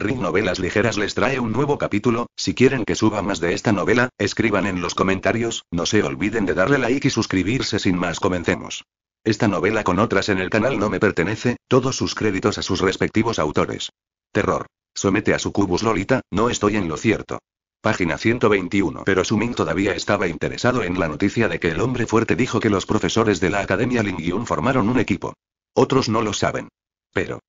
Ring Novelas Ligeras les trae un nuevo capítulo, si quieren que suba más de esta novela, escriban en los comentarios, no se olviden de darle like y suscribirse sin más comencemos. Esta novela con otras en el canal no me pertenece, todos sus créditos a sus respectivos autores. Terror. Somete a su cubus Lolita, no estoy en lo cierto. Página 121. Pero Sumin todavía estaba interesado en la noticia de que el hombre fuerte dijo que los profesores de la Academia Lingyun formaron un equipo. Otros no lo saben. Pero,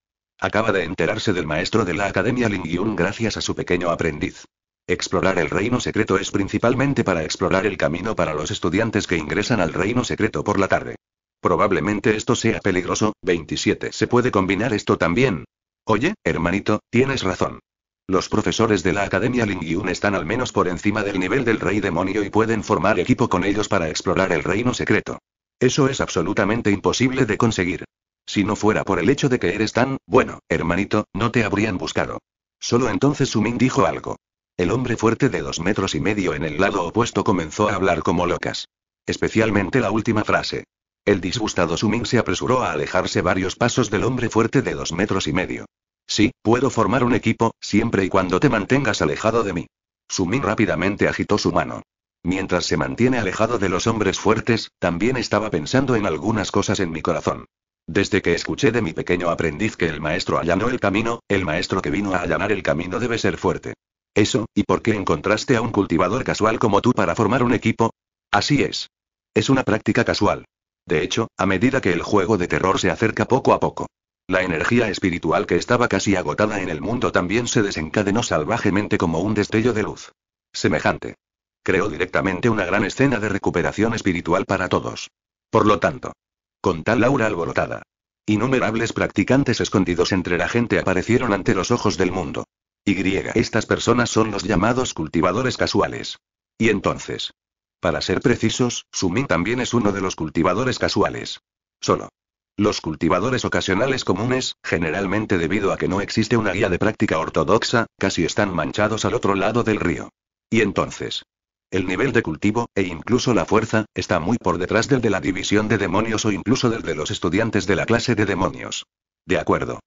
Acaba de enterarse del maestro de la Academia Lingyun gracias a su pequeño aprendiz. Explorar el reino secreto es principalmente para explorar el camino para los estudiantes que ingresan al reino secreto por la tarde. Probablemente esto sea peligroso, 27. ¿Se puede combinar esto también? Oye, hermanito, tienes razón. Los profesores de la Academia Lingyun están al menos por encima del nivel del Rey Demonio y pueden formar equipo con ellos para explorar el reino secreto. Eso es absolutamente imposible de conseguir. Si no fuera por el hecho de que eres tan, bueno, hermanito, no te habrían buscado. Solo entonces Sumin dijo algo. El hombre fuerte de dos metros y medio en el lado opuesto comenzó a hablar como locas. Especialmente la última frase. El disgustado Sumin se apresuró a alejarse varios pasos del hombre fuerte de dos metros y medio. Sí, puedo formar un equipo, siempre y cuando te mantengas alejado de mí. Sumin rápidamente agitó su mano. Mientras se mantiene alejado de los hombres fuertes, también estaba pensando en algunas cosas en mi corazón. Desde que escuché de mi pequeño aprendiz que el maestro allanó el camino, el maestro que vino a allanar el camino debe ser fuerte. Eso, ¿y por qué encontraste a un cultivador casual como tú para formar un equipo? Así es. Es una práctica casual. De hecho, a medida que el juego de terror se acerca poco a poco, la energía espiritual que estaba casi agotada en el mundo también se desencadenó salvajemente como un destello de luz. Semejante. Creó directamente una gran escena de recuperación espiritual para todos. Por lo tanto, con tal aura alborotada. Innumerables practicantes escondidos entre la gente aparecieron ante los ojos del mundo. Y estas personas son los llamados cultivadores casuales. Y entonces. Para ser precisos, Sumin también es uno de los cultivadores casuales. Solo. Los cultivadores ocasionales comunes, generalmente debido a que no existe una guía de práctica ortodoxa, casi están manchados al otro lado del río. Y entonces. El nivel de cultivo, e incluso la fuerza, está muy por detrás del de la división de demonios o incluso del de los estudiantes de la clase de demonios. De acuerdo.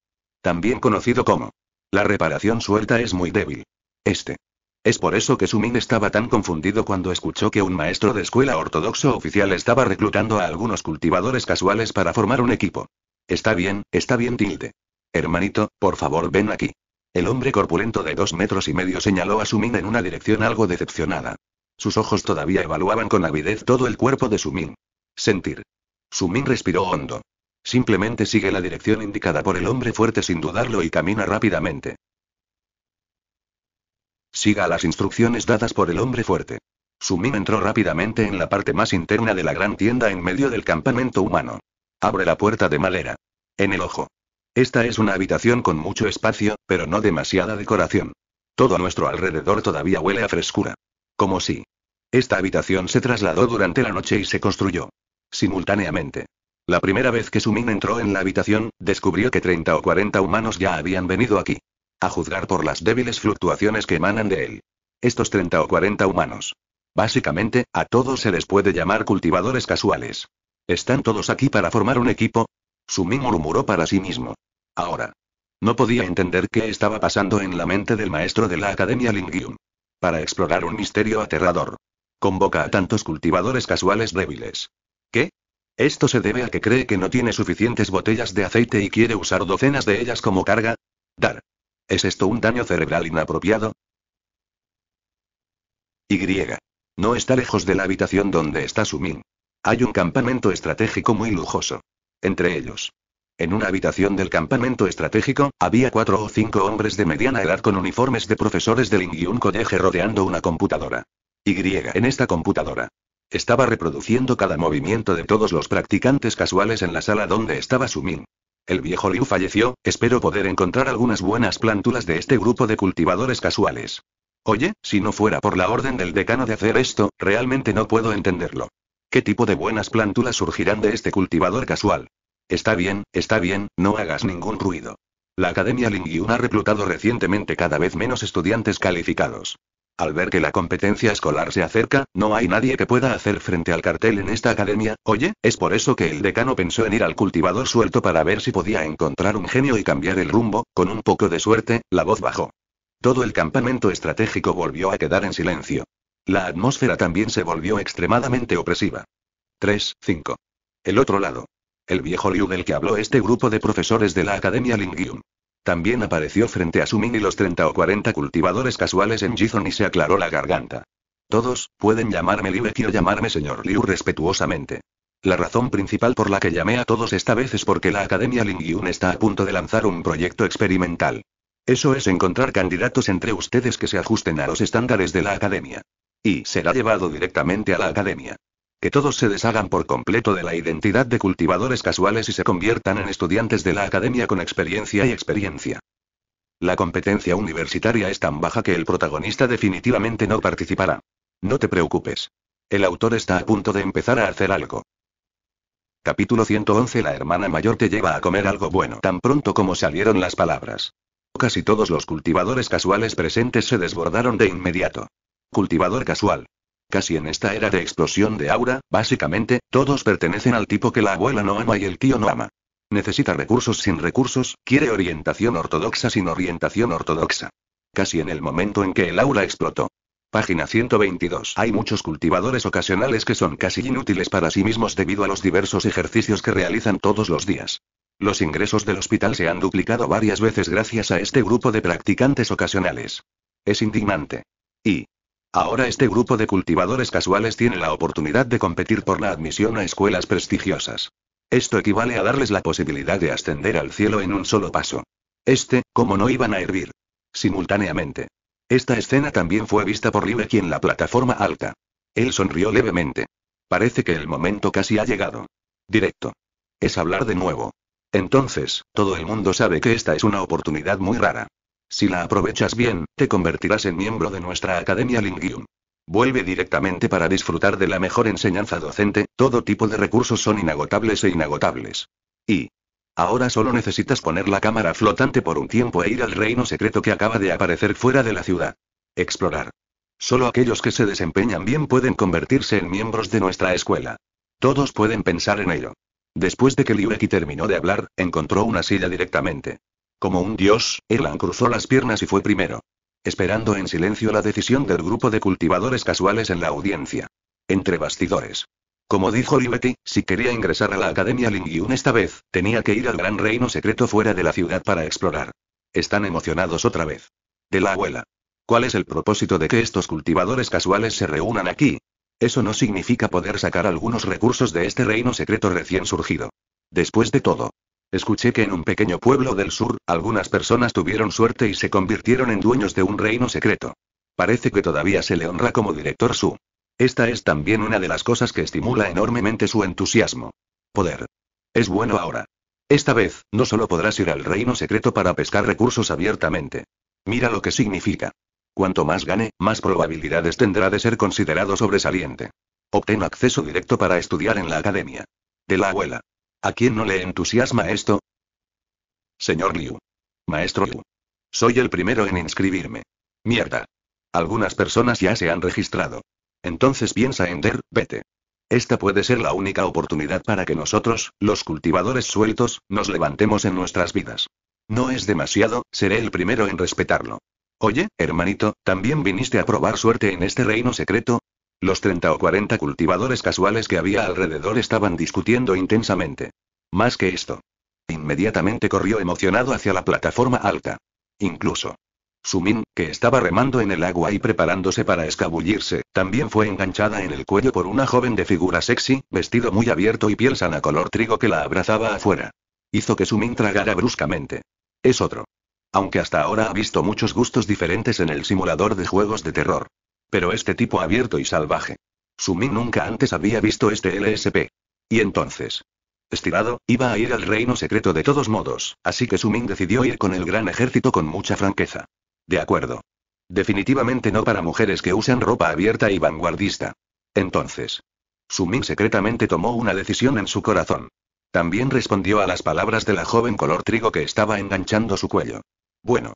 También conocido como. La reparación suelta es muy débil. Este. Es por eso que Sumin estaba tan confundido cuando escuchó que un maestro de escuela ortodoxo oficial estaba reclutando a algunos cultivadores casuales para formar un equipo. Está bien, está bien, tilde. Hermanito, por favor, ven aquí. El hombre corpulento de dos metros y medio señaló a Sumin en una dirección algo decepcionada. Sus ojos todavía evaluaban con avidez todo el cuerpo de Sumin. Sentir. Sumin respiró hondo. Simplemente sigue la dirección indicada por el hombre fuerte sin dudarlo y camina rápidamente. Siga las instrucciones dadas por el hombre fuerte. Sumin entró rápidamente en la parte más interna de la gran tienda en medio del campamento humano. Abre la puerta de madera. En el ojo. Esta es una habitación con mucho espacio, pero no demasiada decoración. Todo a nuestro alrededor todavía huele a frescura. Como si. Esta habitación se trasladó durante la noche y se construyó. Simultáneamente. La primera vez que Sumin entró en la habitación, descubrió que 30 o 40 humanos ya habían venido aquí. A juzgar por las débiles fluctuaciones que emanan de él. Estos 30 o 40 humanos. Básicamente, a todos se les puede llamar cultivadores casuales. ¿Están todos aquí para formar un equipo? Sumin murmuró para sí mismo. Ahora. No podía entender qué estaba pasando en la mente del maestro de la Academia Lingyun para explorar un misterio aterrador. Convoca a tantos cultivadores casuales débiles. ¿Qué? Esto se debe a que cree que no tiene suficientes botellas de aceite y quiere usar docenas de ellas como carga. Dar. ¿Es esto un daño cerebral inapropiado? Y. No está lejos de la habitación donde está su Sumin. Hay un campamento estratégico muy lujoso. Entre ellos, en una habitación del campamento estratégico, había cuatro o cinco hombres de mediana edad con uniformes de profesores del un College rodeando una computadora. Y en esta computadora. Estaba reproduciendo cada movimiento de todos los practicantes casuales en la sala donde estaba su min. El viejo Liu falleció, espero poder encontrar algunas buenas plántulas de este grupo de cultivadores casuales. Oye, si no fuera por la orden del decano de hacer esto, realmente no puedo entenderlo. ¿Qué tipo de buenas plántulas surgirán de este cultivador casual? Está bien, está bien, no hagas ningún ruido. La Academia Lingyun ha reclutado recientemente cada vez menos estudiantes calificados. Al ver que la competencia escolar se acerca, no hay nadie que pueda hacer frente al cartel en esta academia, oye, es por eso que el decano pensó en ir al cultivador suelto para ver si podía encontrar un genio y cambiar el rumbo, con un poco de suerte, la voz bajó. Todo el campamento estratégico volvió a quedar en silencio. La atmósfera también se volvió extremadamente opresiva. 3. 5. El otro lado. El viejo Liu del que habló este grupo de profesores de la Academia Lingyun. También apareció frente a su y los 30 o 40 cultivadores casuales en Gizon y se aclaró la garganta. Todos, pueden llamarme Liu quiero llamarme señor Liu respetuosamente. La razón principal por la que llamé a todos esta vez es porque la Academia Lingyun está a punto de lanzar un proyecto experimental. Eso es encontrar candidatos entre ustedes que se ajusten a los estándares de la Academia. Y será llevado directamente a la Academia. Que todos se deshagan por completo de la identidad de cultivadores casuales y se conviertan en estudiantes de la academia con experiencia y experiencia. La competencia universitaria es tan baja que el protagonista definitivamente no participará. No te preocupes. El autor está a punto de empezar a hacer algo. Capítulo 111 La hermana mayor te lleva a comer algo bueno tan pronto como salieron las palabras. Casi todos los cultivadores casuales presentes se desbordaron de inmediato. Cultivador casual. Casi en esta era de explosión de aura, básicamente, todos pertenecen al tipo que la abuela no ama y el tío no ama. Necesita recursos sin recursos, quiere orientación ortodoxa sin orientación ortodoxa. Casi en el momento en que el aura explotó. Página 122. Hay muchos cultivadores ocasionales que son casi inútiles para sí mismos debido a los diversos ejercicios que realizan todos los días. Los ingresos del hospital se han duplicado varias veces gracias a este grupo de practicantes ocasionales. Es indignante. Y, Ahora este grupo de cultivadores casuales tiene la oportunidad de competir por la admisión a escuelas prestigiosas. Esto equivale a darles la posibilidad de ascender al cielo en un solo paso. Este, como no iban a hervir. Simultáneamente. Esta escena también fue vista por Liberty en la plataforma alta. Él sonrió levemente. Parece que el momento casi ha llegado. Directo. Es hablar de nuevo. Entonces, todo el mundo sabe que esta es una oportunidad muy rara. Si la aprovechas bien, te convertirás en miembro de nuestra Academia Lingium. Vuelve directamente para disfrutar de la mejor enseñanza docente, todo tipo de recursos son inagotables e inagotables. Y... Ahora solo necesitas poner la cámara flotante por un tiempo e ir al reino secreto que acaba de aparecer fuera de la ciudad. Explorar. Solo aquellos que se desempeñan bien pueden convertirse en miembros de nuestra escuela. Todos pueden pensar en ello. Después de que Liueki terminó de hablar, encontró una silla directamente. Como un dios, Erlan cruzó las piernas y fue primero. Esperando en silencio la decisión del grupo de cultivadores casuales en la audiencia. Entre bastidores. Como dijo Liberty, si quería ingresar a la Academia Lingyun esta vez, tenía que ir al gran reino secreto fuera de la ciudad para explorar. Están emocionados otra vez. De la abuela. ¿Cuál es el propósito de que estos cultivadores casuales se reúnan aquí? Eso no significa poder sacar algunos recursos de este reino secreto recién surgido. Después de todo, Escuché que en un pequeño pueblo del sur, algunas personas tuvieron suerte y se convirtieron en dueños de un reino secreto. Parece que todavía se le honra como director su. Esta es también una de las cosas que estimula enormemente su entusiasmo. Poder. Es bueno ahora. Esta vez, no solo podrás ir al reino secreto para pescar recursos abiertamente. Mira lo que significa. Cuanto más gane, más probabilidades tendrá de ser considerado sobresaliente. Obtén acceso directo para estudiar en la academia. De la abuela. ¿A quién no le entusiasma esto? Señor Liu. Maestro Liu. Soy el primero en inscribirme. Mierda. Algunas personas ya se han registrado. Entonces piensa en Der, vete. Esta puede ser la única oportunidad para que nosotros, los cultivadores sueltos, nos levantemos en nuestras vidas. No es demasiado, seré el primero en respetarlo. Oye, hermanito, ¿también viniste a probar suerte en este reino secreto? Los 30 o 40 cultivadores casuales que había alrededor estaban discutiendo intensamente. Más que esto. Inmediatamente corrió emocionado hacia la plataforma alta. Incluso. Sumin, que estaba remando en el agua y preparándose para escabullirse, también fue enganchada en el cuello por una joven de figura sexy, vestido muy abierto y piel sana color trigo que la abrazaba afuera. Hizo que Sumin tragara bruscamente. Es otro. Aunque hasta ahora ha visto muchos gustos diferentes en el simulador de juegos de terror. Pero este tipo abierto y salvaje. Sumi nunca antes había visto este LSP. Y entonces. Estirado, iba a ir al reino secreto de todos modos, así que Sumin decidió ir con el gran ejército con mucha franqueza. De acuerdo. Definitivamente no para mujeres que usan ropa abierta y vanguardista. Entonces. Sumin secretamente tomó una decisión en su corazón. También respondió a las palabras de la joven color trigo que estaba enganchando su cuello. Bueno,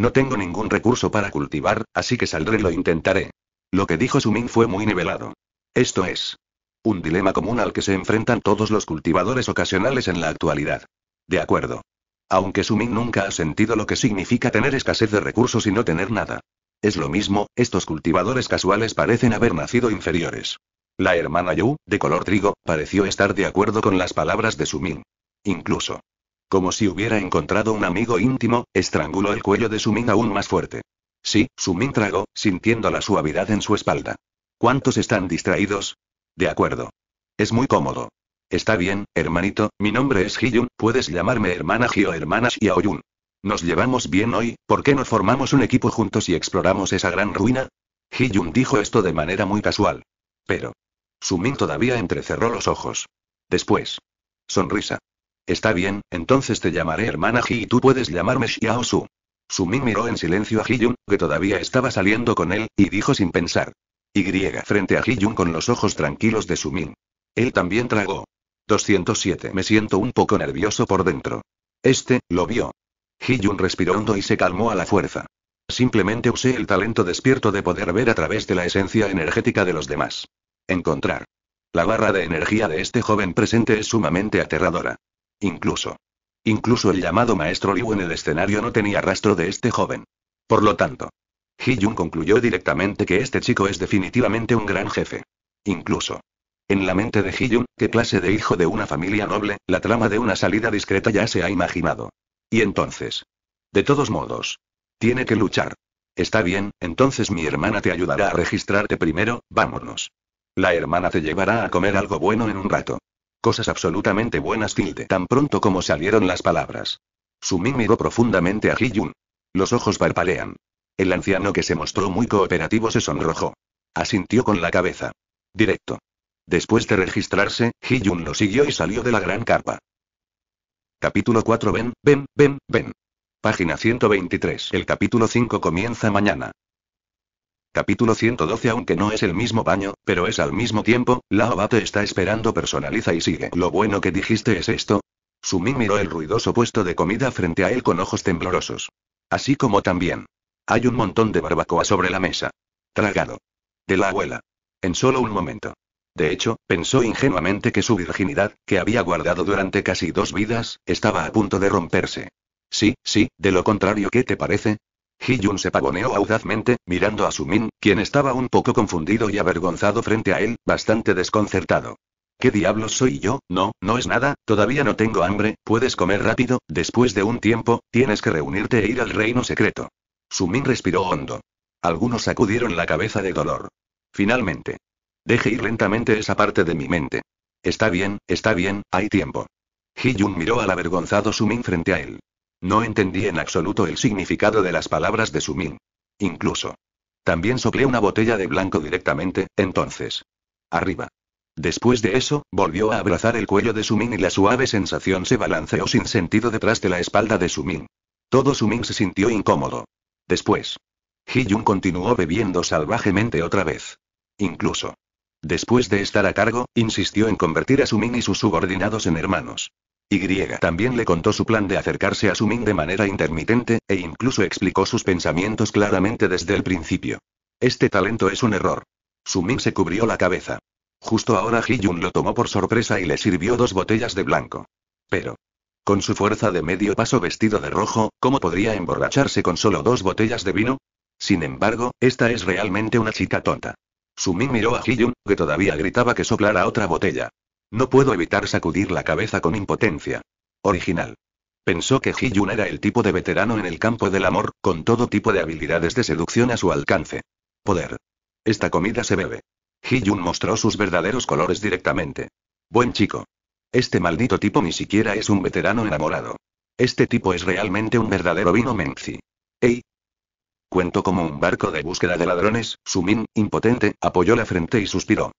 no tengo ningún recurso para cultivar, así que saldré y lo intentaré. Lo que dijo Sumin fue muy nivelado. Esto es. Un dilema común al que se enfrentan todos los cultivadores ocasionales en la actualidad. De acuerdo. Aunque Sumin nunca ha sentido lo que significa tener escasez de recursos y no tener nada. Es lo mismo, estos cultivadores casuales parecen haber nacido inferiores. La hermana Yu, de color trigo, pareció estar de acuerdo con las palabras de Sumin. Incluso. Como si hubiera encontrado un amigo íntimo, estranguló el cuello de Sumin aún más fuerte. Sí, Sumin tragó, sintiendo la suavidad en su espalda. ¿Cuántos están distraídos? De acuerdo. Es muy cómodo. Está bien, hermanito, mi nombre es Hyun, puedes llamarme hermana Hyo, hermanas y Aoyun. Nos llevamos bien hoy, ¿por qué no formamos un equipo juntos y exploramos esa gran ruina? Hyun dijo esto de manera muy casual. Pero. Sumin todavía entrecerró los ojos. Después. Sonrisa. Está bien, entonces te llamaré hermana Ji y tú puedes llamarme Xiao Su. Sumin miró en silencio a ji que todavía estaba saliendo con él, y dijo sin pensar. Y frente a Ji-Yun con los ojos tranquilos de Sumin. Él también tragó. 207. Me siento un poco nervioso por dentro. Este, lo vio. Ji-Yun respiró hondo y se calmó a la fuerza. Simplemente usé el talento despierto de poder ver a través de la esencia energética de los demás. Encontrar. La barra de energía de este joven presente es sumamente aterradora. Incluso. Incluso el llamado maestro Liu en el escenario no tenía rastro de este joven. Por lo tanto. Yun concluyó directamente que este chico es definitivamente un gran jefe. Incluso. En la mente de Yun, qué clase de hijo de una familia noble, la trama de una salida discreta ya se ha imaginado. Y entonces. De todos modos. Tiene que luchar. Está bien, entonces mi hermana te ayudará a registrarte primero, vámonos. La hermana te llevará a comer algo bueno en un rato. Cosas absolutamente buenas tilde tan pronto como salieron las palabras. Sumi miró profundamente a Yun. Los ojos parpalean. El anciano que se mostró muy cooperativo se sonrojó. Asintió con la cabeza. Directo. Después de registrarse, Yun lo siguió y salió de la gran carpa. Capítulo 4 Ven, ven, ven, ven. Página 123. El capítulo 5 comienza mañana. Capítulo 112 Aunque no es el mismo baño, pero es al mismo tiempo, la Abate está esperando personaliza y sigue. Lo bueno que dijiste es esto. Sumi miró el ruidoso puesto de comida frente a él con ojos temblorosos. Así como también. Hay un montón de barbacoa sobre la mesa. Tragado. De la abuela. En solo un momento. De hecho, pensó ingenuamente que su virginidad, que había guardado durante casi dos vidas, estaba a punto de romperse. Sí, sí, de lo contrario, ¿qué te parece? Hyun se pavoneó audazmente, mirando a Sumin, quien estaba un poco confundido y avergonzado frente a él, bastante desconcertado. ¿Qué diablos soy yo? No, no es nada, todavía no tengo hambre, puedes comer rápido, después de un tiempo, tienes que reunirte e ir al reino secreto. Sumin respiró hondo. Algunos sacudieron la cabeza de dolor. Finalmente. Deje ir lentamente esa parte de mi mente. Está bien, está bien, hay tiempo. Hyun miró al avergonzado Sumin frente a él. No entendí en absoluto el significado de las palabras de Sumin. Incluso. También soplé una botella de blanco directamente, entonces. Arriba. Después de eso, volvió a abrazar el cuello de Sumin y la suave sensación se balanceó sin sentido detrás de la espalda de Sumin. Todo Sumin se sintió incómodo. Después. Yun continuó bebiendo salvajemente otra vez. Incluso. Después de estar a cargo, insistió en convertir a Sumin y sus subordinados en hermanos. Y también le contó su plan de acercarse a Sumin de manera intermitente, e incluso explicó sus pensamientos claramente desde el principio. Este talento es un error. Sumin se cubrió la cabeza. Justo ahora Yun lo tomó por sorpresa y le sirvió dos botellas de blanco. Pero. Con su fuerza de medio paso vestido de rojo, ¿cómo podría emborracharse con solo dos botellas de vino? Sin embargo, esta es realmente una chica tonta. Sumin miró a Yun, que todavía gritaba que soplara otra botella. No puedo evitar sacudir la cabeza con impotencia. Original. Pensó que Ji Yun era el tipo de veterano en el campo del amor, con todo tipo de habilidades de seducción a su alcance. Poder. Esta comida se bebe. Ji Yun mostró sus verdaderos colores directamente. Buen chico. Este maldito tipo ni siquiera es un veterano enamorado. Este tipo es realmente un verdadero vino menzi. ¡Ey! Cuento como un barco de búsqueda de ladrones, Sumin, impotente, apoyó la frente y suspiró.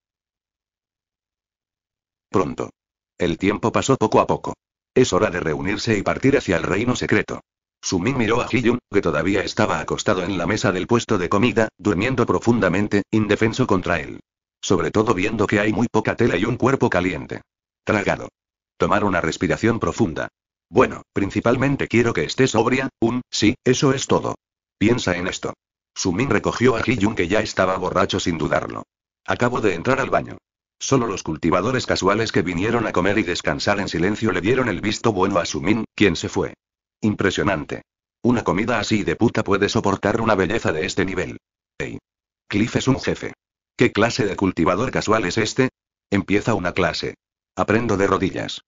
Pronto. El tiempo pasó poco a poco. Es hora de reunirse y partir hacia el reino secreto. Sumin miró a Hiyun, que todavía estaba acostado en la mesa del puesto de comida, durmiendo profundamente, indefenso contra él. Sobre todo viendo que hay muy poca tela y un cuerpo caliente. Tragado. Tomar una respiración profunda. Bueno, principalmente quiero que estés sobria, un, sí, eso es todo. Piensa en esto. Sumin recogió a Hiyun que ya estaba borracho sin dudarlo. Acabo de entrar al baño. Solo los cultivadores casuales que vinieron a comer y descansar en silencio le dieron el visto bueno a Sumin, quien se fue. Impresionante. Una comida así de puta puede soportar una belleza de este nivel. Ey. Cliff es un jefe. ¿Qué clase de cultivador casual es este? Empieza una clase. Aprendo de rodillas.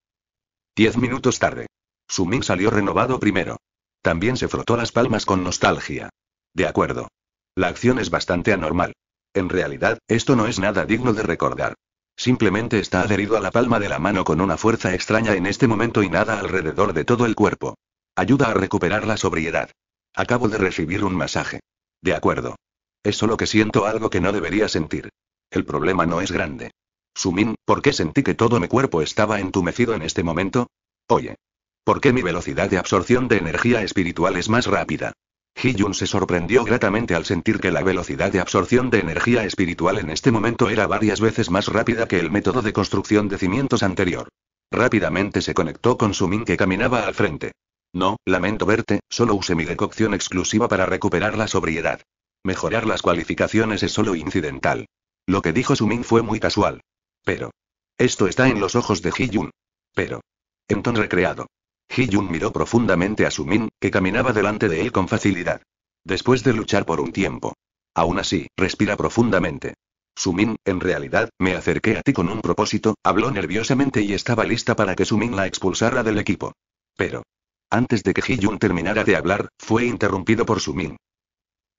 Diez minutos tarde. Sumin salió renovado primero. También se frotó las palmas con nostalgia. De acuerdo. La acción es bastante anormal. En realidad, esto no es nada digno de recordar. Simplemente está adherido a la palma de la mano con una fuerza extraña en este momento y nada alrededor de todo el cuerpo. Ayuda a recuperar la sobriedad. Acabo de recibir un masaje. De acuerdo. Es solo que siento algo que no debería sentir. El problema no es grande. Sumin, ¿por qué sentí que todo mi cuerpo estaba entumecido en este momento? Oye. ¿Por qué mi velocidad de absorción de energía espiritual es más rápida? He-Jun se sorprendió gratamente al sentir que la velocidad de absorción de energía espiritual en este momento era varias veces más rápida que el método de construcción de cimientos anterior. Rápidamente se conectó con Sumin que caminaba al frente. No, lamento verte, solo usé mi decocción exclusiva para recuperar la sobriedad. Mejorar las cualificaciones es solo incidental. Lo que dijo Sumin fue muy casual. Pero. Esto está en los ojos de He-Jun. Pero. Entonces recreado. Hee-yoon miró profundamente a Sumin, que caminaba delante de él con facilidad. Después de luchar por un tiempo. Aún así, respira profundamente. Sumin, en realidad, me acerqué a ti con un propósito, habló nerviosamente y estaba lista para que Sumin la expulsara del equipo. Pero. Antes de que Hee-yoon terminara de hablar, fue interrumpido por Sumin.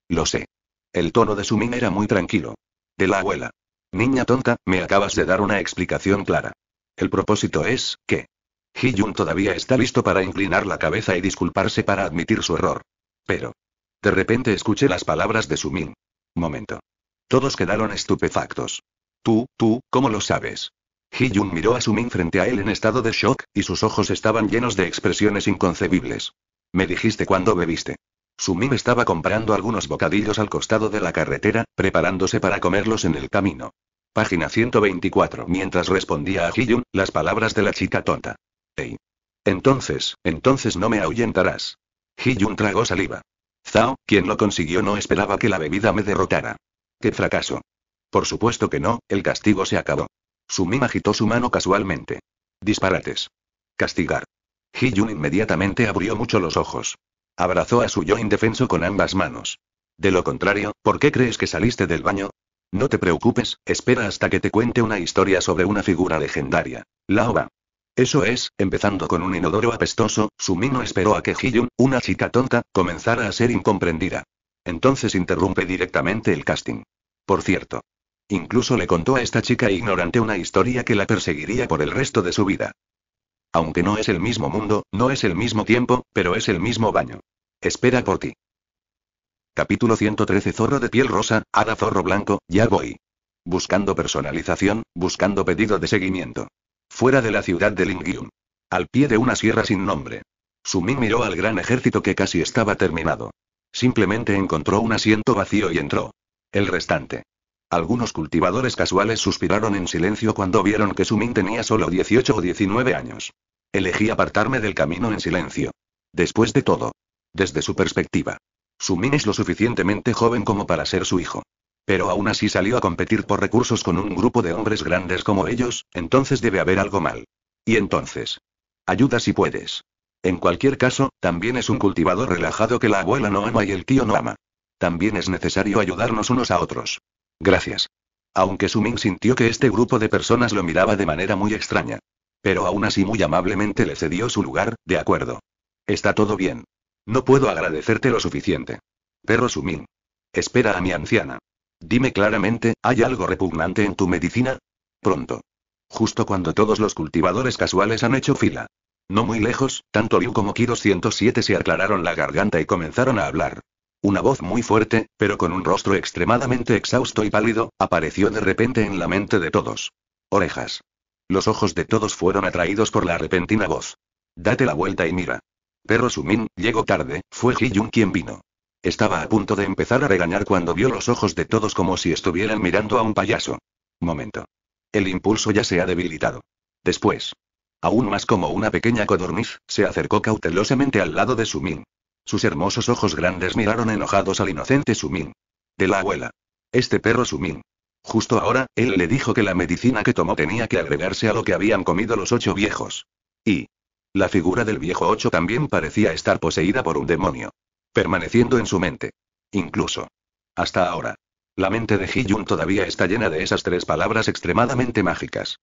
Lo sé. El tono de Sumin era muy tranquilo. De la abuela. Niña tonta, me acabas de dar una explicación clara. El propósito es, que ji todavía está listo para inclinar la cabeza y disculparse para admitir su error. Pero. De repente escuché las palabras de Sumin. Momento. Todos quedaron estupefactos. Tú, tú, ¿cómo lo sabes? ji miró a Sumin frente a él en estado de shock, y sus ojos estaban llenos de expresiones inconcebibles. Me dijiste cuando bebiste. Sumin estaba comprando algunos bocadillos al costado de la carretera, preparándose para comerlos en el camino. Página 124. Mientras respondía a Hee-yoon, las palabras de la chica tonta. Entonces, entonces no me ahuyentarás. He-Yun tragó saliva. Zhao, quien lo consiguió no esperaba que la bebida me derrotara. ¡Qué fracaso! Por supuesto que no, el castigo se acabó. Sumim agitó su mano casualmente. Disparates. Castigar. He-Yun inmediatamente abrió mucho los ojos. Abrazó a su yo indefenso con ambas manos. De lo contrario, ¿por qué crees que saliste del baño? No te preocupes, espera hasta que te cuente una historia sobre una figura legendaria. Laoba. Eso es, empezando con un inodoro apestoso, Sumino esperó a que Hyun, una chica tonta, comenzara a ser incomprendida. Entonces interrumpe directamente el casting. Por cierto. Incluso le contó a esta chica ignorante una historia que la perseguiría por el resto de su vida. Aunque no es el mismo mundo, no es el mismo tiempo, pero es el mismo baño. Espera por ti. Capítulo 113 Zorro de piel rosa, Ada Zorro blanco, ya voy. Buscando personalización, buscando pedido de seguimiento. Fuera de la ciudad de Lingyun. Al pie de una sierra sin nombre. Sumin miró al gran ejército que casi estaba terminado. Simplemente encontró un asiento vacío y entró. El restante. Algunos cultivadores casuales suspiraron en silencio cuando vieron que Sumin tenía solo 18 o 19 años. Elegí apartarme del camino en silencio. Después de todo. Desde su perspectiva. Sumin es lo suficientemente joven como para ser su hijo. Pero aún así salió a competir por recursos con un grupo de hombres grandes como ellos, entonces debe haber algo mal. Y entonces. Ayuda si puedes. En cualquier caso, también es un cultivador relajado que la abuela no ama y el tío no ama. También es necesario ayudarnos unos a otros. Gracias. Aunque Sumin sintió que este grupo de personas lo miraba de manera muy extraña. Pero aún así muy amablemente le cedió su lugar, de acuerdo. Está todo bien. No puedo agradecerte lo suficiente. Perro Sumin. Espera a mi anciana. Dime claramente, ¿hay algo repugnante en tu medicina? Pronto. Justo cuando todos los cultivadores casuales han hecho fila. No muy lejos, tanto Liu como Ki 207 se aclararon la garganta y comenzaron a hablar. Una voz muy fuerte, pero con un rostro extremadamente exhausto y pálido, apareció de repente en la mente de todos. Orejas. Los ojos de todos fueron atraídos por la repentina voz. Date la vuelta y mira. Perro Sumin, llegó tarde, fue Ji Yun quien vino. Estaba a punto de empezar a regañar cuando vio los ojos de todos como si estuvieran mirando a un payaso. Momento. El impulso ya se ha debilitado. Después. Aún más como una pequeña codorniz, se acercó cautelosamente al lado de Sumin. Sus hermosos ojos grandes miraron enojados al inocente Sumin. De la abuela. Este perro Sumin. Justo ahora, él le dijo que la medicina que tomó tenía que agregarse a lo que habían comido los ocho viejos. Y. La figura del viejo ocho también parecía estar poseída por un demonio permaneciendo en su mente. Incluso. Hasta ahora. La mente de Ji-yoon todavía está llena de esas tres palabras extremadamente mágicas.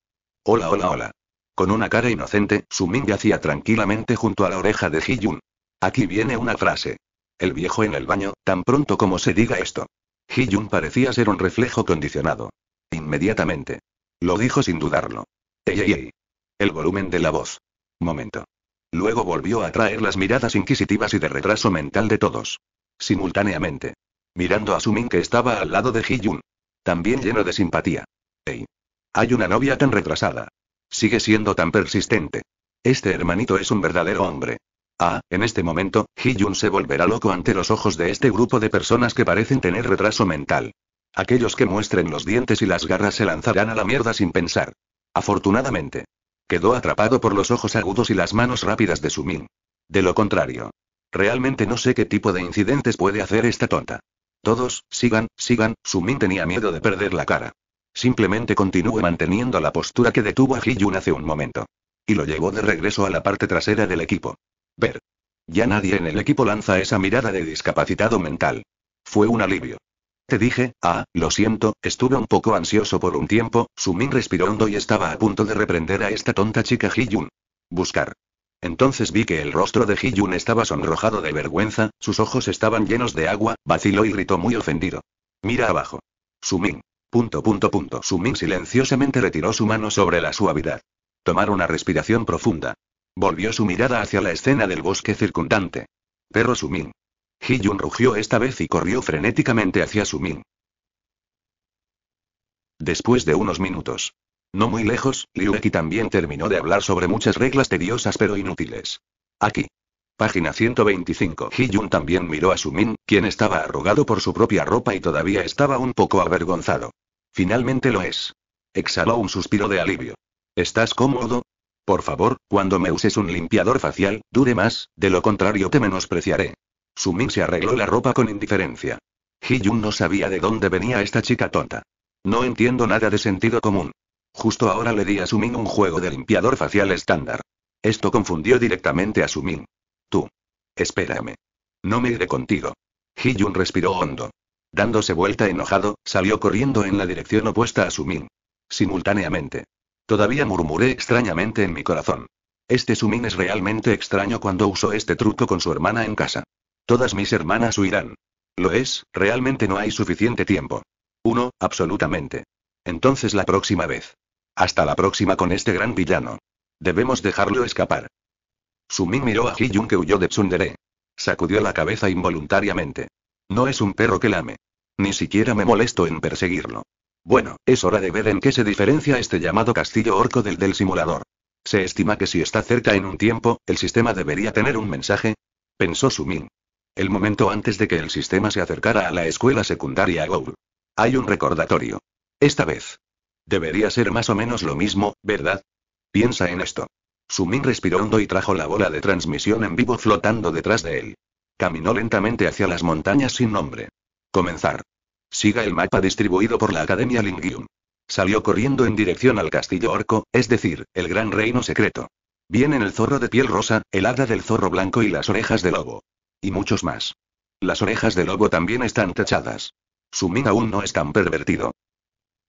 Hola, hola, hola. Con una cara inocente, su Min yacía tranquilamente junto a la oreja de Ji-yoon. Aquí viene una frase. El viejo en el baño, tan pronto como se diga esto. Ji-yoon parecía ser un reflejo condicionado. Inmediatamente. Lo dijo sin dudarlo. Ey, El volumen de la voz. Momento. Luego volvió a atraer las miradas inquisitivas y de retraso mental de todos. Simultáneamente. Mirando a Sumin que estaba al lado de Yun, También lleno de simpatía. Ey. Hay una novia tan retrasada. Sigue siendo tan persistente. Este hermanito es un verdadero hombre. Ah, en este momento, Yun se volverá loco ante los ojos de este grupo de personas que parecen tener retraso mental. Aquellos que muestren los dientes y las garras se lanzarán a la mierda sin pensar. Afortunadamente. Quedó atrapado por los ojos agudos y las manos rápidas de Sumin. De lo contrario. Realmente no sé qué tipo de incidentes puede hacer esta tonta. Todos, sigan, sigan, Sumin tenía miedo de perder la cara. Simplemente continúe manteniendo la postura que detuvo a Yun hace un momento. Y lo llevó de regreso a la parte trasera del equipo. Ver. Ya nadie en el equipo lanza esa mirada de discapacitado mental. Fue un alivio. Te dije, ah, lo siento, estuve un poco ansioso por un tiempo, Sumin respiró hondo y estaba a punto de reprender a esta tonta chica Yun. Buscar. Entonces vi que el rostro de Yun estaba sonrojado de vergüenza, sus ojos estaban llenos de agua, vaciló y gritó muy ofendido. Mira abajo. Sumin. Punto punto punto. Sumin silenciosamente retiró su mano sobre la suavidad. Tomar una respiración profunda. Volvió su mirada hacia la escena del bosque circundante. Perro Sumin. Ji-jun rugió esta vez y corrió frenéticamente hacia Sumin. Después de unos minutos. No muy lejos, Eki también terminó de hablar sobre muchas reglas tediosas pero inútiles. Aquí. Página 125. Ji-jun también miró a Sumin, quien estaba arrugado por su propia ropa y todavía estaba un poco avergonzado. Finalmente lo es. Exhaló un suspiro de alivio. ¿Estás cómodo? Por favor, cuando me uses un limpiador facial, dure más, de lo contrario te menospreciaré. Sumin se arregló la ropa con indiferencia. Yun no sabía de dónde venía esta chica tonta. No entiendo nada de sentido común. Justo ahora le di a Sumin un juego de limpiador facial estándar. Esto confundió directamente a Sumin. Tú. Espérame. No me iré contigo. Yun respiró hondo. Dándose vuelta enojado, salió corriendo en la dirección opuesta a Sumin. Simultáneamente. Todavía murmuré extrañamente en mi corazón. Este Sumin es realmente extraño cuando usó este truco con su hermana en casa. Todas mis hermanas huirán. Lo es, realmente no hay suficiente tiempo. Uno, absolutamente. Entonces la próxima vez. Hasta la próxima con este gran villano. Debemos dejarlo escapar. Sumin miró a Yun que huyó de Tsundere. Sacudió la cabeza involuntariamente. No es un perro que lame. Ni siquiera me molesto en perseguirlo. Bueno, es hora de ver en qué se diferencia este llamado castillo orco del del simulador. Se estima que si está cerca en un tiempo, el sistema debería tener un mensaje. Pensó Sumin. El momento antes de que el sistema se acercara a la escuela secundaria Go. Hay un recordatorio. Esta vez. Debería ser más o menos lo mismo, ¿verdad? Piensa en esto. Sumin respiró hondo y trajo la bola de transmisión en vivo flotando detrás de él. Caminó lentamente hacia las montañas sin nombre. Comenzar. Siga el mapa distribuido por la Academia Lingium. Salió corriendo en dirección al castillo orco, es decir, el gran reino secreto. Vienen el zorro de piel rosa, el hada del zorro blanco y las orejas de lobo. Y muchos más. Las orejas del lobo también están tachadas. Su min aún no es tan pervertido.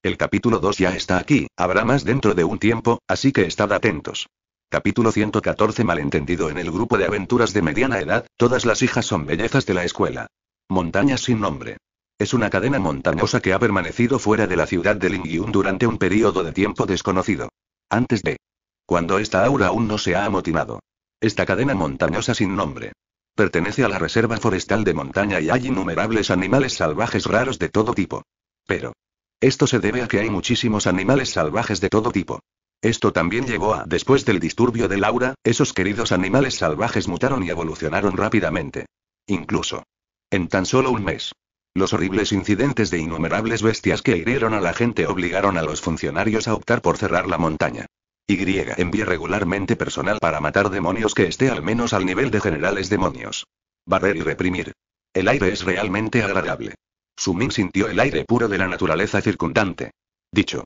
El capítulo 2 ya está aquí, habrá más dentro de un tiempo, así que estad atentos. Capítulo 114 Malentendido en el grupo de aventuras de mediana edad, todas las hijas son bellezas de la escuela. Montañas sin nombre. Es una cadena montañosa que ha permanecido fuera de la ciudad de Lingyun durante un periodo de tiempo desconocido. Antes de... Cuando esta aura aún no se ha amotinado. Esta cadena montañosa sin nombre pertenece a la Reserva Forestal de Montaña y hay innumerables animales salvajes raros de todo tipo. Pero. Esto se debe a que hay muchísimos animales salvajes de todo tipo. Esto también llevó a, después del disturbio de Laura, esos queridos animales salvajes mutaron y evolucionaron rápidamente. Incluso. En tan solo un mes. Los horribles incidentes de innumerables bestias que hirieron a la gente obligaron a los funcionarios a optar por cerrar la montaña. Y envía regularmente personal para matar demonios que esté al menos al nivel de generales demonios. Barrer y reprimir. El aire es realmente agradable. Sumin sintió el aire puro de la naturaleza circundante. Dicho.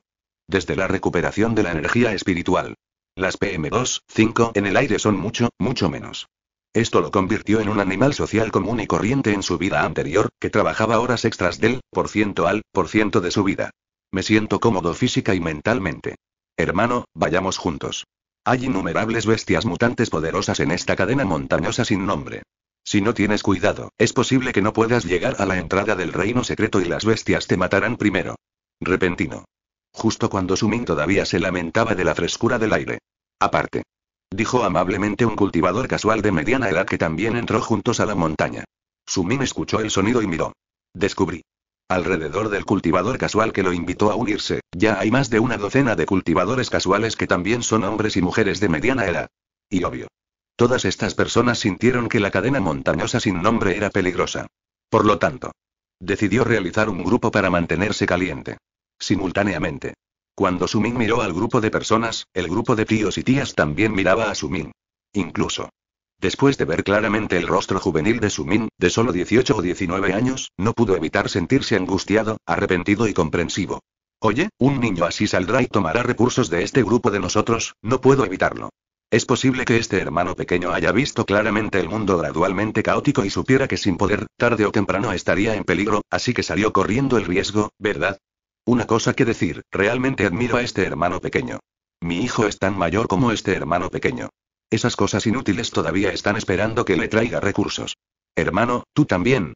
Desde la recuperación de la energía espiritual. Las pm 25 en el aire son mucho, mucho menos. Esto lo convirtió en un animal social común y corriente en su vida anterior, que trabajaba horas extras del, por ciento al, por ciento de su vida. Me siento cómodo física y mentalmente. Hermano, vayamos juntos. Hay innumerables bestias mutantes poderosas en esta cadena montañosa sin nombre. Si no tienes cuidado, es posible que no puedas llegar a la entrada del reino secreto y las bestias te matarán primero. Repentino. Justo cuando Sumin todavía se lamentaba de la frescura del aire. Aparte. Dijo amablemente un cultivador casual de mediana edad que también entró juntos a la montaña. Sumin escuchó el sonido y miró. Descubrí. Alrededor del cultivador casual que lo invitó a unirse, ya hay más de una docena de cultivadores casuales que también son hombres y mujeres de mediana edad. Y obvio. Todas estas personas sintieron que la cadena montañosa sin nombre era peligrosa. Por lo tanto, decidió realizar un grupo para mantenerse caliente. Simultáneamente. Cuando Sumin miró al grupo de personas, el grupo de tíos y tías también miraba a Sumin. Incluso, Después de ver claramente el rostro juvenil de Sumin, de solo 18 o 19 años, no pudo evitar sentirse angustiado, arrepentido y comprensivo. Oye, un niño así saldrá y tomará recursos de este grupo de nosotros, no puedo evitarlo. Es posible que este hermano pequeño haya visto claramente el mundo gradualmente caótico y supiera que sin poder, tarde o temprano estaría en peligro, así que salió corriendo el riesgo, ¿verdad? Una cosa que decir, realmente admiro a este hermano pequeño. Mi hijo es tan mayor como este hermano pequeño esas cosas inútiles todavía están esperando que le traiga recursos. Hermano, tú también.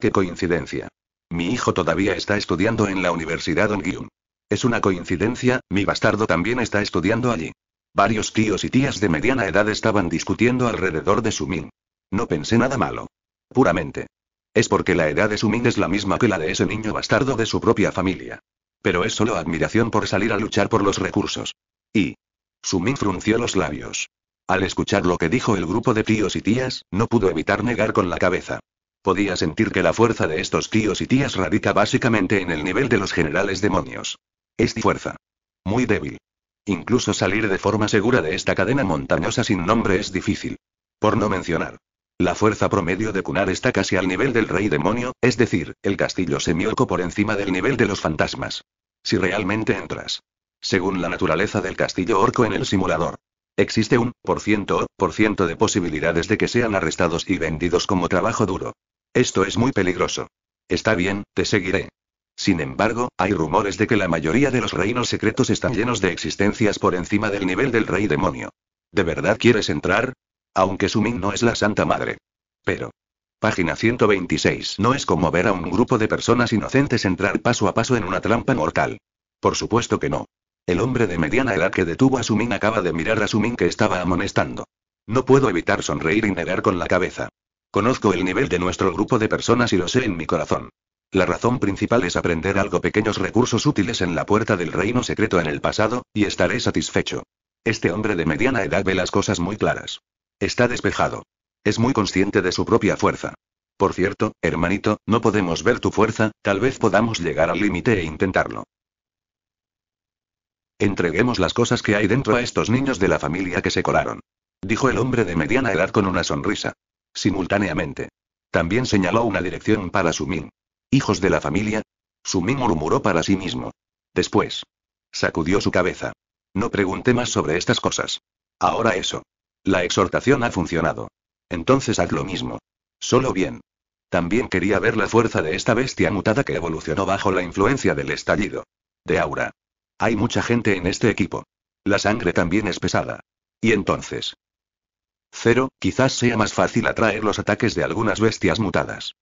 Qué coincidencia. Mi hijo todavía está estudiando en la Universidad Ongyun. Es una coincidencia, mi bastardo también está estudiando allí. Varios tíos y tías de mediana edad estaban discutiendo alrededor de Sumin. No pensé nada malo. Puramente. Es porque la edad de Sumin es la misma que la de ese niño bastardo de su propia familia. Pero es solo admiración por salir a luchar por los recursos. Y. Sumin frunció los labios. Al escuchar lo que dijo el grupo de tíos y tías, no pudo evitar negar con la cabeza. Podía sentir que la fuerza de estos tíos y tías radica básicamente en el nivel de los generales demonios. Es fuerza. Muy débil. Incluso salir de forma segura de esta cadena montañosa sin nombre es difícil. Por no mencionar. La fuerza promedio de Kunar está casi al nivel del rey demonio, es decir, el castillo semiorco por encima del nivel de los fantasmas. Si realmente entras. Según la naturaleza del castillo orco en el simulador. Existe un por ciento o por ciento de posibilidades de que sean arrestados y vendidos como trabajo duro. Esto es muy peligroso. Está bien, te seguiré. Sin embargo, hay rumores de que la mayoría de los reinos secretos están llenos de existencias por encima del nivel del rey demonio. ¿De verdad quieres entrar? Aunque Sumin no es la Santa Madre. Pero. Página 126. No es como ver a un grupo de personas inocentes entrar paso a paso en una trampa mortal. Por supuesto que no. El hombre de mediana edad que detuvo a Sumin acaba de mirar a Sumin que estaba amonestando. No puedo evitar sonreír y negar con la cabeza. Conozco el nivel de nuestro grupo de personas y lo sé en mi corazón. La razón principal es aprender algo pequeños recursos útiles en la puerta del reino secreto en el pasado, y estaré satisfecho. Este hombre de mediana edad ve las cosas muy claras. Está despejado. Es muy consciente de su propia fuerza. Por cierto, hermanito, no podemos ver tu fuerza, tal vez podamos llegar al límite e intentarlo. Entreguemos las cosas que hay dentro a estos niños de la familia que se colaron. Dijo el hombre de mediana edad con una sonrisa. Simultáneamente. También señaló una dirección para Sumin. ¿Hijos de la familia? Sumin murmuró para sí mismo. Después. Sacudió su cabeza. No pregunté más sobre estas cosas. Ahora eso. La exhortación ha funcionado. Entonces haz lo mismo. Solo bien. También quería ver la fuerza de esta bestia mutada que evolucionó bajo la influencia del estallido. De aura. Hay mucha gente en este equipo. La sangre también es pesada. ¿Y entonces? Cero, quizás sea más fácil atraer los ataques de algunas bestias mutadas.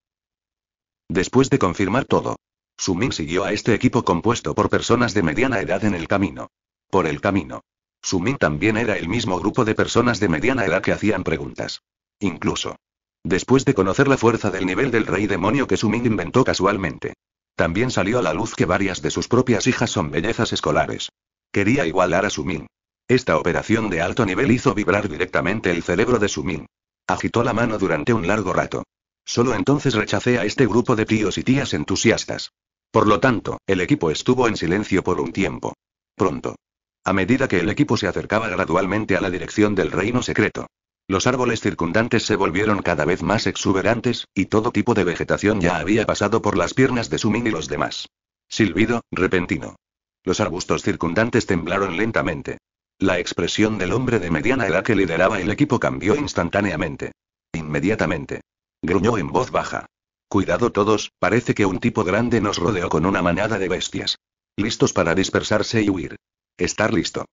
Después de confirmar todo, Sumin siguió a este equipo compuesto por personas de mediana edad en el camino. Por el camino. Sumin también era el mismo grupo de personas de mediana edad que hacían preguntas. Incluso. Después de conocer la fuerza del nivel del rey demonio que Sumin inventó casualmente. También salió a la luz que varias de sus propias hijas son bellezas escolares. Quería igualar a Sumin. Esta operación de alto nivel hizo vibrar directamente el cerebro de Sumin. Agitó la mano durante un largo rato. Solo entonces rechacé a este grupo de tíos y tías entusiastas. Por lo tanto, el equipo estuvo en silencio por un tiempo. Pronto. A medida que el equipo se acercaba gradualmente a la dirección del reino secreto, los árboles circundantes se volvieron cada vez más exuberantes, y todo tipo de vegetación ya había pasado por las piernas de Sumin y los demás. Silbido, repentino. Los arbustos circundantes temblaron lentamente. La expresión del hombre de mediana edad que lideraba el equipo cambió instantáneamente. Inmediatamente. Gruñó en voz baja. Cuidado todos, parece que un tipo grande nos rodeó con una manada de bestias. Listos para dispersarse y huir. Estar listo.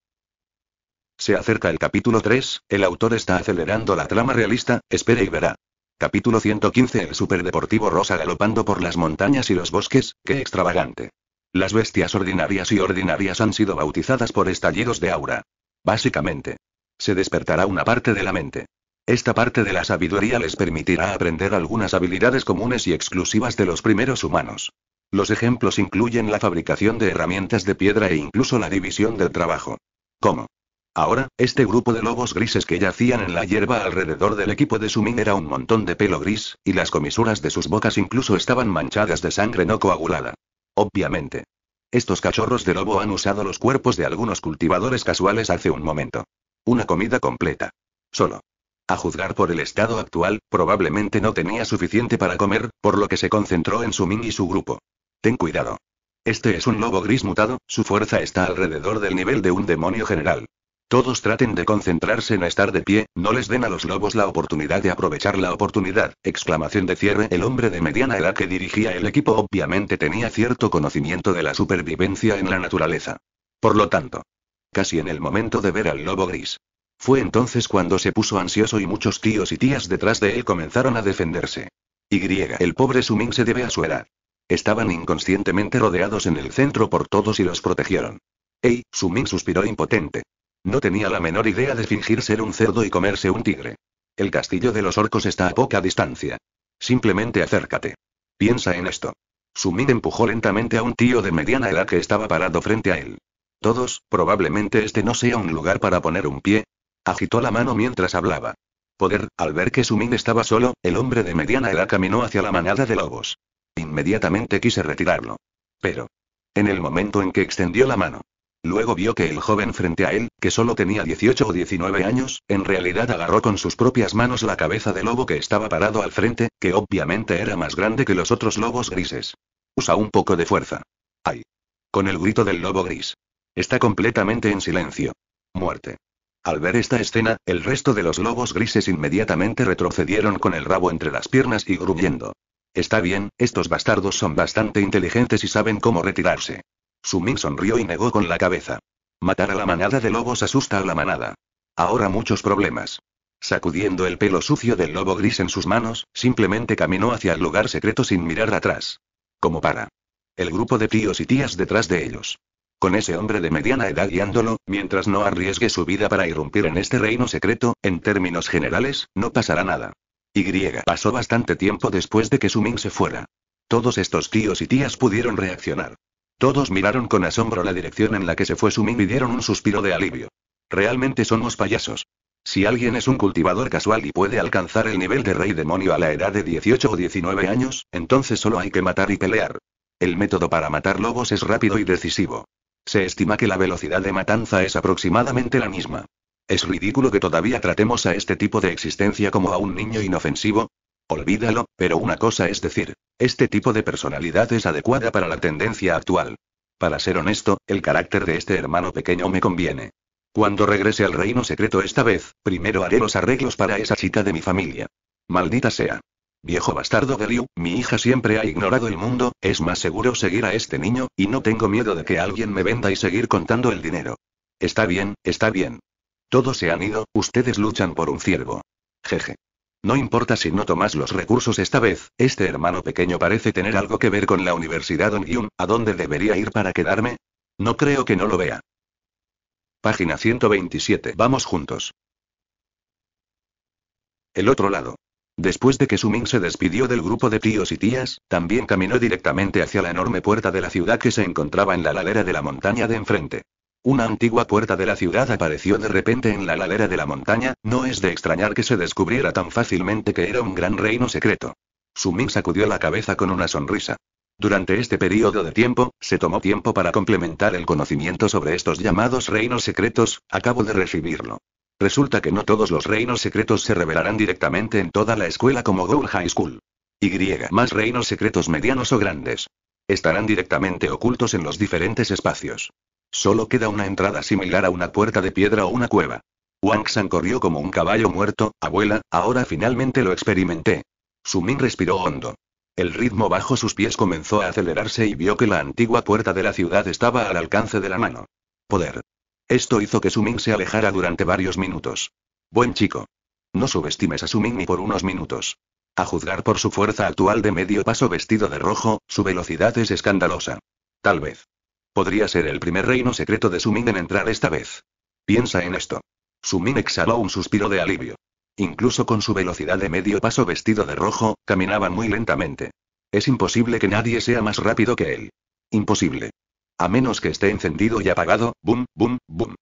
Se acerca el capítulo 3, el autor está acelerando la trama realista, espere y verá. Capítulo 115 El superdeportivo rosa galopando por las montañas y los bosques, qué extravagante. Las bestias ordinarias y ordinarias han sido bautizadas por estallidos de aura. Básicamente. Se despertará una parte de la mente. Esta parte de la sabiduría les permitirá aprender algunas habilidades comunes y exclusivas de los primeros humanos. Los ejemplos incluyen la fabricación de herramientas de piedra e incluso la división del trabajo. ¿Cómo? Ahora, este grupo de lobos grises que yacían en la hierba alrededor del equipo de Sumin era un montón de pelo gris, y las comisuras de sus bocas incluso estaban manchadas de sangre no coagulada. Obviamente. Estos cachorros de lobo han usado los cuerpos de algunos cultivadores casuales hace un momento. Una comida completa. Solo. A juzgar por el estado actual, probablemente no tenía suficiente para comer, por lo que se concentró en Sumin y su grupo. Ten cuidado. Este es un lobo gris mutado, su fuerza está alrededor del nivel de un demonio general. Todos traten de concentrarse en estar de pie, no les den a los lobos la oportunidad de aprovechar la oportunidad. Exclamación de cierre. El hombre de mediana edad que dirigía el equipo obviamente tenía cierto conocimiento de la supervivencia en la naturaleza. Por lo tanto, casi en el momento de ver al lobo gris. Fue entonces cuando se puso ansioso y muchos tíos y tías detrás de él comenzaron a defenderse. Y. El pobre Suming se debe a su edad. Estaban inconscientemente rodeados en el centro por todos y los protegieron. Ey, Suming suspiró impotente. No tenía la menor idea de fingir ser un cerdo y comerse un tigre. El castillo de los orcos está a poca distancia. Simplemente acércate. Piensa en esto. Sumin empujó lentamente a un tío de mediana edad que estaba parado frente a él. Todos, probablemente este no sea un lugar para poner un pie. Agitó la mano mientras hablaba. Poder, al ver que Sumin estaba solo, el hombre de mediana edad caminó hacia la manada de lobos. Inmediatamente quise retirarlo. Pero. En el momento en que extendió la mano, Luego vio que el joven frente a él, que solo tenía 18 o 19 años, en realidad agarró con sus propias manos la cabeza de lobo que estaba parado al frente, que obviamente era más grande que los otros lobos grises. Usa un poco de fuerza. ¡Ay! Con el grito del lobo gris. Está completamente en silencio. Muerte. Al ver esta escena, el resto de los lobos grises inmediatamente retrocedieron con el rabo entre las piernas y gruñendo. Está bien, estos bastardos son bastante inteligentes y saben cómo retirarse. Suming sonrió y negó con la cabeza. Matar a la manada de lobos asusta a la manada. Ahora muchos problemas. Sacudiendo el pelo sucio del lobo gris en sus manos, simplemente caminó hacia el lugar secreto sin mirar atrás. Como para. El grupo de tíos y tías detrás de ellos. Con ese hombre de mediana edad guiándolo, mientras no arriesgue su vida para irrumpir en este reino secreto, en términos generales, no pasará nada. Y pasó bastante tiempo después de que Suming se fuera. Todos estos tíos y tías pudieron reaccionar. Todos miraron con asombro la dirección en la que se fue Sumin y dieron un suspiro de alivio. Realmente somos payasos. Si alguien es un cultivador casual y puede alcanzar el nivel de rey demonio a la edad de 18 o 19 años, entonces solo hay que matar y pelear. El método para matar lobos es rápido y decisivo. Se estima que la velocidad de matanza es aproximadamente la misma. Es ridículo que todavía tratemos a este tipo de existencia como a un niño inofensivo, Olvídalo, pero una cosa es decir, este tipo de personalidad es adecuada para la tendencia actual. Para ser honesto, el carácter de este hermano pequeño me conviene. Cuando regrese al reino secreto esta vez, primero haré los arreglos para esa chica de mi familia. Maldita sea. Viejo bastardo de Liu, mi hija siempre ha ignorado el mundo, es más seguro seguir a este niño, y no tengo miedo de que alguien me venda y seguir contando el dinero. Está bien, está bien. Todos se han ido, ustedes luchan por un ciervo. Jeje. No importa si no tomas los recursos esta vez, este hermano pequeño parece tener algo que ver con la Universidad Ongyun, ¿a dónde debería ir para quedarme? No creo que no lo vea. Página 127. Vamos juntos. El otro lado. Después de que Suming se despidió del grupo de tíos y tías, también caminó directamente hacia la enorme puerta de la ciudad que se encontraba en la ladera de la montaña de enfrente. Una antigua puerta de la ciudad apareció de repente en la ladera de la montaña, no es de extrañar que se descubriera tan fácilmente que era un gran reino secreto. Suming sacudió la cabeza con una sonrisa. Durante este periodo de tiempo, se tomó tiempo para complementar el conocimiento sobre estos llamados reinos secretos, acabo de recibirlo. Resulta que no todos los reinos secretos se revelarán directamente en toda la escuela como Goul High School. Y más reinos secretos medianos o grandes. Estarán directamente ocultos en los diferentes espacios. Solo queda una entrada similar a una puerta de piedra o una cueva. Wang San corrió como un caballo muerto, abuela, ahora finalmente lo experimenté. Su Sumin respiró hondo. El ritmo bajo sus pies comenzó a acelerarse y vio que la antigua puerta de la ciudad estaba al alcance de la mano. Poder. Esto hizo que Su Sumin se alejara durante varios minutos. Buen chico. No subestimes a Sumin ni por unos minutos. A juzgar por su fuerza actual de medio paso vestido de rojo, su velocidad es escandalosa. Tal vez. Podría ser el primer reino secreto de Sumin en entrar esta vez. Piensa en esto. Sumin exhaló un suspiro de alivio. Incluso con su velocidad de medio paso vestido de rojo, caminaba muy lentamente. Es imposible que nadie sea más rápido que él. Imposible. A menos que esté encendido y apagado, boom, boom, boom.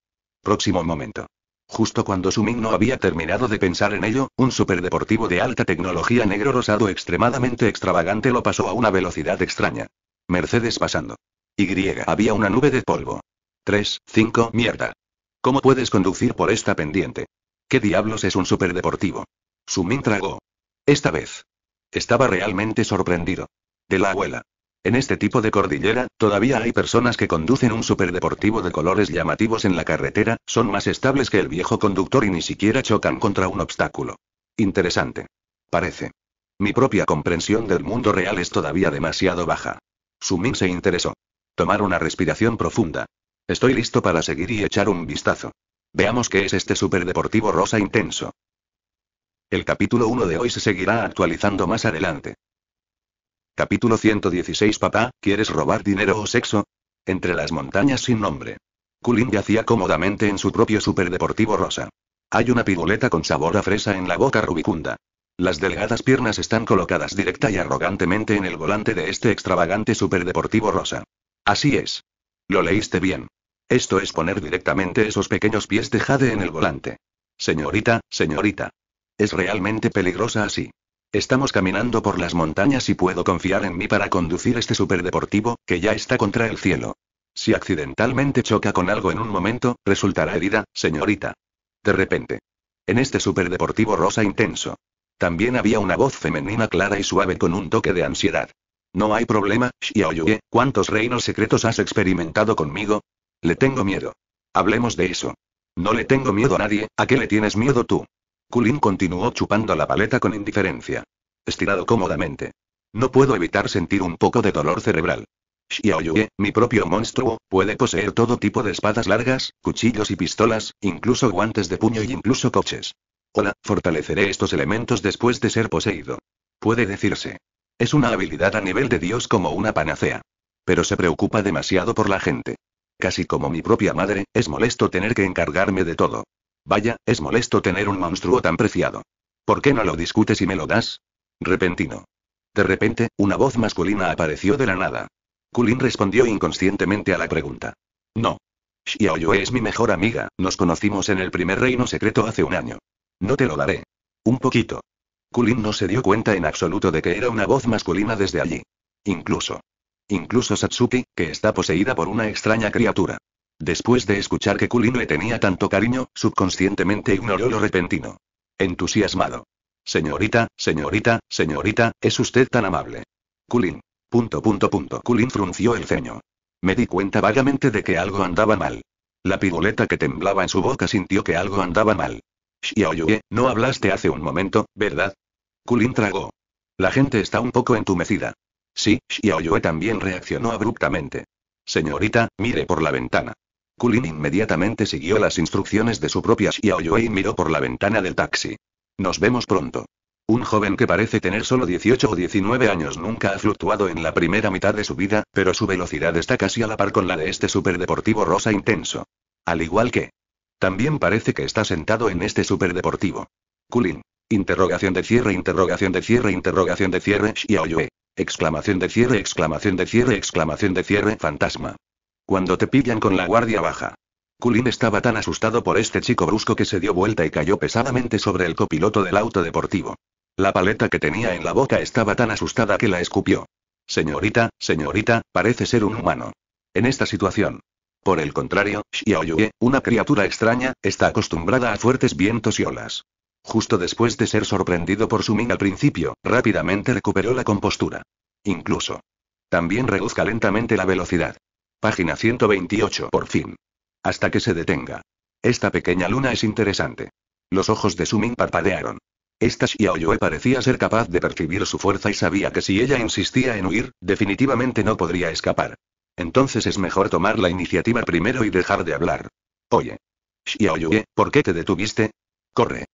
Próximo momento. Justo cuando Sumin no había terminado de pensar en ello, un superdeportivo de alta tecnología negro rosado extremadamente extravagante lo pasó a una velocidad extraña. Mercedes pasando. Y. Había una nube de polvo. 3, 5, mierda. ¿Cómo puedes conducir por esta pendiente? ¿Qué diablos es un superdeportivo? Sumin tragó. Esta vez. Estaba realmente sorprendido. De la abuela. En este tipo de cordillera, todavía hay personas que conducen un superdeportivo de colores llamativos en la carretera, son más estables que el viejo conductor y ni siquiera chocan contra un obstáculo. Interesante. Parece. Mi propia comprensión del mundo real es todavía demasiado baja. Sumin se interesó. Tomar una respiración profunda. Estoy listo para seguir y echar un vistazo. Veamos qué es este superdeportivo rosa intenso. El capítulo 1 de hoy se seguirá actualizando más adelante. Capítulo 116 Papá, ¿quieres robar dinero o sexo? Entre las montañas sin nombre. Kulin yacía cómodamente en su propio superdeportivo rosa. Hay una piruleta con sabor a fresa en la boca rubicunda. Las delgadas piernas están colocadas directa y arrogantemente en el volante de este extravagante superdeportivo rosa. Así es. Lo leíste bien. Esto es poner directamente esos pequeños pies de jade en el volante. Señorita, señorita. Es realmente peligrosa así. Estamos caminando por las montañas y puedo confiar en mí para conducir este superdeportivo, que ya está contra el cielo. Si accidentalmente choca con algo en un momento, resultará herida, señorita. De repente. En este superdeportivo rosa intenso. También había una voz femenina clara y suave con un toque de ansiedad. No hay problema, Xiaoyue, ¿cuántos reinos secretos has experimentado conmigo? Le tengo miedo. Hablemos de eso. No le tengo miedo a nadie, ¿a qué le tienes miedo tú? Kulin continuó chupando la paleta con indiferencia. Estirado cómodamente. No puedo evitar sentir un poco de dolor cerebral. Xiaoyue, mi propio monstruo, puede poseer todo tipo de espadas largas, cuchillos y pistolas, incluso guantes de puño y incluso coches. Hola, fortaleceré estos elementos después de ser poseído. Puede decirse. Es una habilidad a nivel de Dios como una panacea. Pero se preocupa demasiado por la gente. Casi como mi propia madre, es molesto tener que encargarme de todo. Vaya, es molesto tener un monstruo tan preciado. ¿Por qué no lo discutes y me lo das? Repentino. De repente, una voz masculina apareció de la nada. Kulin respondió inconscientemente a la pregunta. No. Xiaoyue es mi mejor amiga, nos conocimos en el primer reino secreto hace un año. No te lo daré. Un poquito. Kulin no se dio cuenta en absoluto de que era una voz masculina desde allí. Incluso. Incluso Satsuki, que está poseída por una extraña criatura. Después de escuchar que Kulin le tenía tanto cariño, subconscientemente ignoró lo repentino. Entusiasmado. Señorita, señorita, señorita, es usted tan amable. Kulin. Punto punto Kulin frunció el ceño. Me di cuenta vagamente de que algo andaba mal. La piruleta que temblaba en su boca sintió que algo andaba mal. Xiaoyue, no hablaste hace un momento, ¿verdad? Kulin tragó. La gente está un poco entumecida. Sí, Xiaoyue también reaccionó abruptamente. Señorita, mire por la ventana. Kulin inmediatamente siguió las instrucciones de su propia Xiaoyue y miró por la ventana del taxi. Nos vemos pronto. Un joven que parece tener solo 18 o 19 años nunca ha fluctuado en la primera mitad de su vida, pero su velocidad está casi a la par con la de este superdeportivo rosa intenso. Al igual que. También parece que está sentado en este superdeportivo. Kulin. Interrogación de cierre, interrogación de cierre, interrogación de cierre, Xiaoyue. Exclamación de cierre, exclamación de cierre, exclamación de cierre, fantasma. Cuando te pillan con la guardia baja. Kulin estaba tan asustado por este chico brusco que se dio vuelta y cayó pesadamente sobre el copiloto del auto deportivo. La paleta que tenía en la boca estaba tan asustada que la escupió. Señorita, señorita, parece ser un humano. En esta situación. Por el contrario, Xiaoyue, una criatura extraña, está acostumbrada a fuertes vientos y olas. Justo después de ser sorprendido por su al principio, rápidamente recuperó la compostura. Incluso. También reduzca lentamente la velocidad. Página 128 por fin. Hasta que se detenga. Esta pequeña luna es interesante. Los ojos de Sumin parpadearon. Esta Xiaoyue parecía ser capaz de percibir su fuerza y sabía que si ella insistía en huir, definitivamente no podría escapar. Entonces es mejor tomar la iniciativa primero y dejar de hablar. Oye. Xiaoyue, ¿por qué te detuviste? Corre.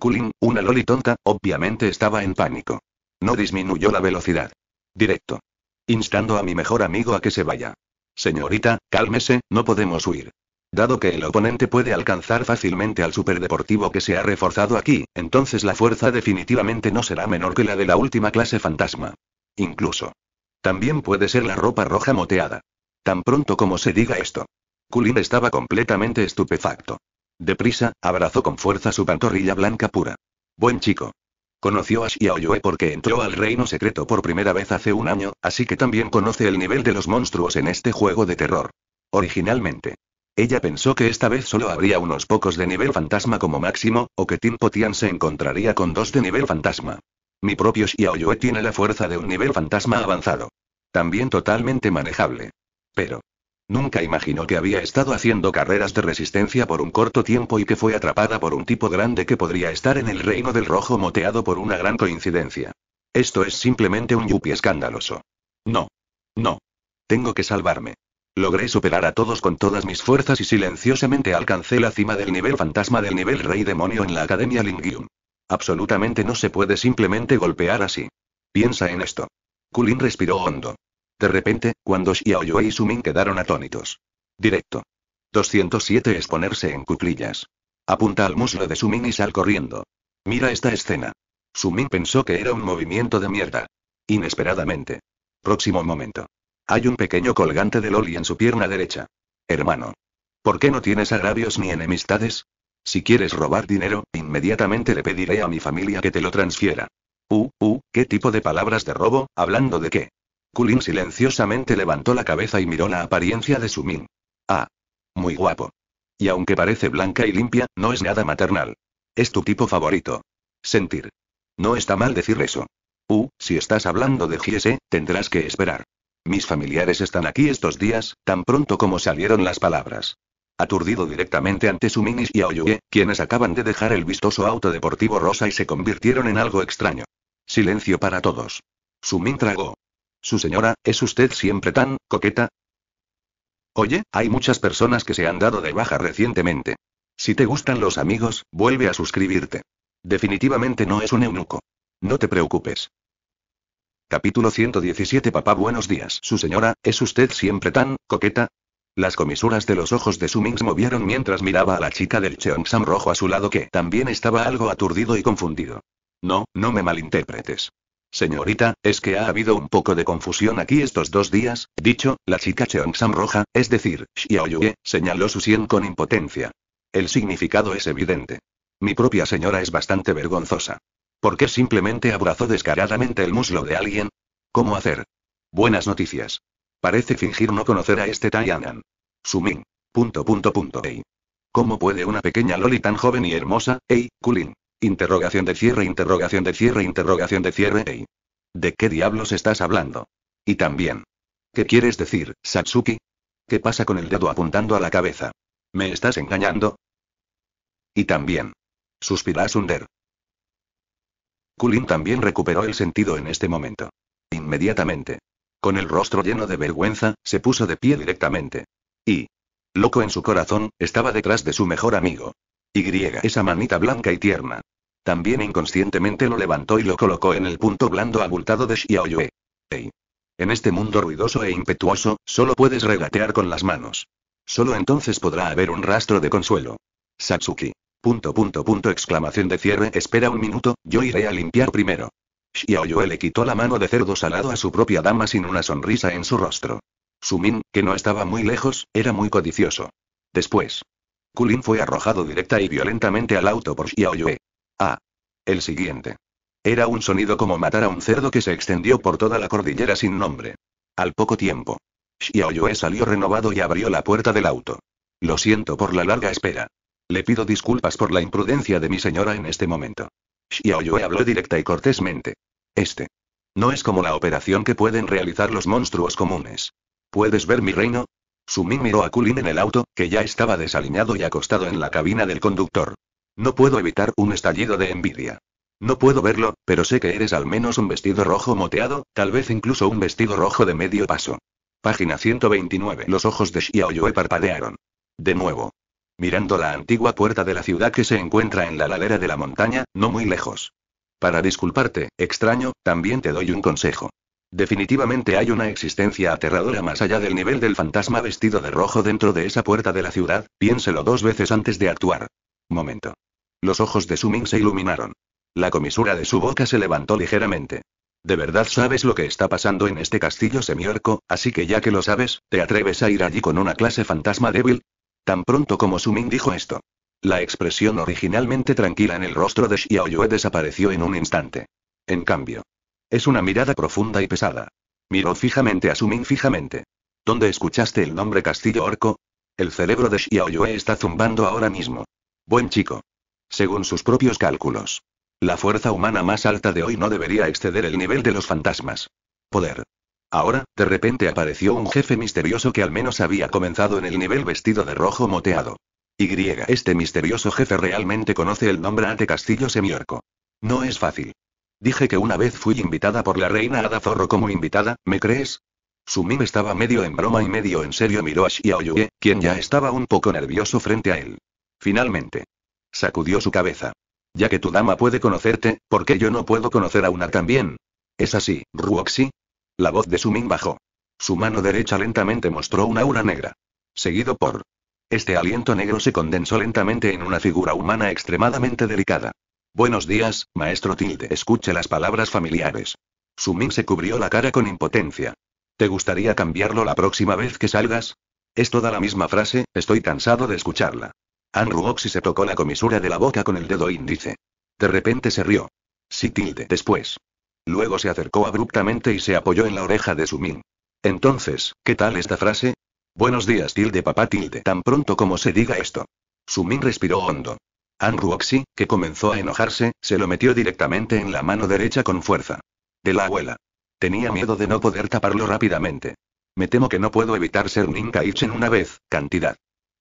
Kulin, una loli tonta, obviamente estaba en pánico. No disminuyó la velocidad. Directo. Instando a mi mejor amigo a que se vaya. Señorita, cálmese, no podemos huir. Dado que el oponente puede alcanzar fácilmente al superdeportivo que se ha reforzado aquí, entonces la fuerza definitivamente no será menor que la de la última clase fantasma. Incluso. También puede ser la ropa roja moteada. Tan pronto como se diga esto. Kulin estaba completamente estupefacto. Deprisa, abrazó con fuerza su pantorrilla blanca pura. Buen chico. Conoció a Xiaoyue porque entró al reino secreto por primera vez hace un año, así que también conoce el nivel de los monstruos en este juego de terror. Originalmente. Ella pensó que esta vez solo habría unos pocos de nivel fantasma como máximo, o que Tim Potian se encontraría con dos de nivel fantasma. Mi propio Xiaoyue tiene la fuerza de un nivel fantasma avanzado. También totalmente manejable. Pero. Nunca imaginó que había estado haciendo carreras de resistencia por un corto tiempo y que fue atrapada por un tipo grande que podría estar en el reino del rojo moteado por una gran coincidencia. Esto es simplemente un yuppie escandaloso. No. No. Tengo que salvarme. Logré superar a todos con todas mis fuerzas y silenciosamente alcancé la cima del nivel fantasma del nivel rey demonio en la Academia Lingyun. Absolutamente no se puede simplemente golpear así. Piensa en esto. Kulin respiró hondo. De repente, cuando Xiaoyue y Sumin quedaron atónitos. Directo. 207 es ponerse en cuclillas. Apunta al muslo de Sumin y sal corriendo. Mira esta escena. Sumin pensó que era un movimiento de mierda. Inesperadamente. Próximo momento. Hay un pequeño colgante de Loli en su pierna derecha. Hermano. ¿Por qué no tienes agravios ni enemistades? Si quieres robar dinero, inmediatamente le pediré a mi familia que te lo transfiera. Uh, uh, ¿qué tipo de palabras de robo, hablando de qué? Kulin silenciosamente levantó la cabeza y miró la apariencia de Sumin. Ah. Muy guapo. Y aunque parece blanca y limpia, no es nada maternal. Es tu tipo favorito. Sentir. No está mal decir eso. Uh, si estás hablando de Giese, tendrás que esperar. Mis familiares están aquí estos días, tan pronto como salieron las palabras. Aturdido directamente ante Sumin y Aoyue, quienes acaban de dejar el vistoso auto deportivo rosa y se convirtieron en algo extraño. Silencio para todos. Sumin tragó. Su señora, ¿es usted siempre tan coqueta? Oye, hay muchas personas que se han dado de baja recientemente. Si te gustan los amigos, vuelve a suscribirte. Definitivamente no es un eunuco. No te preocupes. Capítulo 117 Papá Buenos días. Su señora, ¿es usted siempre tan coqueta? Las comisuras de los ojos de su Sumings movieron mientras miraba a la chica del Cheongsam rojo a su lado que también estaba algo aturdido y confundido. No, no me malinterpretes. Señorita, es que ha habido un poco de confusión aquí estos dos días, dicho, la chica Cheongsam roja, es decir, Xiaoyue, señaló su sien con impotencia. El significado es evidente. Mi propia señora es bastante vergonzosa. ¿Por qué simplemente abrazó descaradamente el muslo de alguien? ¿Cómo hacer? Buenas noticias. Parece fingir no conocer a este Taiyanan. Sumin. Punto punto punto ¿Cómo puede una pequeña loli tan joven y hermosa, ey, Kulin? Interrogación de cierre, interrogación de cierre, interrogación de cierre. Ey. ¿De qué diablos estás hablando? Y también. ¿Qué quieres decir, Satsuki? ¿Qué pasa con el dedo apuntando a la cabeza? ¿Me estás engañando? Y también. Suspiras under Kulin también recuperó el sentido en este momento. Inmediatamente. Con el rostro lleno de vergüenza, se puso de pie directamente. Y. Loco en su corazón, estaba detrás de su mejor amigo. Y esa manita blanca y tierna. También inconscientemente lo levantó y lo colocó en el punto blando abultado de Xiaoyue. Hey. En este mundo ruidoso e impetuoso, solo puedes regatear con las manos. Solo entonces podrá haber un rastro de consuelo. Satsuki. Punto punto punto exclamación de cierre. Espera un minuto, yo iré a limpiar primero. Xiaoyue le quitó la mano de cerdo salado a su propia dama sin una sonrisa en su rostro. Sumin, que no estaba muy lejos, era muy codicioso. Después, Kulin fue arrojado directa y violentamente al auto por Xiaoyue. Ah. El siguiente. Era un sonido como matar a un cerdo que se extendió por toda la cordillera sin nombre. Al poco tiempo. Xiaoyue salió renovado y abrió la puerta del auto. Lo siento por la larga espera. Le pido disculpas por la imprudencia de mi señora en este momento. Xiaoyue habló directa y cortésmente. Este. No es como la operación que pueden realizar los monstruos comunes. ¿Puedes ver mi reino? Sumi miró a Kulin en el auto, que ya estaba desaliñado y acostado en la cabina del conductor. No puedo evitar un estallido de envidia. No puedo verlo, pero sé que eres al menos un vestido rojo moteado, tal vez incluso un vestido rojo de medio paso. Página 129. Los ojos de Xiaoyue parpadearon. De nuevo. Mirando la antigua puerta de la ciudad que se encuentra en la ladera de la montaña, no muy lejos. Para disculparte, extraño, también te doy un consejo. Definitivamente hay una existencia aterradora más allá del nivel del fantasma vestido de rojo dentro de esa puerta de la ciudad, piénselo dos veces antes de actuar. Momento. Los ojos de Suming se iluminaron. La comisura de su boca se levantó ligeramente. De verdad sabes lo que está pasando en este castillo semiorco, así que ya que lo sabes, ¿te atreves a ir allí con una clase fantasma débil? Tan pronto como Suming dijo esto. La expresión originalmente tranquila en el rostro de Xiaoyue desapareció en un instante. En cambio, es una mirada profunda y pesada. Miró fijamente a Sumin fijamente. ¿Dónde escuchaste el nombre Castillo Orco? El cerebro de Xiaoyue está zumbando ahora mismo. Buen chico. Según sus propios cálculos. La fuerza humana más alta de hoy no debería exceder el nivel de los fantasmas. Poder. Ahora, de repente apareció un jefe misterioso que al menos había comenzado en el nivel vestido de rojo moteado. Y este misterioso jefe realmente conoce el nombre de Castillo Semiorco. No es fácil. Dije que una vez fui invitada por la reina Ada Zorro como invitada, ¿me crees? Sumim estaba medio en broma y medio en serio miró a Xiaoyue, quien ya estaba un poco nervioso frente a él. Finalmente. Sacudió su cabeza. Ya que tu dama puede conocerte, ¿por qué yo no puedo conocer a una también? ¿Es así, Ruoxi? La voz de Sumin bajó. Su mano derecha lentamente mostró una aura negra. Seguido por... Este aliento negro se condensó lentamente en una figura humana extremadamente delicada. Buenos días, maestro Tilde. Escuche las palabras familiares. Sumin se cubrió la cara con impotencia. ¿Te gustaría cambiarlo la próxima vez que salgas? Es toda la misma frase, estoy cansado de escucharla. An Ruoxi se tocó la comisura de la boca con el dedo índice. De repente se rió. Sí, tilde, después. Luego se acercó abruptamente y se apoyó en la oreja de Sumin. Entonces, ¿qué tal esta frase? Buenos días, tilde, papá, tilde, tan pronto como se diga esto. Sumin respiró hondo. An Ruoxi, que comenzó a enojarse, se lo metió directamente en la mano derecha con fuerza. De la abuela. Tenía miedo de no poder taparlo rápidamente. Me temo que no puedo evitar ser un Ichen una vez, cantidad.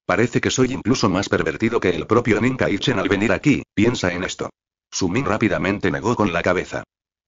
Parece que soy incluso más pervertido que el propio Ninka Ichen al venir aquí, piensa en esto. Sumin rápidamente negó con la cabeza.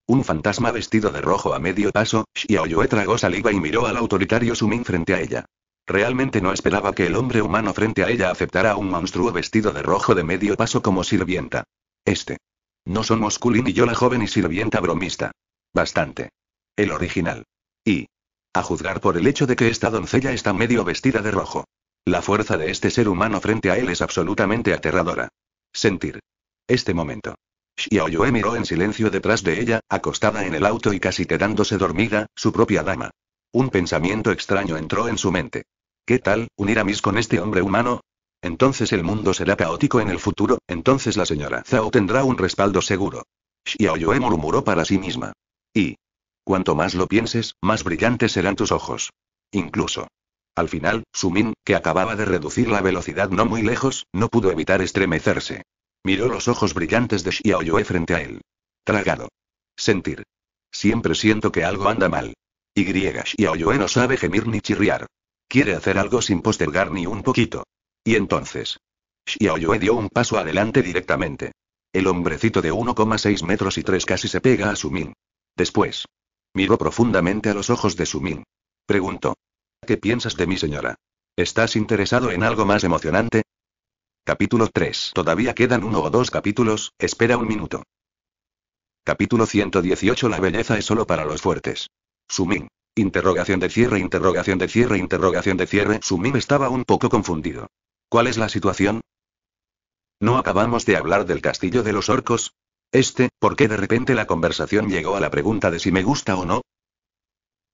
Un fantasma vestido de rojo a medio paso, Xiaoyue tragó saliva y miró al autoritario Sumin frente a ella. Realmente no esperaba que el hombre humano frente a ella aceptara a un monstruo vestido de rojo de medio paso como sirvienta. Este. No son musculín y yo la joven y sirvienta bromista. Bastante. El original. Y. A juzgar por el hecho de que esta doncella está medio vestida de rojo. La fuerza de este ser humano frente a él es absolutamente aterradora. Sentir. Este momento. Xiaoyue miró en silencio detrás de ella, acostada en el auto y casi quedándose dormida, su propia dama. Un pensamiento extraño entró en su mente. ¿Qué tal, unir a mis con este hombre humano? Entonces el mundo será caótico en el futuro, entonces la señora Zhao tendrá un respaldo seguro. Xiaoyue murmuró para sí misma. Y. Cuanto más lo pienses, más brillantes serán tus ojos. Incluso. Al final, Sumin, que acababa de reducir la velocidad no muy lejos, no pudo evitar estremecerse. Miró los ojos brillantes de Xiaoyue frente a él. Tragado. Sentir. Siempre siento que algo anda mal. Y Xiaoyue no sabe gemir ni chirriar. Quiere hacer algo sin postergar ni un poquito. Y entonces. Xiaoyue dio un paso adelante directamente. El hombrecito de 1,6 metros y 3 casi se pega a Sumin. Después. Miró profundamente a los ojos de Sumin. Preguntó. ¿Qué piensas de mi señora? ¿Estás interesado en algo más emocionante? Capítulo 3. Todavía quedan uno o dos capítulos, espera un minuto. Capítulo 118. La belleza es solo para los fuertes. Sumin. Interrogación de cierre, interrogación de cierre, interrogación de cierre. Sumim estaba un poco confundido. ¿Cuál es la situación? ¿No acabamos de hablar del castillo de los orcos? Este, ¿por qué de repente la conversación llegó a la pregunta de si me gusta o no?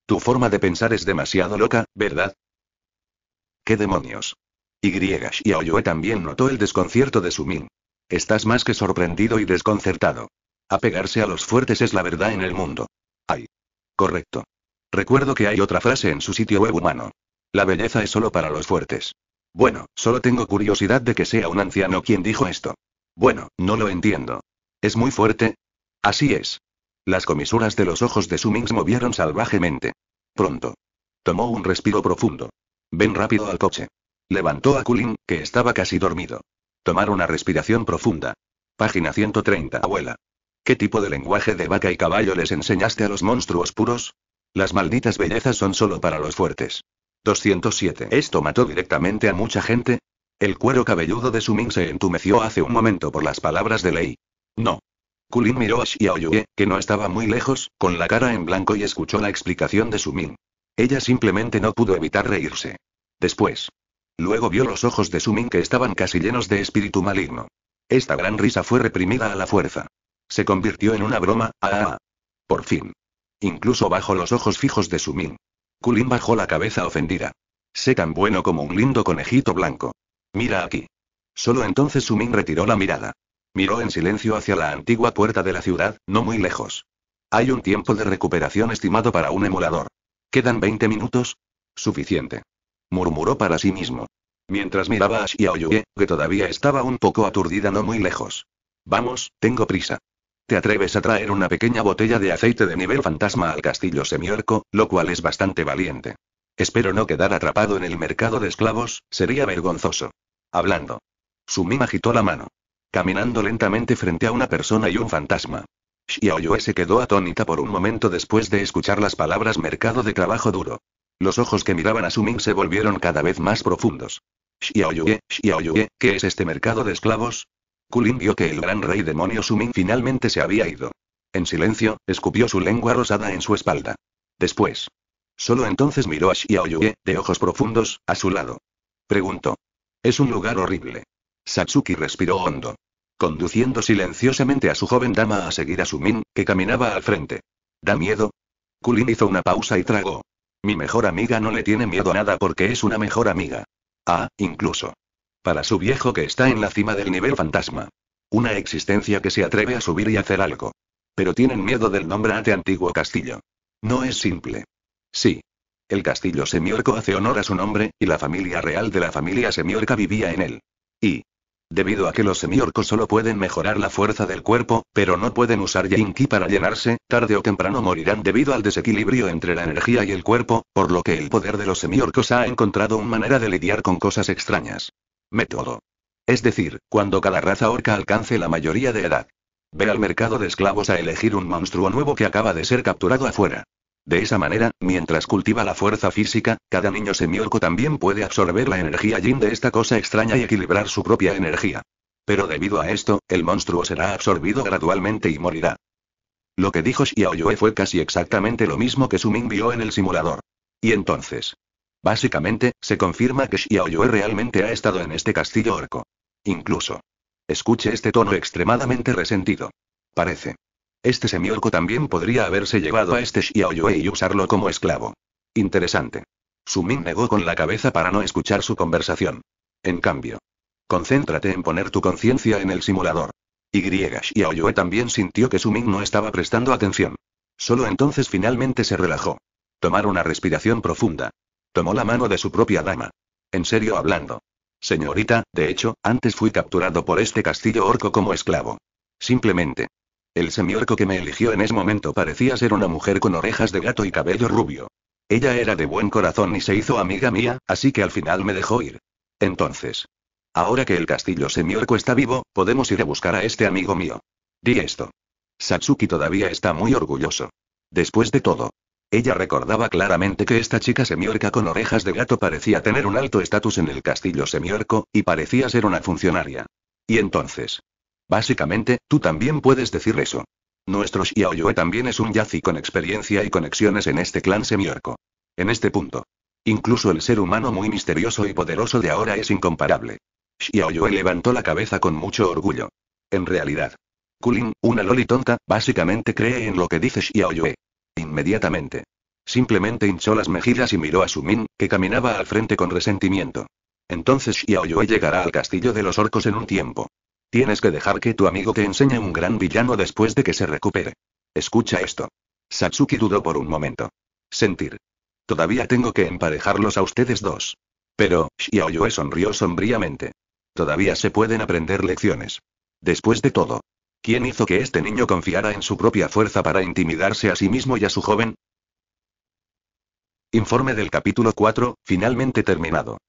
Tu forma de pensar es demasiado loca, ¿verdad? ¿Qué demonios? Y Aoyue también notó el desconcierto de Sumin. Estás más que sorprendido y desconcertado. Apegarse a los fuertes es la verdad en el mundo. Ay. Correcto. Recuerdo que hay otra frase en su sitio web humano. La belleza es solo para los fuertes. Bueno, solo tengo curiosidad de que sea un anciano quien dijo esto. Bueno, no lo entiendo. ¿Es muy fuerte? Así es. Las comisuras de los ojos de su Sumings movieron salvajemente. Pronto. Tomó un respiro profundo. Ven rápido al coche. Levantó a Kulin, que estaba casi dormido. Tomar una respiración profunda. Página 130. Abuela. ¿Qué tipo de lenguaje de vaca y caballo les enseñaste a los monstruos puros? Las malditas bellezas son solo para los fuertes. 207. Esto mató directamente a mucha gente. El cuero cabelludo de Suming se entumeció hace un momento por las palabras de Lei. No. Kulin miró a Yue, que no estaba muy lejos, con la cara en blanco y escuchó la explicación de Suming. Ella simplemente no pudo evitar reírse. Después. Luego vio los ojos de Suming que estaban casi llenos de espíritu maligno. Esta gran risa fue reprimida a la fuerza. Se convirtió en una broma, ah, ah. ah. Por fin incluso bajo los ojos fijos de Sumin. Kulin bajó la cabeza ofendida. Sé tan bueno como un lindo conejito blanco. Mira aquí. Solo entonces Sumin retiró la mirada. Miró en silencio hacia la antigua puerta de la ciudad, no muy lejos. Hay un tiempo de recuperación estimado para un emulador. ¿Quedan 20 minutos? Suficiente. Murmuró para sí mismo. Mientras miraba a Xiaoyue, que todavía estaba un poco aturdida no muy lejos. Vamos, tengo prisa. Te atreves a traer una pequeña botella de aceite de nivel fantasma al castillo semiorco, lo cual es bastante valiente. Espero no quedar atrapado en el mercado de esclavos, sería vergonzoso. Hablando. Sumim agitó la mano. Caminando lentamente frente a una persona y un fantasma. Xiaoyue se quedó atónita por un momento después de escuchar las palabras mercado de trabajo duro. Los ojos que miraban a Sumim se volvieron cada vez más profundos. Xiaoyue, Xiaoyue, ¿qué es este mercado de esclavos? Kulin vio que el gran rey demonio Sumin finalmente se había ido. En silencio, escupió su lengua rosada en su espalda. Después. Solo entonces miró a Shiaoyue, de ojos profundos, a su lado. Preguntó. Es un lugar horrible. Satsuki respiró hondo. Conduciendo silenciosamente a su joven dama a seguir a Sumin, que caminaba al frente. ¿Da miedo? Kulin hizo una pausa y tragó. Mi mejor amiga no le tiene miedo a nada porque es una mejor amiga. Ah, incluso. Para su viejo que está en la cima del nivel fantasma. Una existencia que se atreve a subir y hacer algo. Pero tienen miedo del nombre ante antiguo castillo. No es simple. Sí. El castillo semiorco hace honor a su nombre, y la familia real de la familia semiorca vivía en él. Y, Debido a que los semiorcos solo pueden mejorar la fuerza del cuerpo, pero no pueden usar yinki para llenarse, tarde o temprano morirán debido al desequilibrio entre la energía y el cuerpo, por lo que el poder de los semiorcos ha encontrado una manera de lidiar con cosas extrañas. Método. Es decir, cuando cada raza orca alcance la mayoría de edad. Ve al mercado de esclavos a elegir un monstruo nuevo que acaba de ser capturado afuera. De esa manera, mientras cultiva la fuerza física, cada niño semiorco también puede absorber la energía yin de esta cosa extraña y equilibrar su propia energía. Pero debido a esto, el monstruo será absorbido gradualmente y morirá. Lo que dijo Xiaoyue fue casi exactamente lo mismo que Su vio en el simulador. Y entonces. Básicamente, se confirma que Xiaoyue realmente ha estado en este castillo orco. Incluso. Escuche este tono extremadamente resentido. Parece. Este semiorco también podría haberse llevado a este Xiaoyue y usarlo como esclavo. Interesante. Sumin negó con la cabeza para no escuchar su conversación. En cambio. Concéntrate en poner tu conciencia en el simulador. Y Xiaoyue también sintió que Suming no estaba prestando atención. Solo entonces finalmente se relajó. Tomar una respiración profunda. Tomó la mano de su propia dama. En serio hablando. Señorita, de hecho, antes fui capturado por este castillo orco como esclavo. Simplemente. El semiorco que me eligió en ese momento parecía ser una mujer con orejas de gato y cabello rubio. Ella era de buen corazón y se hizo amiga mía, así que al final me dejó ir. Entonces. Ahora que el castillo semiorco está vivo, podemos ir a buscar a este amigo mío. Di esto. Satsuki todavía está muy orgulloso. Después de todo. Ella recordaba claramente que esta chica semiorca con orejas de gato parecía tener un alto estatus en el castillo semiorco, y parecía ser una funcionaria. Y entonces. Básicamente, tú también puedes decir eso. Nuestro Xiaoyue también es un yazi con experiencia y conexiones en este clan semiorco. En este punto. Incluso el ser humano muy misterioso y poderoso de ahora es incomparable. Xiaoyue levantó la cabeza con mucho orgullo. En realidad. Kulin, una loli tonta, básicamente cree en lo que dice Xiaoyue inmediatamente. Simplemente hinchó las mejillas y miró a Sumin, que caminaba al frente con resentimiento. Entonces Xiaoyue llegará al castillo de los orcos en un tiempo. Tienes que dejar que tu amigo te enseñe un gran villano después de que se recupere. Escucha esto. Satsuki dudó por un momento. Sentir. Todavía tengo que emparejarlos a ustedes dos. Pero, Xiaoyue sonrió sombríamente. Todavía se pueden aprender lecciones. Después de todo, ¿Quién hizo que este niño confiara en su propia fuerza para intimidarse a sí mismo y a su joven? Informe del capítulo 4, finalmente terminado.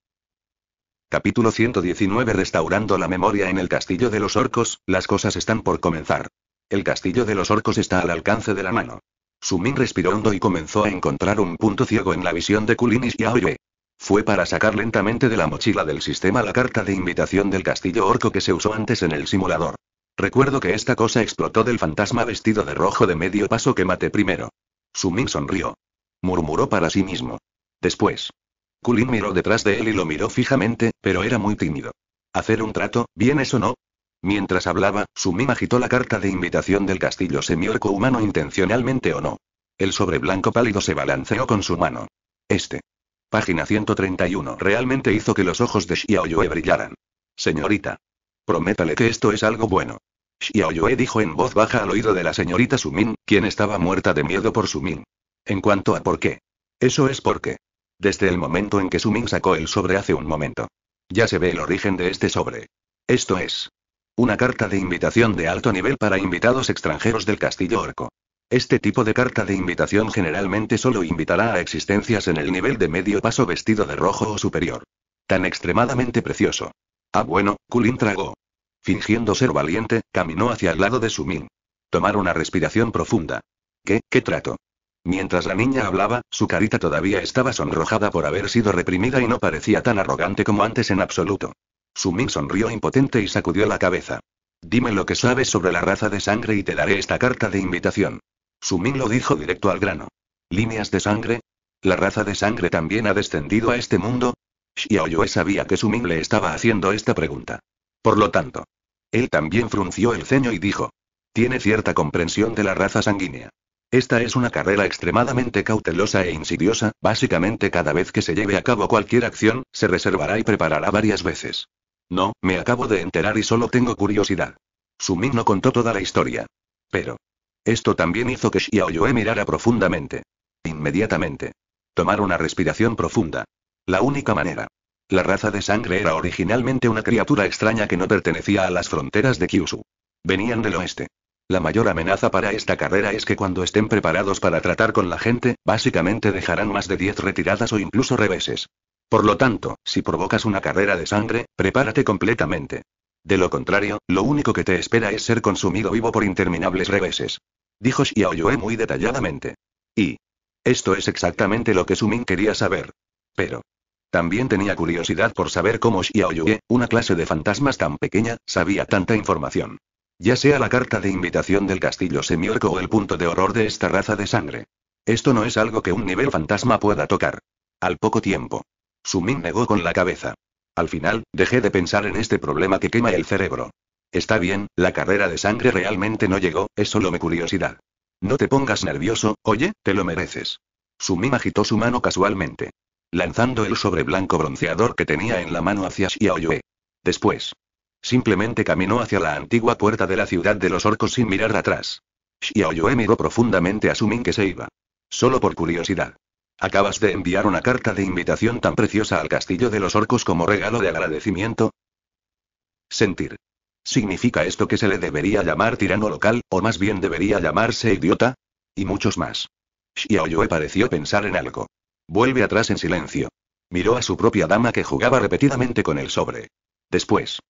Capítulo 119 Restaurando la memoria en el castillo de los orcos, las cosas están por comenzar. El castillo de los orcos está al alcance de la mano. Sumin respiró hondo y comenzó a encontrar un punto ciego en la visión de Kulinis y Aoyue. Fue para sacar lentamente de la mochila del sistema la carta de invitación del castillo orco que se usó antes en el simulador. Recuerdo que esta cosa explotó del fantasma vestido de rojo de medio paso que maté primero. Sumin sonrió. Murmuró para sí mismo. Después. Kulin miró detrás de él y lo miró fijamente, pero era muy tímido. ¿Hacer un trato, bien eso no? Mientras hablaba, Sumin agitó la carta de invitación del castillo semiorco humano intencionalmente o no. El sobre blanco pálido se balanceó con su mano. Este. Página 131 realmente hizo que los ojos de Xiaoyue brillaran. Señorita. Prométale que esto es algo bueno. Xiaoyue dijo en voz baja al oído de la señorita Sumin, quien estaba muerta de miedo por Sumin. En cuanto a por qué. Eso es porque. Desde el momento en que Sumin sacó el sobre hace un momento. Ya se ve el origen de este sobre. Esto es. Una carta de invitación de alto nivel para invitados extranjeros del castillo orco. Este tipo de carta de invitación generalmente solo invitará a existencias en el nivel de medio paso vestido de rojo o superior. Tan extremadamente precioso. Ah bueno, Kulin tragó. Fingiendo ser valiente, caminó hacia el lado de Sumin. Tomar una respiración profunda. ¿Qué, qué trato? Mientras la niña hablaba, su carita todavía estaba sonrojada por haber sido reprimida y no parecía tan arrogante como antes en absoluto. Sumin sonrió impotente y sacudió la cabeza. Dime lo que sabes sobre la raza de sangre y te daré esta carta de invitación. Sumin lo dijo directo al grano. ¿Líneas de sangre? ¿La raza de sangre también ha descendido a este mundo? Xiaoyue sabía que Sumin le estaba haciendo esta pregunta. Por lo tanto, él también frunció el ceño y dijo. Tiene cierta comprensión de la raza sanguínea. Esta es una carrera extremadamente cautelosa e insidiosa, básicamente cada vez que se lleve a cabo cualquier acción, se reservará y preparará varias veces. No, me acabo de enterar y solo tengo curiosidad. Sumin no contó toda la historia. Pero. Esto también hizo que Xiaoyue mirara profundamente. Inmediatamente. Tomar una respiración profunda. La única manera. La raza de sangre era originalmente una criatura extraña que no pertenecía a las fronteras de Kyushu. Venían del oeste. La mayor amenaza para esta carrera es que cuando estén preparados para tratar con la gente, básicamente dejarán más de 10 retiradas o incluso reveses. Por lo tanto, si provocas una carrera de sangre, prepárate completamente. De lo contrario, lo único que te espera es ser consumido vivo por interminables reveses. Dijo Xiaoyue muy detalladamente. Y. Esto es exactamente lo que Sumin quería saber. Pero. También tenía curiosidad por saber cómo Xiaoyue, una clase de fantasmas tan pequeña, sabía tanta información. Ya sea la carta de invitación del castillo semiorco o el punto de horror de esta raza de sangre. Esto no es algo que un nivel fantasma pueda tocar. Al poco tiempo. Sumin negó con la cabeza. Al final, dejé de pensar en este problema que quema el cerebro. Está bien, la carrera de sangre realmente no llegó, es solo mi curiosidad. No te pongas nervioso, oye, te lo mereces. Sumin agitó su mano casualmente lanzando el sobre blanco bronceador que tenía en la mano hacia Xiaoyue. Después, simplemente caminó hacia la antigua puerta de la ciudad de los orcos sin mirar atrás. Xiaoyue miró profundamente a que se iba. Solo por curiosidad. ¿Acabas de enviar una carta de invitación tan preciosa al castillo de los orcos como regalo de agradecimiento? Sentir. ¿Significa esto que se le debería llamar tirano local, o más bien debería llamarse idiota? Y muchos más. Xiaoyue pareció pensar en algo. Vuelve atrás en silencio. Miró a su propia dama que jugaba repetidamente con el sobre. Después.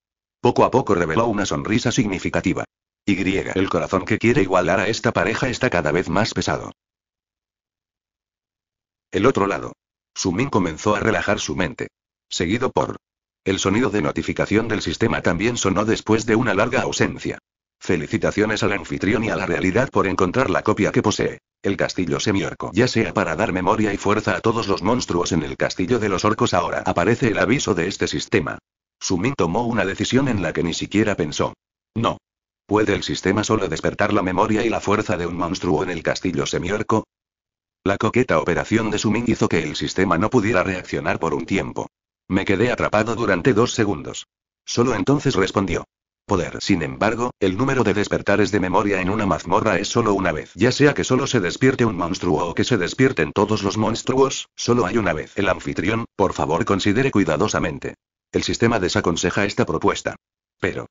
Poco a poco reveló una sonrisa significativa. Y el corazón que quiere igualar a esta pareja está cada vez más pesado. El otro lado. Sumin comenzó a relajar su mente. Seguido por. El sonido de notificación del sistema también sonó después de una larga ausencia. Felicitaciones al anfitrión y a la realidad por encontrar la copia que posee. El castillo semiorco. Ya sea para dar memoria y fuerza a todos los monstruos en el castillo de los orcos ahora aparece el aviso de este sistema. Sumin tomó una decisión en la que ni siquiera pensó. No. ¿Puede el sistema solo despertar la memoria y la fuerza de un monstruo en el castillo semiorco? La coqueta operación de Sumin hizo que el sistema no pudiera reaccionar por un tiempo. Me quedé atrapado durante dos segundos. Solo entonces respondió poder. Sin embargo, el número de despertares de memoria en una mazmorra es solo una vez. Ya sea que solo se despierte un monstruo o que se despierten todos los monstruos, solo hay una vez. El anfitrión, por favor considere cuidadosamente. El sistema desaconseja esta propuesta. Pero.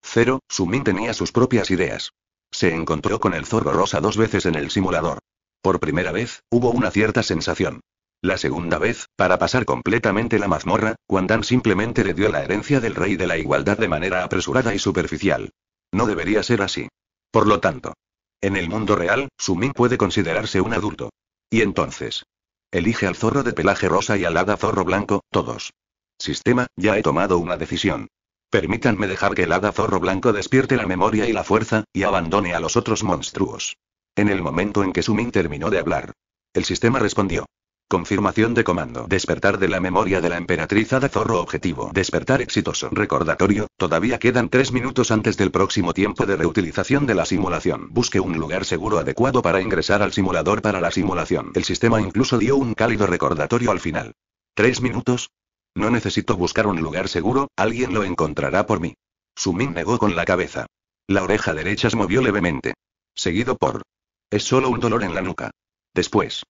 Cero, Sumin tenía sus propias ideas. Se encontró con el zorro rosa dos veces en el simulador. Por primera vez, hubo una cierta sensación. La segunda vez, para pasar completamente la mazmorra, Quandan simplemente le dio la herencia del rey de la igualdad de manera apresurada y superficial. No debería ser así. Por lo tanto, en el mundo real, Sumin puede considerarse un adulto. Y entonces, elige al zorro de pelaje rosa y al hada zorro blanco, todos. Sistema, ya he tomado una decisión. Permítanme dejar que el hada zorro blanco despierte la memoria y la fuerza, y abandone a los otros monstruos. En el momento en que Sumin terminó de hablar, el sistema respondió. Confirmación de comando. Despertar de la memoria de la emperatriz Ada Zorro. Objetivo. Despertar exitoso. Recordatorio. Todavía quedan tres minutos antes del próximo tiempo de reutilización de la simulación. Busque un lugar seguro adecuado para ingresar al simulador para la simulación. El sistema incluso dio un cálido recordatorio al final. ¿Tres minutos? No necesito buscar un lugar seguro, alguien lo encontrará por mí. Sumin negó con la cabeza. La oreja derecha se movió levemente. Seguido por. Es solo un dolor en la nuca. Después.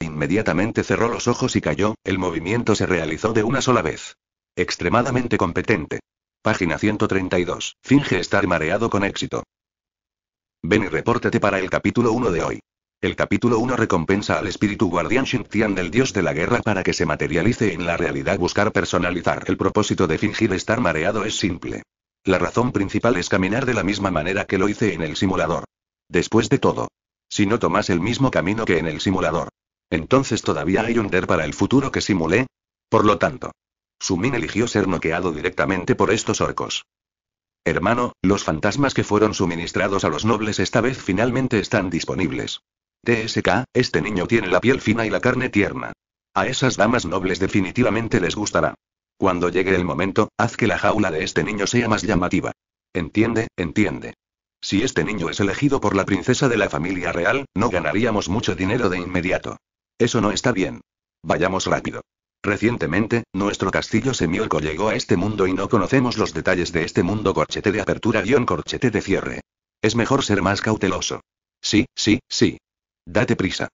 Inmediatamente cerró los ojos y cayó, el movimiento se realizó de una sola vez. Extremadamente competente. Página 132. Finge estar mareado con éxito. Ven y repórtete para el capítulo 1 de hoy. El capítulo 1 recompensa al espíritu guardián Shintian del dios de la guerra para que se materialice en la realidad. Buscar personalizar el propósito de fingir estar mareado es simple. La razón principal es caminar de la misma manera que lo hice en el simulador. Después de todo. Si no tomas el mismo camino que en el simulador, entonces todavía hay un der para el futuro que simulé. Por lo tanto, Sumin eligió ser noqueado directamente por estos orcos. Hermano, los fantasmas que fueron suministrados a los nobles esta vez finalmente están disponibles. TSK, este niño tiene la piel fina y la carne tierna. A esas damas nobles definitivamente les gustará. Cuando llegue el momento, haz que la jaula de este niño sea más llamativa. Entiende, entiende. Si este niño es elegido por la princesa de la familia real, no ganaríamos mucho dinero de inmediato. Eso no está bien. Vayamos rápido. Recientemente, nuestro castillo semiorco llegó a este mundo y no conocemos los detalles de este mundo corchete de apertura un corchete de cierre. Es mejor ser más cauteloso. Sí, sí, sí. Date prisa.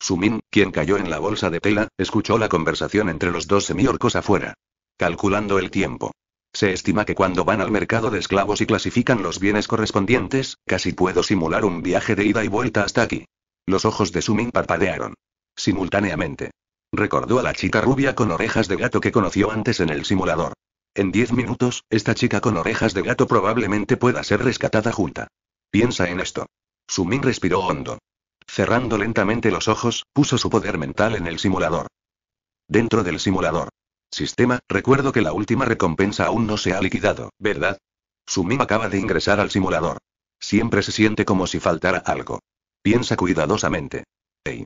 Sumin, quien cayó en la bolsa de tela, escuchó la conversación entre los dos semiorcos afuera. Calculando el tiempo. Se estima que cuando van al mercado de esclavos y clasifican los bienes correspondientes, casi puedo simular un viaje de ida y vuelta hasta aquí. Los ojos de Sumin parpadearon simultáneamente. Recordó a la chica rubia con orejas de gato que conoció antes en el simulador. En diez minutos, esta chica con orejas de gato probablemente pueda ser rescatada junta. Piensa en esto. Sumin respiró hondo. Cerrando lentamente los ojos, puso su poder mental en el simulador. Dentro del simulador. Sistema, recuerdo que la última recompensa aún no se ha liquidado, ¿verdad? Sumin acaba de ingresar al simulador. Siempre se siente como si faltara algo. Piensa cuidadosamente. Hey.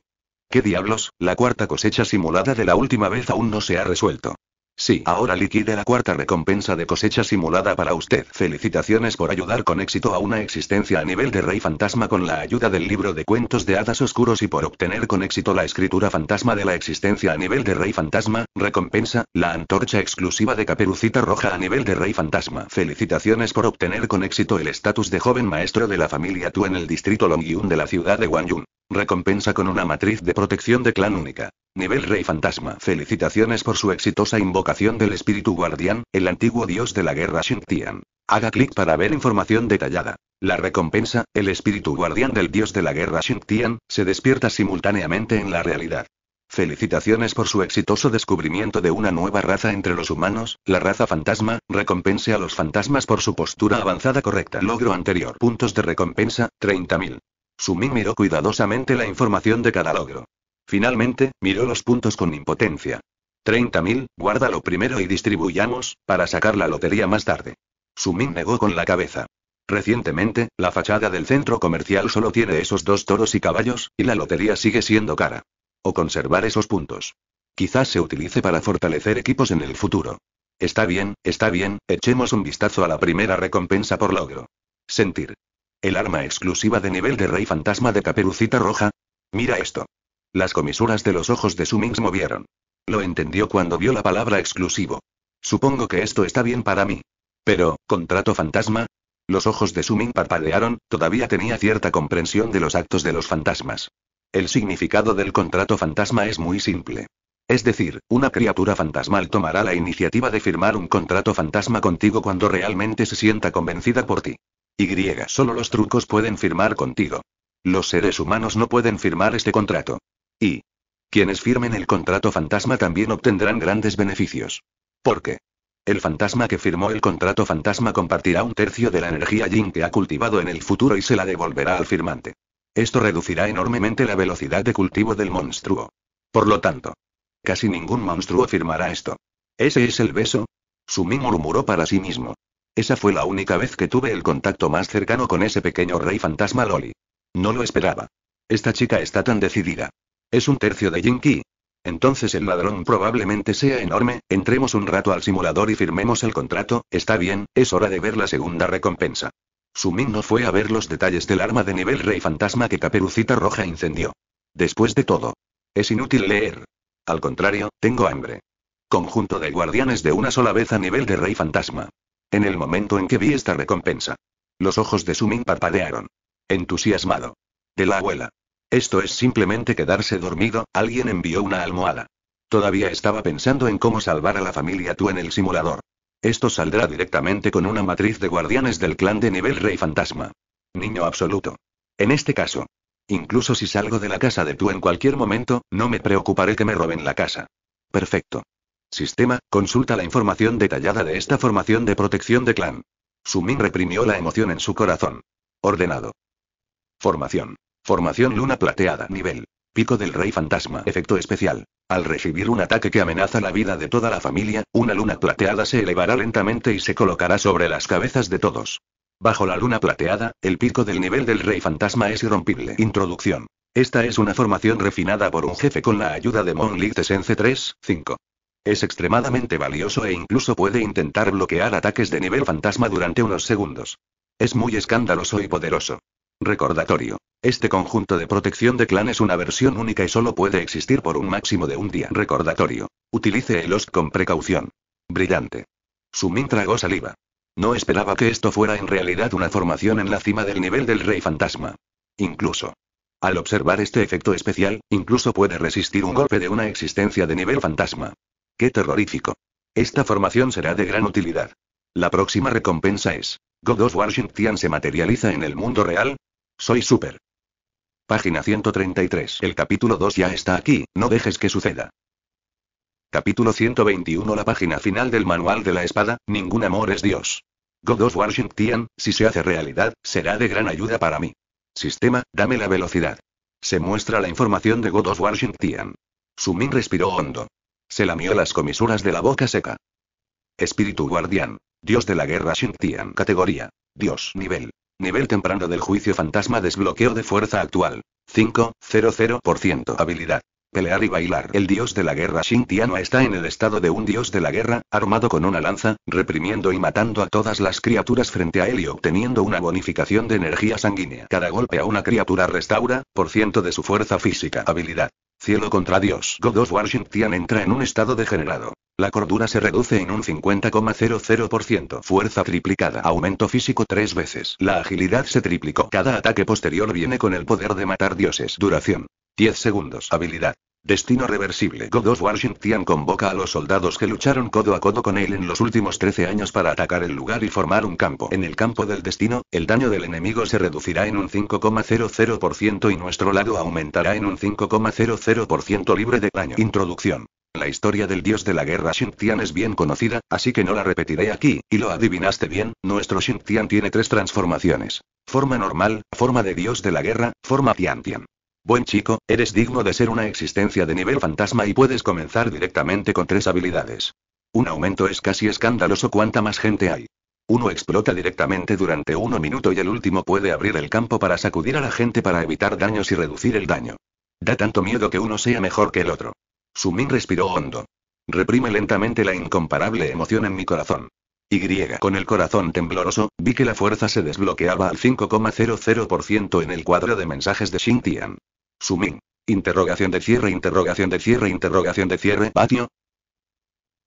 ¿Qué diablos? La cuarta cosecha simulada de la última vez aún no se ha resuelto. Sí, ahora liquide la cuarta recompensa de cosecha simulada para usted. Felicitaciones por ayudar con éxito a una existencia a nivel de Rey Fantasma con la ayuda del libro de cuentos de hadas oscuros y por obtener con éxito la escritura fantasma de la existencia a nivel de Rey Fantasma. Recompensa, la antorcha exclusiva de Caperucita Roja a nivel de Rey Fantasma. Felicitaciones por obtener con éxito el estatus de joven maestro de la familia Tu en el distrito Longyun de la ciudad de Wanyun. Recompensa con una matriz de protección de clan única. Nivel Rey Fantasma. Felicitaciones por su exitosa invocación del espíritu guardián, el antiguo dios de la guerra Shintian. Haga clic para ver información detallada. La recompensa, el espíritu guardián del dios de la guerra Shintian, se despierta simultáneamente en la realidad. Felicitaciones por su exitoso descubrimiento de una nueva raza entre los humanos, la raza fantasma, recompense a los fantasmas por su postura avanzada correcta. Logro anterior. Puntos de recompensa, 30.000. Sumin miró cuidadosamente la información de cada logro. Finalmente, miró los puntos con impotencia. 30.000, guárdalo primero y distribuyamos, para sacar la lotería más tarde. Sumin negó con la cabeza. Recientemente, la fachada del centro comercial solo tiene esos dos toros y caballos, y la lotería sigue siendo cara. O conservar esos puntos. Quizás se utilice para fortalecer equipos en el futuro. Está bien, está bien, echemos un vistazo a la primera recompensa por logro. Sentir. El arma exclusiva de nivel de Rey Fantasma de Caperucita Roja. Mira esto. Las comisuras de los ojos de se movieron. Lo entendió cuando vio la palabra exclusivo. Supongo que esto está bien para mí. Pero, ¿contrato fantasma? Los ojos de Suming parpadearon, todavía tenía cierta comprensión de los actos de los fantasmas. El significado del contrato fantasma es muy simple. Es decir, una criatura fantasmal tomará la iniciativa de firmar un contrato fantasma contigo cuando realmente se sienta convencida por ti. Y solo los trucos pueden firmar contigo. Los seres humanos no pueden firmar este contrato. Y quienes firmen el contrato fantasma también obtendrán grandes beneficios. ¿Por qué? El fantasma que firmó el contrato fantasma compartirá un tercio de la energía yin que ha cultivado en el futuro y se la devolverá al firmante. Esto reducirá enormemente la velocidad de cultivo del monstruo. Por lo tanto, casi ningún monstruo firmará esto. ¿Ese es el beso? Sumi murmuró para sí mismo. Esa fue la única vez que tuve el contacto más cercano con ese pequeño rey fantasma Loli. No lo esperaba. Esta chica está tan decidida. Es un tercio de Jinky. Entonces el ladrón probablemente sea enorme, entremos un rato al simulador y firmemos el contrato, está bien, es hora de ver la segunda recompensa. Sumin no fue a ver los detalles del arma de nivel rey fantasma que Caperucita Roja incendió. Después de todo. Es inútil leer. Al contrario, tengo hambre. Conjunto de guardianes de una sola vez a nivel de rey fantasma. En el momento en que vi esta recompensa. Los ojos de Sumin parpadearon. Entusiasmado. De la abuela. Esto es simplemente quedarse dormido, alguien envió una almohada. Todavía estaba pensando en cómo salvar a la familia tú en el simulador. Esto saldrá directamente con una matriz de guardianes del clan de nivel rey fantasma. Niño absoluto. En este caso. Incluso si salgo de la casa de tú en cualquier momento, no me preocuparé que me roben la casa. Perfecto. Sistema, consulta la información detallada de esta formación de protección de clan. Sumin reprimió la emoción en su corazón. Ordenado. Formación. Formación Luna Plateada. Nivel. Pico del Rey Fantasma. Efecto especial. Al recibir un ataque que amenaza la vida de toda la familia, una luna plateada se elevará lentamente y se colocará sobre las cabezas de todos. Bajo la luna plateada, el pico del nivel del Rey Fantasma es irrompible. Introducción. Esta es una formación refinada por un jefe con la ayuda de Moonlight Sense 3, 5. Es extremadamente valioso e incluso puede intentar bloquear ataques de nivel fantasma durante unos segundos. Es muy escandaloso y poderoso. Recordatorio. Este conjunto de protección de clan es una versión única y solo puede existir por un máximo de un día. Recordatorio. Utilice el OSC con precaución. Brillante. Sumin tragó saliva. No esperaba que esto fuera en realidad una formación en la cima del nivel del rey fantasma. Incluso. Al observar este efecto especial, incluso puede resistir un golpe de una existencia de nivel fantasma. ¡Qué terrorífico! Esta formación será de gran utilidad. La próxima recompensa es. God of Washington se materializa en el mundo real. Soy súper. Página 133. El capítulo 2 ya está aquí, no dejes que suceda. Capítulo 121. La página final del manual de la espada, ningún amor es Dios. God of Washington, si se hace realidad, será de gran ayuda para mí. Sistema, dame la velocidad. Se muestra la información de God of Washington. Sumin respiró hondo. Se lamió las comisuras de la boca seca. Espíritu guardián. Dios de la guerra Shintian. Categoría. Dios. Nivel. Nivel temprano del juicio fantasma desbloqueo de fuerza actual. 5,00% Habilidad pelear y bailar. El dios de la guerra Shintiano está en el estado de un dios de la guerra, armado con una lanza, reprimiendo y matando a todas las criaturas frente a él y obteniendo una bonificación de energía sanguínea. Cada golpe a una criatura restaura, por ciento de su fuerza física. Habilidad. Cielo contra Dios. God of Washington entra en un estado degenerado. La cordura se reduce en un 50,00%. Fuerza triplicada. Aumento físico tres veces. La agilidad se triplicó. Cada ataque posterior viene con el poder de matar dioses. Duración. 10 segundos. Habilidad. Destino reversible. God War Shintian convoca a los soldados que lucharon codo a codo con él en los últimos 13 años para atacar el lugar y formar un campo. En el campo del destino, el daño del enemigo se reducirá en un 5,00% y nuestro lado aumentará en un 5,00% libre de daño. Introducción. La historia del dios de la guerra Shintian es bien conocida, así que no la repetiré aquí, y lo adivinaste bien, nuestro Shintian tiene tres transformaciones. Forma normal, forma de dios de la guerra, forma Tian Tian. Buen chico, eres digno de ser una existencia de nivel fantasma y puedes comenzar directamente con tres habilidades. Un aumento es casi escandaloso cuanta más gente hay. Uno explota directamente durante uno minuto y el último puede abrir el campo para sacudir a la gente para evitar daños y reducir el daño. Da tanto miedo que uno sea mejor que el otro. Sumin respiró hondo. Reprime lentamente la incomparable emoción en mi corazón. Y con el corazón tembloroso, vi que la fuerza se desbloqueaba al 5,00% en el cuadro de mensajes de Xin Tian. Sumin. Interrogación de cierre, interrogación de cierre, interrogación de cierre, patio.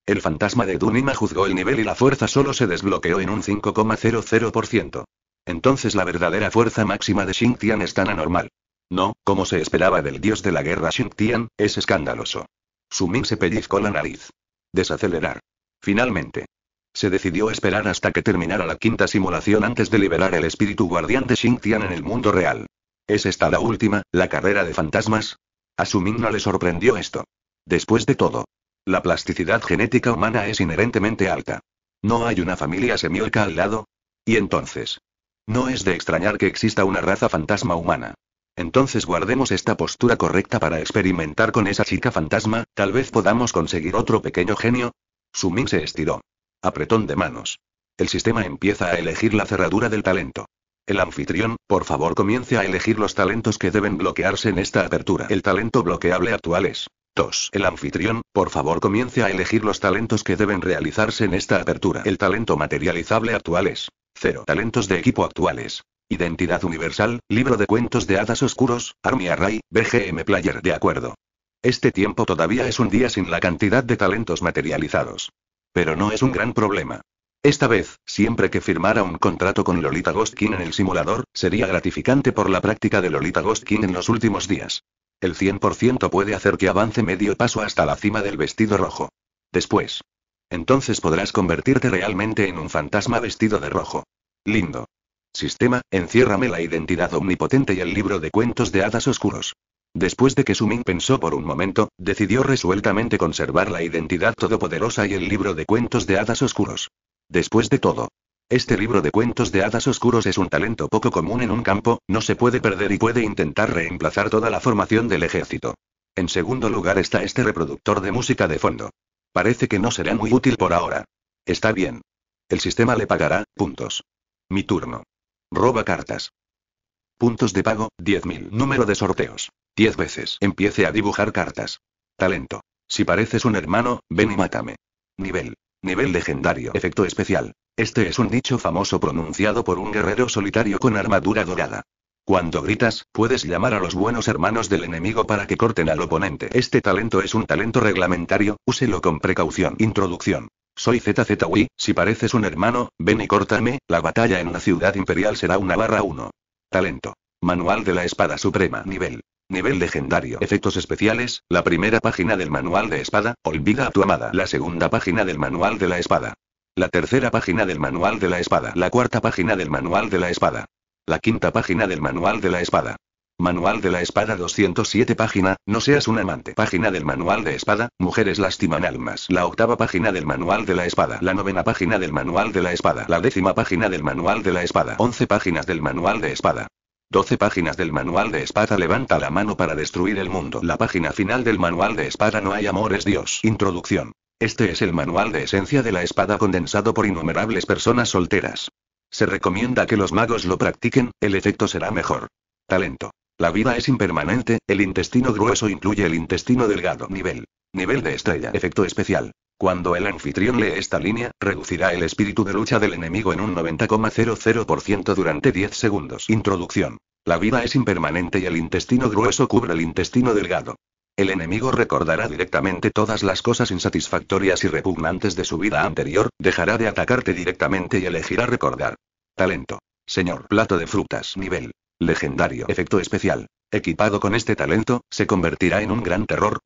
El fantasma de Dunima juzgó el nivel y la fuerza solo se desbloqueó en un 5,00%. Entonces la verdadera fuerza máxima de Xing es tan anormal. No, como se esperaba del dios de la guerra Xing es escandaloso. Sumin se pellizcó la nariz. Desacelerar. Finalmente. Se decidió esperar hasta que terminara la quinta simulación antes de liberar el espíritu guardián de Xing en el mundo real. ¿Es esta la última, la carrera de fantasmas? A Sumin no le sorprendió esto. Después de todo, la plasticidad genética humana es inherentemente alta. ¿No hay una familia semiorca al lado? Y entonces. No es de extrañar que exista una raza fantasma humana. Entonces guardemos esta postura correcta para experimentar con esa chica fantasma, tal vez podamos conseguir otro pequeño genio. Sumin se estiró. Apretón de manos. El sistema empieza a elegir la cerradura del talento. El anfitrión, por favor, comience a elegir los talentos que deben bloquearse en esta apertura. El talento bloqueable actual es 2. El anfitrión, por favor, comience a elegir los talentos que deben realizarse en esta apertura. El talento materializable actual es 0. Talentos de equipo actuales. Identidad Universal, libro de cuentos de hadas oscuros, Army Array, BGM Player de acuerdo. Este tiempo todavía es un día sin la cantidad de talentos materializados. Pero no es un gran problema. Esta vez, siempre que firmara un contrato con Lolita Ghostkin en el simulador, sería gratificante por la práctica de Lolita Gostkin en los últimos días. El 100% puede hacer que avance medio paso hasta la cima del vestido rojo. Después. Entonces podrás convertirte realmente en un fantasma vestido de rojo. Lindo. Sistema, enciérrame la identidad omnipotente y el libro de cuentos de hadas oscuros. Después de que Sumin pensó por un momento, decidió resueltamente conservar la identidad todopoderosa y el libro de cuentos de hadas oscuros. Después de todo, este libro de cuentos de hadas oscuros es un talento poco común en un campo, no se puede perder y puede intentar reemplazar toda la formación del ejército. En segundo lugar está este reproductor de música de fondo. Parece que no será muy útil por ahora. Está bien. El sistema le pagará, puntos. Mi turno. Roba cartas. Puntos de pago, 10.000. Número de sorteos. 10 veces. Empiece a dibujar cartas. Talento. Si pareces un hermano, ven y mátame. Nivel. Nivel legendario. Efecto especial. Este es un dicho famoso pronunciado por un guerrero solitario con armadura dorada. Cuando gritas, puedes llamar a los buenos hermanos del enemigo para que corten al oponente. Este talento es un talento reglamentario, úselo con precaución. Introducción. Soy ZZWI, si pareces un hermano, ven y córtame, la batalla en la ciudad imperial será una barra 1. Talento. Manual de la Espada Suprema. Nivel. Nivel legendario. Efectos especiales. La primera página del manual de espada. Olvida a tu amada. La segunda página del manual de la espada. La tercera página del manual de la espada. La cuarta página del manual de la espada. La quinta página del manual de la espada. Manual de la espada 207 página, no seas un amante. Página del manual de espada, mujeres lastiman almas. La octava página del manual de la espada. La novena página del manual de la espada. La décima página del manual de la espada. Once páginas del manual de espada. 12 páginas del manual de espada levanta la mano para destruir el mundo. La página final del manual de espada no hay amor es Dios. Introducción. Este es el manual de esencia de la espada condensado por innumerables personas solteras. Se recomienda que los magos lo practiquen, el efecto será mejor. Talento. La vida es impermanente, el intestino grueso incluye el intestino delgado. Nivel. Nivel de estrella. Efecto especial. Cuando el anfitrión lee esta línea, reducirá el espíritu de lucha del enemigo en un 90,00% durante 10 segundos. Introducción. La vida es impermanente y el intestino grueso cubre el intestino delgado. El enemigo recordará directamente todas las cosas insatisfactorias y repugnantes de su vida anterior, dejará de atacarte directamente y elegirá recordar. Talento. Señor plato de frutas. Nivel. Legendario efecto especial. Equipado con este talento, se convertirá en un gran terror.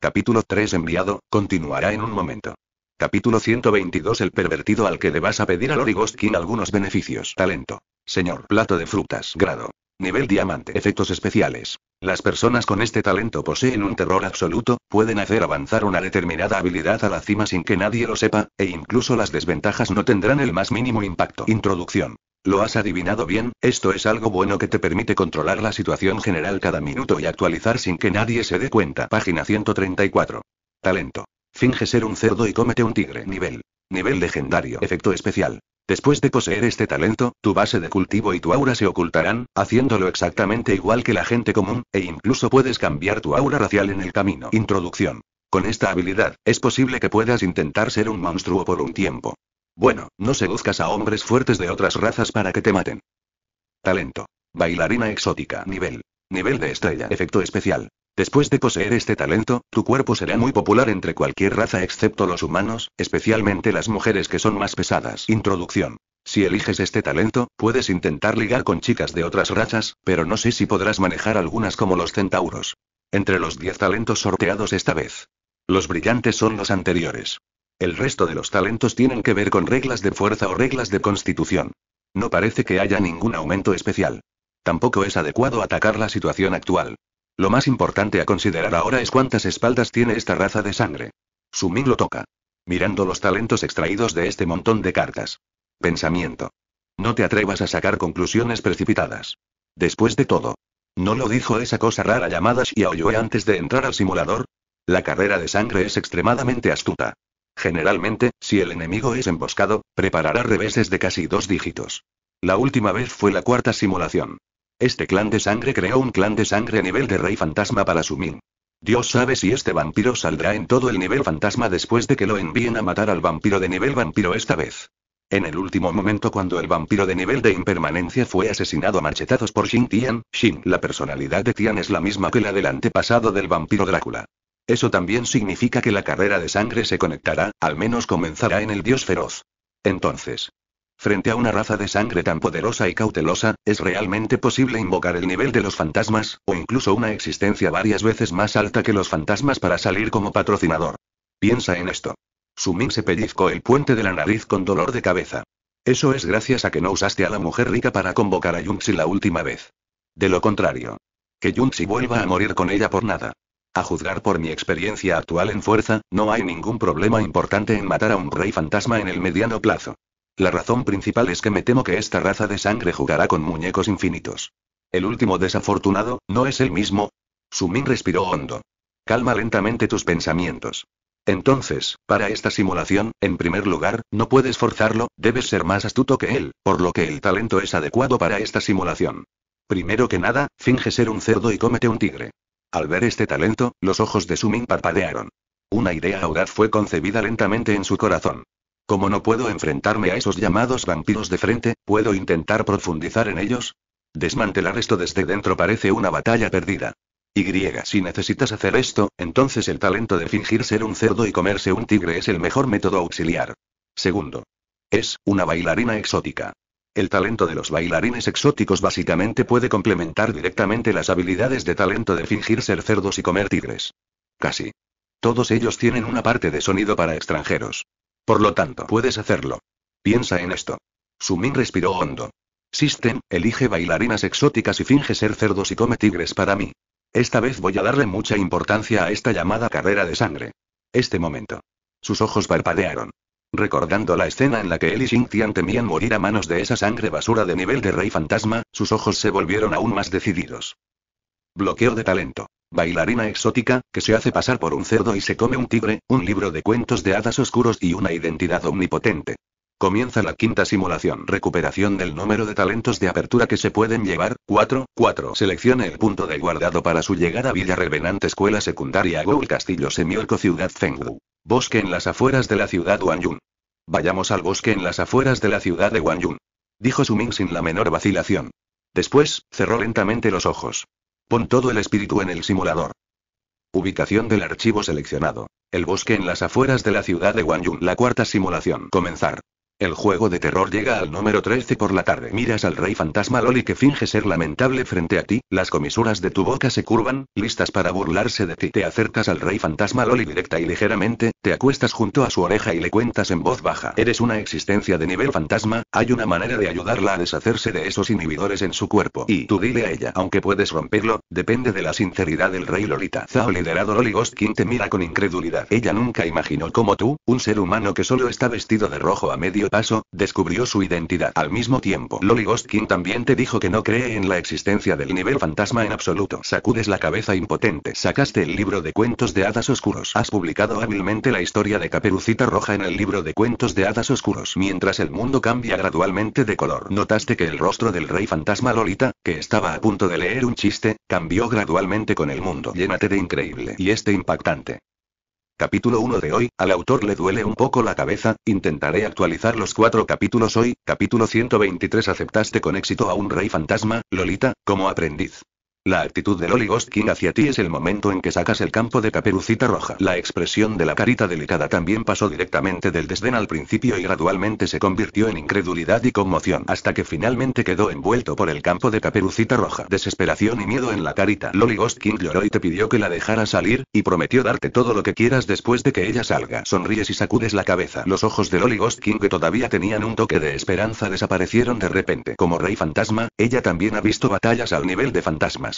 Capítulo 3 enviado, continuará en un momento. Capítulo 122 El pervertido al que debas vas a pedir a Lori algunos beneficios. Talento. Señor plato de frutas. Grado. Nivel diamante. Efectos especiales. Las personas con este talento poseen un terror absoluto, pueden hacer avanzar una determinada habilidad a la cima sin que nadie lo sepa, e incluso las desventajas no tendrán el más mínimo impacto. Introducción. Lo has adivinado bien, esto es algo bueno que te permite controlar la situación general cada minuto y actualizar sin que nadie se dé cuenta. Página 134. Talento. Finge ser un cerdo y cómete un tigre. Nivel. Nivel legendario. Efecto especial. Después de poseer este talento, tu base de cultivo y tu aura se ocultarán, haciéndolo exactamente igual que la gente común, e incluso puedes cambiar tu aura racial en el camino. Introducción. Con esta habilidad, es posible que puedas intentar ser un monstruo por un tiempo. Bueno, no seduzcas a hombres fuertes de otras razas para que te maten. Talento. Bailarina exótica. Nivel. Nivel de estrella. Efecto especial. Después de poseer este talento, tu cuerpo será muy popular entre cualquier raza excepto los humanos, especialmente las mujeres que son más pesadas. Introducción. Si eliges este talento, puedes intentar ligar con chicas de otras razas, pero no sé si podrás manejar algunas como los centauros. Entre los 10 talentos sorteados esta vez. Los brillantes son los anteriores. El resto de los talentos tienen que ver con reglas de fuerza o reglas de constitución. No parece que haya ningún aumento especial. Tampoco es adecuado atacar la situación actual. Lo más importante a considerar ahora es cuántas espaldas tiene esta raza de sangre. Sumin lo toca. Mirando los talentos extraídos de este montón de cartas. Pensamiento. No te atrevas a sacar conclusiones precipitadas. Después de todo. ¿No lo dijo esa cosa rara llamada Xiaoyue antes de entrar al simulador? La carrera de sangre es extremadamente astuta. Generalmente, si el enemigo es emboscado, preparará reveses de casi dos dígitos. La última vez fue la cuarta simulación. Este clan de sangre creó un clan de sangre a nivel de rey fantasma para su min. Dios sabe si este vampiro saldrá en todo el nivel fantasma después de que lo envíen a matar al vampiro de nivel vampiro esta vez. En el último momento cuando el vampiro de nivel de impermanencia fue asesinado a marchetazos por Shin Tian, Shin, la personalidad de Tian es la misma que la del antepasado del vampiro Drácula. Eso también significa que la carrera de sangre se conectará, al menos comenzará en el dios feroz. Entonces, Frente a una raza de sangre tan poderosa y cautelosa, ¿es realmente posible invocar el nivel de los fantasmas, o incluso una existencia varias veces más alta que los fantasmas para salir como patrocinador? Piensa en esto. Sumin se pellizcó el puente de la nariz con dolor de cabeza. Eso es gracias a que no usaste a la mujer rica para convocar a Yunxi la última vez. De lo contrario. Que Yunxi vuelva a morir con ella por nada. A juzgar por mi experiencia actual en fuerza, no hay ningún problema importante en matar a un rey fantasma en el mediano plazo. La razón principal es que me temo que esta raza de sangre jugará con muñecos infinitos. El último desafortunado, ¿no es el mismo? Sumin respiró hondo. Calma lentamente tus pensamientos. Entonces, para esta simulación, en primer lugar, no puedes forzarlo, debes ser más astuto que él, por lo que el talento es adecuado para esta simulación. Primero que nada, finge ser un cerdo y cómete un tigre. Al ver este talento, los ojos de Sumin parpadearon. Una idea audaz fue concebida lentamente en su corazón. Como no puedo enfrentarme a esos llamados vampiros de frente, puedo intentar profundizar en ellos. Desmantelar esto desde dentro parece una batalla perdida. Y si necesitas hacer esto, entonces el talento de fingir ser un cerdo y comerse un tigre es el mejor método auxiliar. Segundo. Es una bailarina exótica. El talento de los bailarines exóticos básicamente puede complementar directamente las habilidades de talento de fingir ser cerdos y comer tigres. Casi. Todos ellos tienen una parte de sonido para extranjeros. Por lo tanto, puedes hacerlo. Piensa en esto. Sumin respiró hondo. System, elige bailarinas exóticas y finge ser cerdos y come tigres para mí. Esta vez voy a darle mucha importancia a esta llamada carrera de sangre. Este momento. Sus ojos parpadearon. Recordando la escena en la que él y Tian temían morir a manos de esa sangre basura de nivel de rey fantasma, sus ojos se volvieron aún más decididos. Bloqueo de talento. Bailarina exótica, que se hace pasar por un cerdo y se come un tigre, un libro de cuentos de hadas oscuros y una identidad omnipotente. Comienza la quinta simulación. Recuperación del número de talentos de apertura que se pueden llevar. 4. 4. Seleccione el punto de guardado para su llegada a Villa Revenante Escuela Secundaria Goul Castillo Semiorco Ciudad Zengdu. Bosque en las afueras de la ciudad Wanyun. Vayamos al bosque en las afueras de la ciudad de Wanyun. Dijo Suming sin la menor vacilación. Después, cerró lentamente los ojos. Pon todo el espíritu en el simulador. Ubicación del archivo seleccionado. El bosque en las afueras de la ciudad de Wanyun. La cuarta simulación. Comenzar. El juego de terror llega al número 13 por la tarde. Miras al rey fantasma Loli que finge ser lamentable frente a ti, las comisuras de tu boca se curvan, listas para burlarse de ti. Te acercas al rey fantasma Loli directa y ligeramente, te acuestas junto a su oreja y le cuentas en voz baja. Eres una existencia de nivel fantasma, hay una manera de ayudarla a deshacerse de esos inhibidores en su cuerpo. Y tú dile a ella, aunque puedes romperlo, depende de la sinceridad del rey Lolita. Zao liderado Loli Ghost King te mira con incredulidad. Ella nunca imaginó como tú, un ser humano que solo está vestido de rojo a medio paso, descubrió su identidad. Al mismo tiempo, Lolly también te dijo que no cree en la existencia del nivel fantasma en absoluto. Sacudes la cabeza impotente. Sacaste el libro de cuentos de hadas oscuros. Has publicado hábilmente la historia de Caperucita Roja en el libro de cuentos de hadas oscuros. Mientras el mundo cambia gradualmente de color, notaste que el rostro del rey fantasma Lolita, que estaba a punto de leer un chiste, cambió gradualmente con el mundo. Llénate de increíble y este impactante. Capítulo 1 de hoy, al autor le duele un poco la cabeza, intentaré actualizar los cuatro capítulos hoy, capítulo 123 aceptaste con éxito a un rey fantasma, Lolita, como aprendiz. La actitud de Lolly Ghost King hacia ti es el momento en que sacas el campo de caperucita roja. La expresión de la carita delicada también pasó directamente del desdén al principio y gradualmente se convirtió en incredulidad y conmoción hasta que finalmente quedó envuelto por el campo de caperucita roja. Desesperación y miedo en la carita. Lolly Ghost King lloró y te pidió que la dejara salir, y prometió darte todo lo que quieras después de que ella salga. Sonríes y sacudes la cabeza. Los ojos de Lolly Ghost King que todavía tenían un toque de esperanza desaparecieron de repente. Como rey fantasma, ella también ha visto batallas al nivel de fantasmas.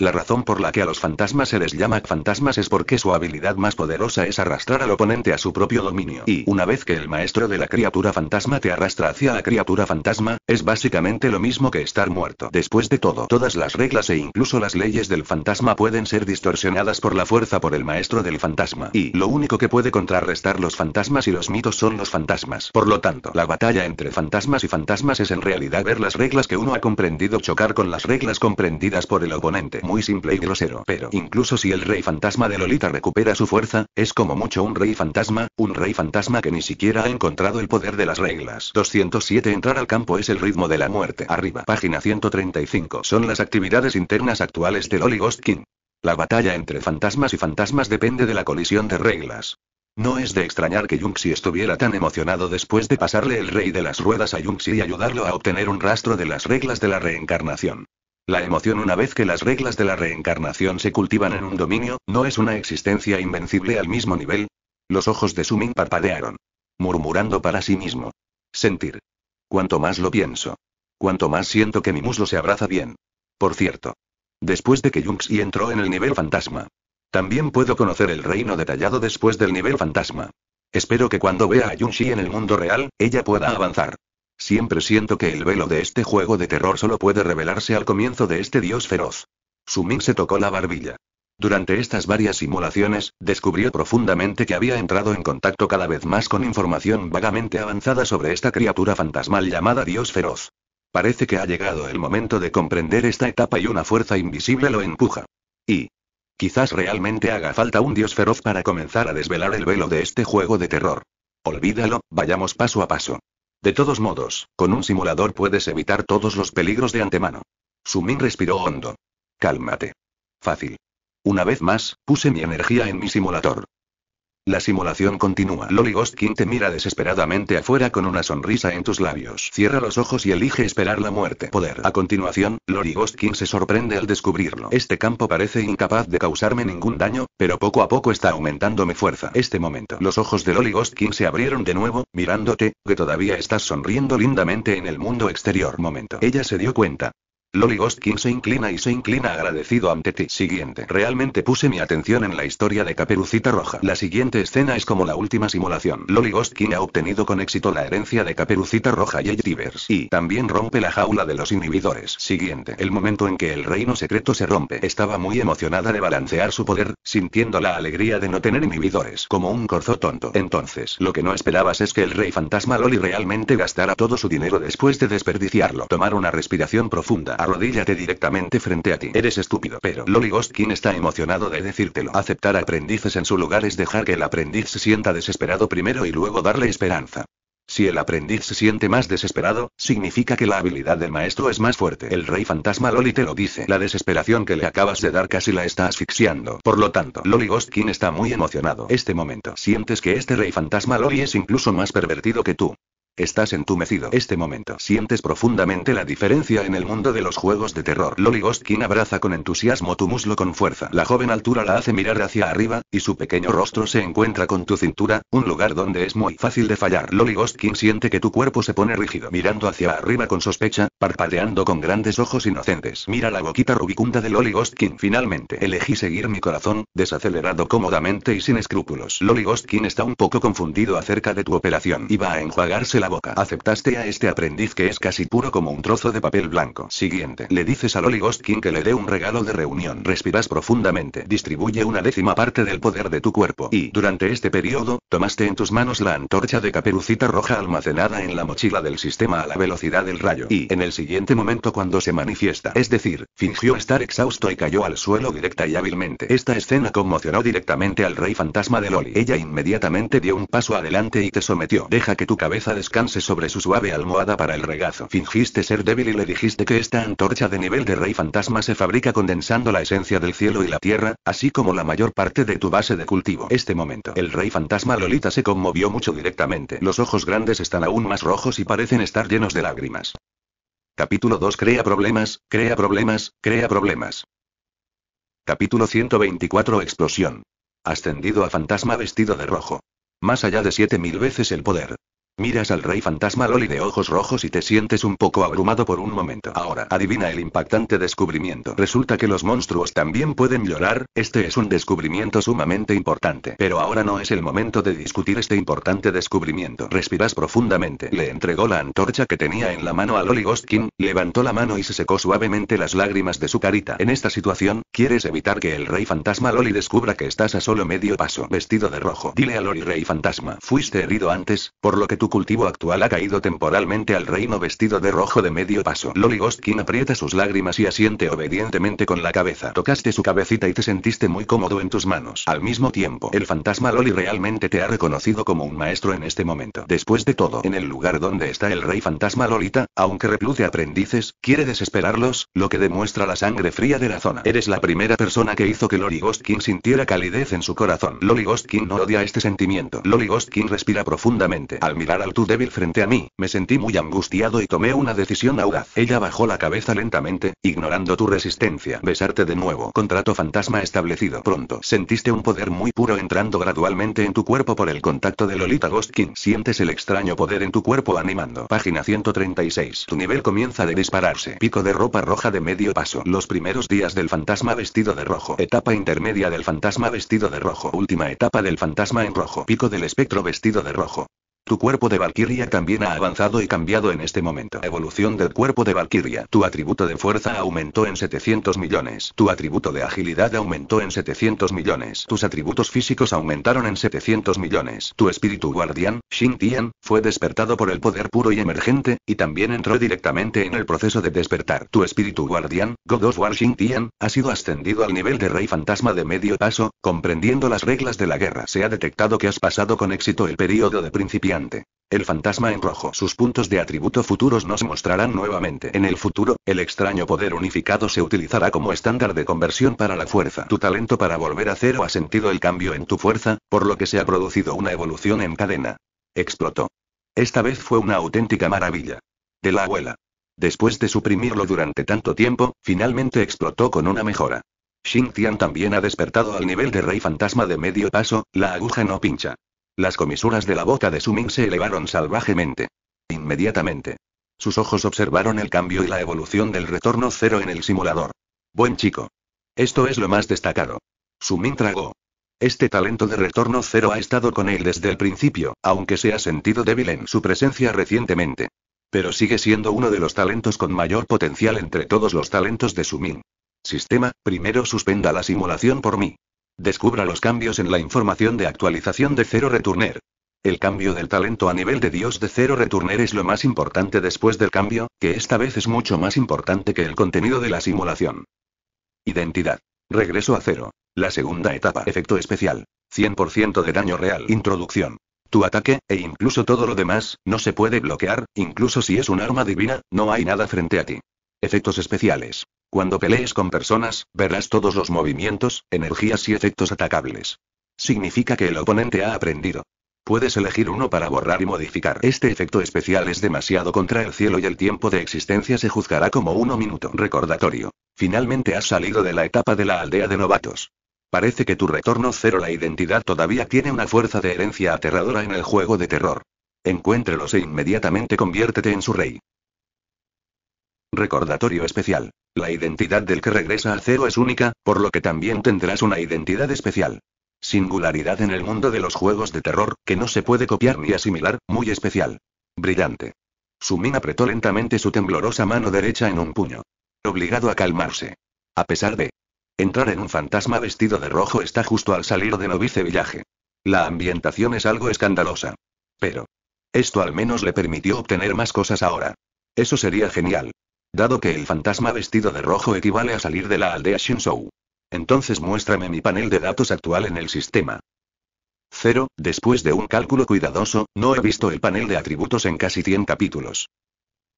La razón por la que a los fantasmas se les llama fantasmas es porque su habilidad más poderosa es arrastrar al oponente a su propio dominio. Y una vez que el maestro de la criatura fantasma te arrastra hacia la criatura fantasma, es básicamente lo mismo que estar muerto. Después de todo, todas las reglas e incluso las leyes del fantasma pueden ser distorsionadas por la fuerza por el maestro del fantasma. Y lo único que puede contrarrestar los fantasmas y los mitos son los fantasmas. Por lo tanto, la batalla entre fantasmas y fantasmas es en realidad ver las reglas que uno ha comprendido chocar con las reglas comprendidas por el oponente muy simple y grosero. Pero incluso si el rey fantasma de Lolita recupera su fuerza, es como mucho un rey fantasma, un rey fantasma que ni siquiera ha encontrado el poder de las reglas. 207 Entrar al campo es el ritmo de la muerte. Arriba. Página 135. Son las actividades internas actuales de Loli Ghost King. La batalla entre fantasmas y fantasmas depende de la colisión de reglas. No es de extrañar que Junxi estuviera tan emocionado después de pasarle el rey de las ruedas a Yunxi y ayudarlo a obtener un rastro de las reglas de la reencarnación. La emoción una vez que las reglas de la reencarnación se cultivan en un dominio, no es una existencia invencible al mismo nivel. Los ojos de Sumin parpadearon. Murmurando para sí mismo. Sentir. Cuanto más lo pienso. Cuanto más siento que mi muslo se abraza bien. Por cierto. Después de que Yunxi entró en el nivel fantasma. También puedo conocer el reino detallado después del nivel fantasma. Espero que cuando vea a Yunxi en el mundo real, ella pueda avanzar. Siempre siento que el velo de este juego de terror solo puede revelarse al comienzo de este dios feroz. Sumin se tocó la barbilla. Durante estas varias simulaciones, descubrió profundamente que había entrado en contacto cada vez más con información vagamente avanzada sobre esta criatura fantasmal llamada Dios Feroz. Parece que ha llegado el momento de comprender esta etapa y una fuerza invisible lo empuja. Y... Quizás realmente haga falta un Dios Feroz para comenzar a desvelar el velo de este juego de terror. Olvídalo, vayamos paso a paso. De todos modos, con un simulador puedes evitar todos los peligros de antemano. Sumin respiró hondo. Cálmate. Fácil. Una vez más, puse mi energía en mi simulador. La simulación continúa. Lolly ghostkin te mira desesperadamente afuera con una sonrisa en tus labios. Cierra los ojos y elige esperar la muerte. Poder. A continuación, Lolly ghostkin se sorprende al descubrirlo. Este campo parece incapaz de causarme ningún daño, pero poco a poco está aumentando mi fuerza. Este momento. Los ojos de Loli se abrieron de nuevo, mirándote, que todavía estás sonriendo lindamente en el mundo exterior. Momento. Ella se dio cuenta. Lolly Ghostkin se inclina y se inclina agradecido ante ti. Siguiente. Realmente puse mi atención en la historia de Caperucita Roja. La siguiente escena es como la última simulación. Lolly Ghostkin ha obtenido con éxito la herencia de Caperucita Roja y Tivers. Y también rompe la jaula de los inhibidores. Siguiente. El momento en que el reino secreto se rompe. Estaba muy emocionada de balancear su poder, sintiendo la alegría de no tener inhibidores. Como un corzo tonto. Entonces, lo que no esperabas es que el rey fantasma Lolly realmente gastara todo su dinero después de desperdiciarlo. Tomar una respiración profunda arrodíllate directamente frente a ti. Eres estúpido. Pero Lolly Ghostkin está emocionado de decírtelo. Aceptar aprendices en su lugar es dejar que el aprendiz se sienta desesperado primero y luego darle esperanza. Si el aprendiz se siente más desesperado, significa que la habilidad del maestro es más fuerte. El rey fantasma Loli te lo dice. La desesperación que le acabas de dar casi la está asfixiando. Por lo tanto, Loli Ghostkin está muy emocionado. Este momento. Sientes que este rey fantasma Loli es incluso más pervertido que tú. Estás entumecido. Este momento sientes profundamente la diferencia en el mundo de los juegos de terror. Lolly Ghost abraza con entusiasmo tu muslo con fuerza. La joven altura la hace mirar hacia arriba, y su pequeño rostro se encuentra con tu cintura, un lugar donde es muy fácil de fallar. Lolly Ghost siente que tu cuerpo se pone rígido. Mirando hacia arriba con sospecha, parpadeando con grandes ojos inocentes. Mira la boquita rubicunda de Lolly Ghost Finalmente elegí seguir mi corazón, desacelerado cómodamente y sin escrúpulos. Lolly Ghost está un poco confundido acerca de tu operación. y va a enjuagarse la boca. Aceptaste a este aprendiz que es casi puro como un trozo de papel blanco. Siguiente. Le dices al Loli King que le dé un regalo de reunión. Respiras profundamente. Distribuye una décima parte del poder de tu cuerpo. Y, durante este periodo, tomaste en tus manos la antorcha de caperucita roja almacenada en la mochila del sistema a la velocidad del rayo. Y, en el siguiente momento cuando se manifiesta. Es decir, fingió estar exhausto y cayó al suelo directa y hábilmente. Esta escena conmocionó directamente al rey fantasma de Loli. Ella inmediatamente dio un paso adelante y te sometió. Deja que tu cabeza descanse sobre su suave almohada para el regazo. Fingiste ser débil y le dijiste que esta antorcha de nivel de rey fantasma se fabrica condensando la esencia del cielo y la tierra, así como la mayor parte de tu base de cultivo. Este momento, el rey fantasma Lolita se conmovió mucho directamente. Los ojos grandes están aún más rojos y parecen estar llenos de lágrimas. Capítulo 2 Crea problemas, crea problemas, crea problemas. Capítulo 124 Explosión. Ascendido a fantasma vestido de rojo. Más allá de 7000 veces el poder. Miras al rey fantasma Loli de ojos rojos y te sientes un poco abrumado por un momento. Ahora, adivina el impactante descubrimiento. Resulta que los monstruos también pueden llorar, este es un descubrimiento sumamente importante. Pero ahora no es el momento de discutir este importante descubrimiento. Respiras profundamente. Le entregó la antorcha que tenía en la mano a Loli Ghostkin levantó la mano y se secó suavemente las lágrimas de su carita. En esta situación, quieres evitar que el rey fantasma Loli descubra que estás a solo medio paso, vestido de rojo. Dile a Loli rey fantasma, fuiste herido antes, por lo que cultivo actual ha caído temporalmente al reino vestido de rojo de medio paso. Loli Gostkin aprieta sus lágrimas y asiente obedientemente con la cabeza. Tocaste su cabecita y te sentiste muy cómodo en tus manos. Al mismo tiempo, el fantasma Loli realmente te ha reconocido como un maestro en este momento. Después de todo, en el lugar donde está el rey fantasma Lolita, aunque repluce aprendices, quiere desesperarlos, lo que demuestra la sangre fría de la zona. Eres la primera persona que hizo que Loli Gostkin sintiera calidez en su corazón. Loli Gostkin no odia este sentimiento. Loli Gostkin respira profundamente. Al mirar al tú débil frente a mí, me sentí muy angustiado y tomé una decisión audaz. Ella bajó la cabeza lentamente, ignorando tu resistencia. Besarte de nuevo. Contrato fantasma establecido. Pronto sentiste un poder muy puro entrando gradualmente en tu cuerpo por el contacto de Lolita Gostkin. Sientes el extraño poder en tu cuerpo animando. Página 136. Tu nivel comienza de dispararse. Pico de ropa roja de medio paso. Los primeros días del fantasma vestido de rojo. Etapa intermedia del fantasma vestido de rojo. Última etapa del fantasma en rojo. Pico del espectro vestido de rojo. Tu cuerpo de Valkyria también ha avanzado y cambiado en este momento. Evolución del cuerpo de Valkyria. Tu atributo de fuerza aumentó en 700 millones. Tu atributo de agilidad aumentó en 700 millones. Tus atributos físicos aumentaron en 700 millones. Tu espíritu guardián, Xing Tian, fue despertado por el poder puro y emergente, y también entró directamente en el proceso de despertar. Tu espíritu guardián, God of War Tian, ha sido ascendido al nivel de rey fantasma de medio paso, comprendiendo las reglas de la guerra. Se ha detectado que has pasado con éxito el periodo de principiante el fantasma en rojo. Sus puntos de atributo futuros no se mostrarán nuevamente. En el futuro, el extraño poder unificado se utilizará como estándar de conversión para la fuerza. Tu talento para volver a cero ha sentido el cambio en tu fuerza, por lo que se ha producido una evolución en cadena. Explotó. Esta vez fue una auténtica maravilla. De la abuela. Después de suprimirlo durante tanto tiempo, finalmente explotó con una mejora. Xing Tian también ha despertado al nivel de rey fantasma de medio paso, la aguja no pincha. Las comisuras de la boca de Suming se elevaron salvajemente. Inmediatamente. Sus ojos observaron el cambio y la evolución del retorno cero en el simulador. Buen chico. Esto es lo más destacado. Sumin tragó. Este talento de retorno cero ha estado con él desde el principio, aunque se ha sentido débil en su presencia recientemente. Pero sigue siendo uno de los talentos con mayor potencial entre todos los talentos de Sumin. Sistema, primero suspenda la simulación por mí. Descubra los cambios en la información de actualización de cero Returner. El cambio del talento a nivel de Dios de Cero Returner es lo más importante después del cambio, que esta vez es mucho más importante que el contenido de la simulación. Identidad. Regreso a cero. La segunda etapa. Efecto especial. 100% de daño real. Introducción. Tu ataque, e incluso todo lo demás, no se puede bloquear, incluso si es un arma divina, no hay nada frente a ti. Efectos especiales. Cuando pelees con personas, verás todos los movimientos, energías y efectos atacables. Significa que el oponente ha aprendido. Puedes elegir uno para borrar y modificar. Este efecto especial es demasiado contra el cielo y el tiempo de existencia se juzgará como uno minuto. Recordatorio. Finalmente has salido de la etapa de la aldea de novatos. Parece que tu retorno cero la identidad todavía tiene una fuerza de herencia aterradora en el juego de terror. Encuéntrelos e inmediatamente conviértete en su rey. Recordatorio especial. La identidad del que regresa al cero es única, por lo que también tendrás una identidad especial. Singularidad en el mundo de los juegos de terror, que no se puede copiar ni asimilar, muy especial. Brillante. Sumin apretó lentamente su temblorosa mano derecha en un puño. Obligado a calmarse. A pesar de entrar en un fantasma vestido de rojo está justo al salir de Novice Villaje. La ambientación es algo escandalosa. Pero esto al menos le permitió obtener más cosas ahora. Eso sería genial. Dado que el fantasma vestido de rojo equivale a salir de la aldea Shinsou. Entonces muéstrame mi panel de datos actual en el sistema. Cero, Después de un cálculo cuidadoso, no he visto el panel de atributos en casi 100 capítulos.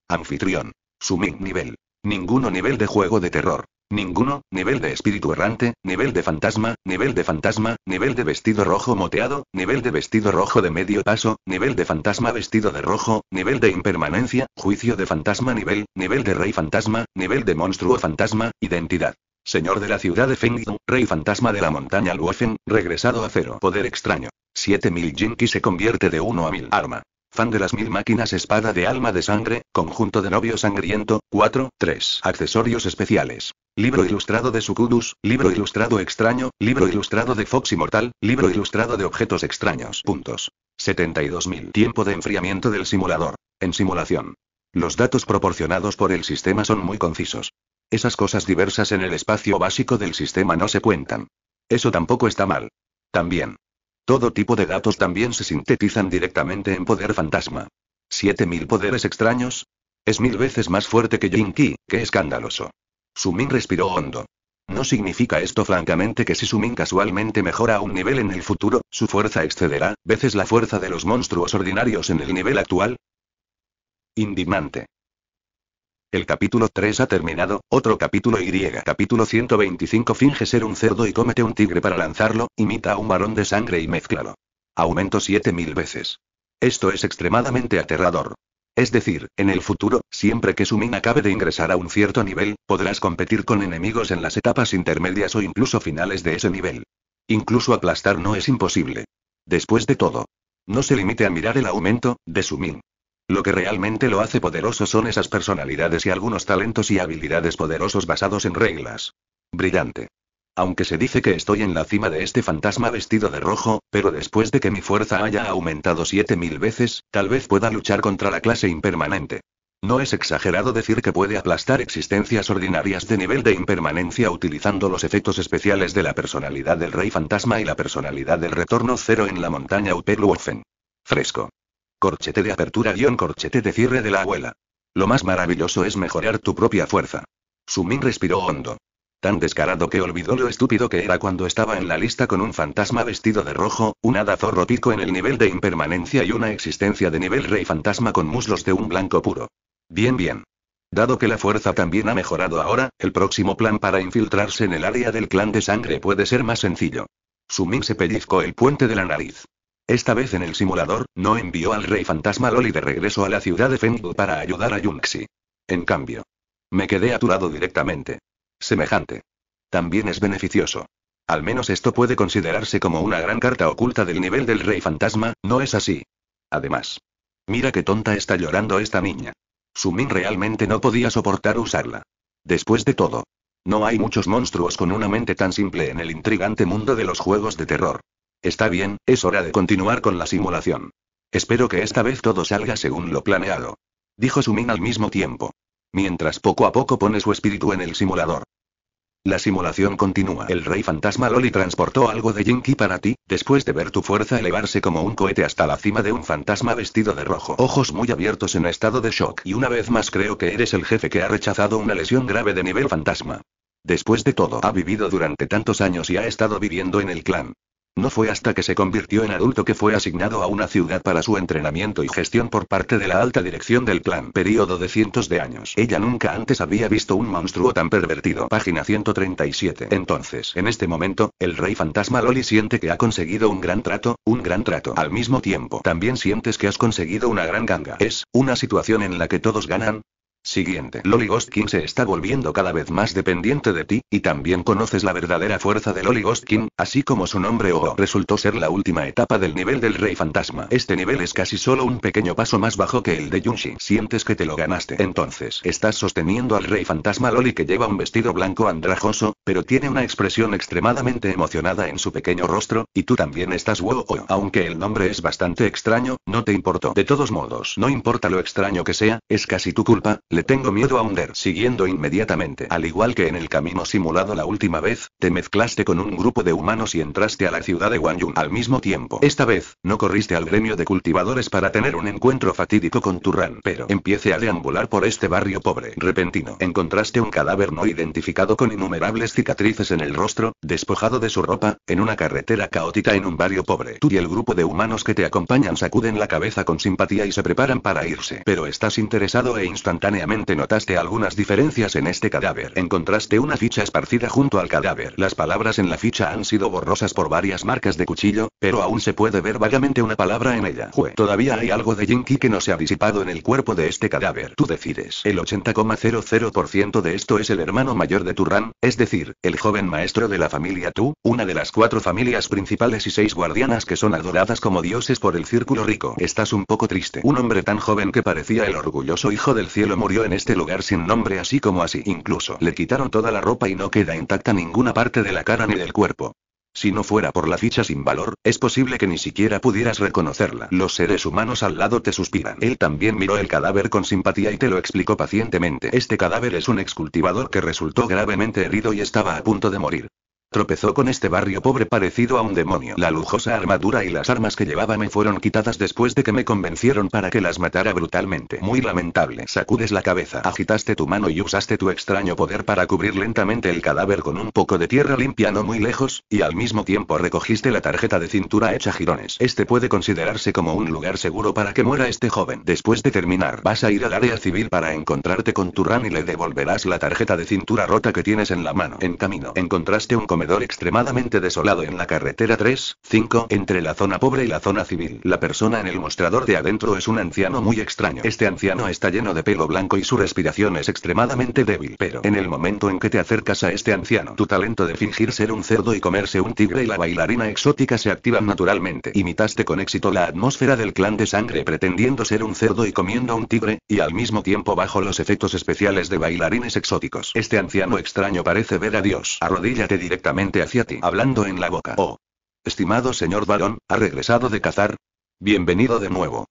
Anfitrión. Suming nivel. Ninguno nivel de juego de terror. Ninguno, nivel de espíritu errante, nivel de fantasma, nivel de fantasma, nivel de vestido rojo moteado, nivel de vestido rojo de medio paso, nivel de fantasma vestido de rojo, nivel de impermanencia, juicio de fantasma nivel, nivel de rey fantasma, nivel de monstruo fantasma, identidad. Señor de la ciudad de Feng, rey fantasma de la montaña Luofen, regresado a cero. Poder extraño. 7000 Jinki se convierte de 1 a 1000 arma. Fan de las mil máquinas Espada de alma de sangre, conjunto de novio sangriento, 4, 3. Accesorios especiales. Libro ilustrado de Sucudus, libro ilustrado extraño, libro ilustrado de Fox Inmortal, libro ilustrado de objetos extraños. Puntos. 72.000. Tiempo de enfriamiento del simulador. En simulación. Los datos proporcionados por el sistema son muy concisos. Esas cosas diversas en el espacio básico del sistema no se cuentan. Eso tampoco está mal. También. Todo tipo de datos también se sintetizan directamente en poder fantasma. mil poderes extraños. Es mil veces más fuerte que Jinki, qué escandaloso. Sumin respiró hondo. ¿No significa esto francamente que si Sumin casualmente mejora un nivel en el futuro, su fuerza excederá, veces la fuerza de los monstruos ordinarios en el nivel actual? Indignante. El capítulo 3 ha terminado, otro capítulo Y. Capítulo 125 Finge ser un cerdo y cómete un tigre para lanzarlo, imita a un varón de sangre y mezclalo. Aumento 7000 veces. Esto es extremadamente aterrador. Es decir, en el futuro, siempre que su min acabe de ingresar a un cierto nivel, podrás competir con enemigos en las etapas intermedias o incluso finales de ese nivel. Incluso aplastar no es imposible. Después de todo. No se limite a mirar el aumento, de su min. Lo que realmente lo hace poderoso son esas personalidades y algunos talentos y habilidades poderosos basados en reglas. Brillante. Aunque se dice que estoy en la cima de este fantasma vestido de rojo, pero después de que mi fuerza haya aumentado 7000 veces, tal vez pueda luchar contra la clase impermanente. No es exagerado decir que puede aplastar existencias ordinarias de nivel de impermanencia utilizando los efectos especiales de la personalidad del rey fantasma y la personalidad del retorno cero en la montaña Uperluofen. Fresco. Corchete de apertura guión corchete de cierre de la abuela. Lo más maravilloso es mejorar tu propia fuerza. Sumin respiró hondo. Tan descarado que olvidó lo estúpido que era cuando estaba en la lista con un fantasma vestido de rojo, un hada zorro pico en el nivel de impermanencia y una existencia de nivel rey fantasma con muslos de un blanco puro. Bien, bien. Dado que la fuerza también ha mejorado ahora, el próximo plan para infiltrarse en el área del clan de sangre puede ser más sencillo. Sumin se pellizcó el puente de la nariz. Esta vez en el simulador, no envió al rey fantasma Loli de regreso a la ciudad de Fengu para ayudar a Yunxi. En cambio, me quedé aturado directamente. Semejante. También es beneficioso. Al menos esto puede considerarse como una gran carta oculta del nivel del rey fantasma, ¿no es así? Además. Mira qué tonta está llorando esta niña. Sumin realmente no podía soportar usarla. Después de todo. No hay muchos monstruos con una mente tan simple en el intrigante mundo de los juegos de terror. Está bien, es hora de continuar con la simulación. Espero que esta vez todo salga según lo planeado. Dijo Sumin al mismo tiempo. Mientras poco a poco pone su espíritu en el simulador. La simulación continúa. El rey fantasma Loli transportó algo de Jinky para ti, después de ver tu fuerza elevarse como un cohete hasta la cima de un fantasma vestido de rojo. Ojos muy abiertos en estado de shock. Y una vez más creo que eres el jefe que ha rechazado una lesión grave de nivel fantasma. Después de todo, ha vivido durante tantos años y ha estado viviendo en el clan. No fue hasta que se convirtió en adulto que fue asignado a una ciudad para su entrenamiento y gestión por parte de la alta dirección del clan, Período de cientos de años. Ella nunca antes había visto un monstruo tan pervertido. Página 137. Entonces, en este momento, el rey fantasma Loli siente que ha conseguido un gran trato, un gran trato. Al mismo tiempo, también sientes que has conseguido una gran ganga. Es, una situación en la que todos ganan, Siguiente. Lolly Ghost King se está volviendo cada vez más dependiente de ti, y también conoces la verdadera fuerza de Loli Ghost King, así como su nombre o resultó ser la última etapa del nivel del Rey Fantasma. Este nivel es casi solo un pequeño paso más bajo que el de Yunshi. Sientes que te lo ganaste. Entonces, estás sosteniendo al Rey Fantasma Loli que lleva un vestido blanco andrajoso, pero tiene una expresión extremadamente emocionada en su pequeño rostro, y tú también estás oh, Aunque el nombre es bastante extraño, no te importó. De todos modos, no importa lo extraño que sea, es casi tu culpa, le tengo miedo a Under. Siguiendo inmediatamente. Al igual que en el camino simulado la última vez, te mezclaste con un grupo de humanos y entraste a la ciudad de Wanyun. al mismo tiempo. Esta vez, no corriste al gremio de cultivadores para tener un encuentro fatídico con Turran, pero empiece a deambular por este barrio pobre. Repentino. Encontraste un cadáver no identificado con innumerables cicatrices en el rostro, despojado de su ropa, en una carretera caótica en un barrio pobre. Tú y el grupo de humanos que te acompañan sacuden la cabeza con simpatía y se preparan para irse. Pero estás interesado e instantáneamente notaste algunas diferencias en este cadáver. Encontraste una ficha esparcida junto al cadáver. Las palabras en la ficha han sido borrosas por varias marcas de cuchillo, pero aún se puede ver vagamente una palabra en ella. Jue, todavía hay algo de Jinky que no se ha disipado en el cuerpo de este cadáver. Tú decides. El 80,00% de esto es el hermano mayor de Turran, es decir, el joven maestro de la familia Tú, una de las cuatro familias principales y seis guardianas que son adoradas como dioses por el círculo rico. Estás un poco triste. Un hombre tan joven que parecía el orgulloso hijo del cielo murió en este lugar sin nombre así como así. Incluso le quitaron toda la ropa y no queda intacta ninguna parte de la cara ni del cuerpo. Si no fuera por la ficha sin valor, es posible que ni siquiera pudieras reconocerla. Los seres humanos al lado te suspiran. Él también miró el cadáver con simpatía y te lo explicó pacientemente. Este cadáver es un excultivador que resultó gravemente herido y estaba a punto de morir. Tropezó con este barrio pobre parecido a un demonio. La lujosa armadura y las armas que llevaba me fueron quitadas después de que me convencieron para que las matara brutalmente. Muy lamentable. Sacudes la cabeza. Agitaste tu mano y usaste tu extraño poder para cubrir lentamente el cadáver con un poco de tierra limpia no muy lejos, y al mismo tiempo recogiste la tarjeta de cintura hecha girones. Este puede considerarse como un lugar seguro para que muera este joven. Después de terminar, vas a ir al área civil para encontrarte con ran y le devolverás la tarjeta de cintura rota que tienes en la mano. En camino, encontraste un extremadamente desolado en la carretera 3, 5, entre la zona pobre y la zona civil. La persona en el mostrador de adentro es un anciano muy extraño. Este anciano está lleno de pelo blanco y su respiración es extremadamente débil. Pero en el momento en que te acercas a este anciano, tu talento de fingir ser un cerdo y comerse un tigre y la bailarina exótica se activan naturalmente. Imitaste con éxito la atmósfera del clan de sangre pretendiendo ser un cerdo y comiendo un tigre, y al mismo tiempo bajo los efectos especiales de bailarines exóticos. Este anciano extraño parece ver a Dios. Arrodíllate directamente hacia ti, hablando en la boca. Oh. Estimado señor varón, ¿ha regresado de cazar? Bienvenido de nuevo.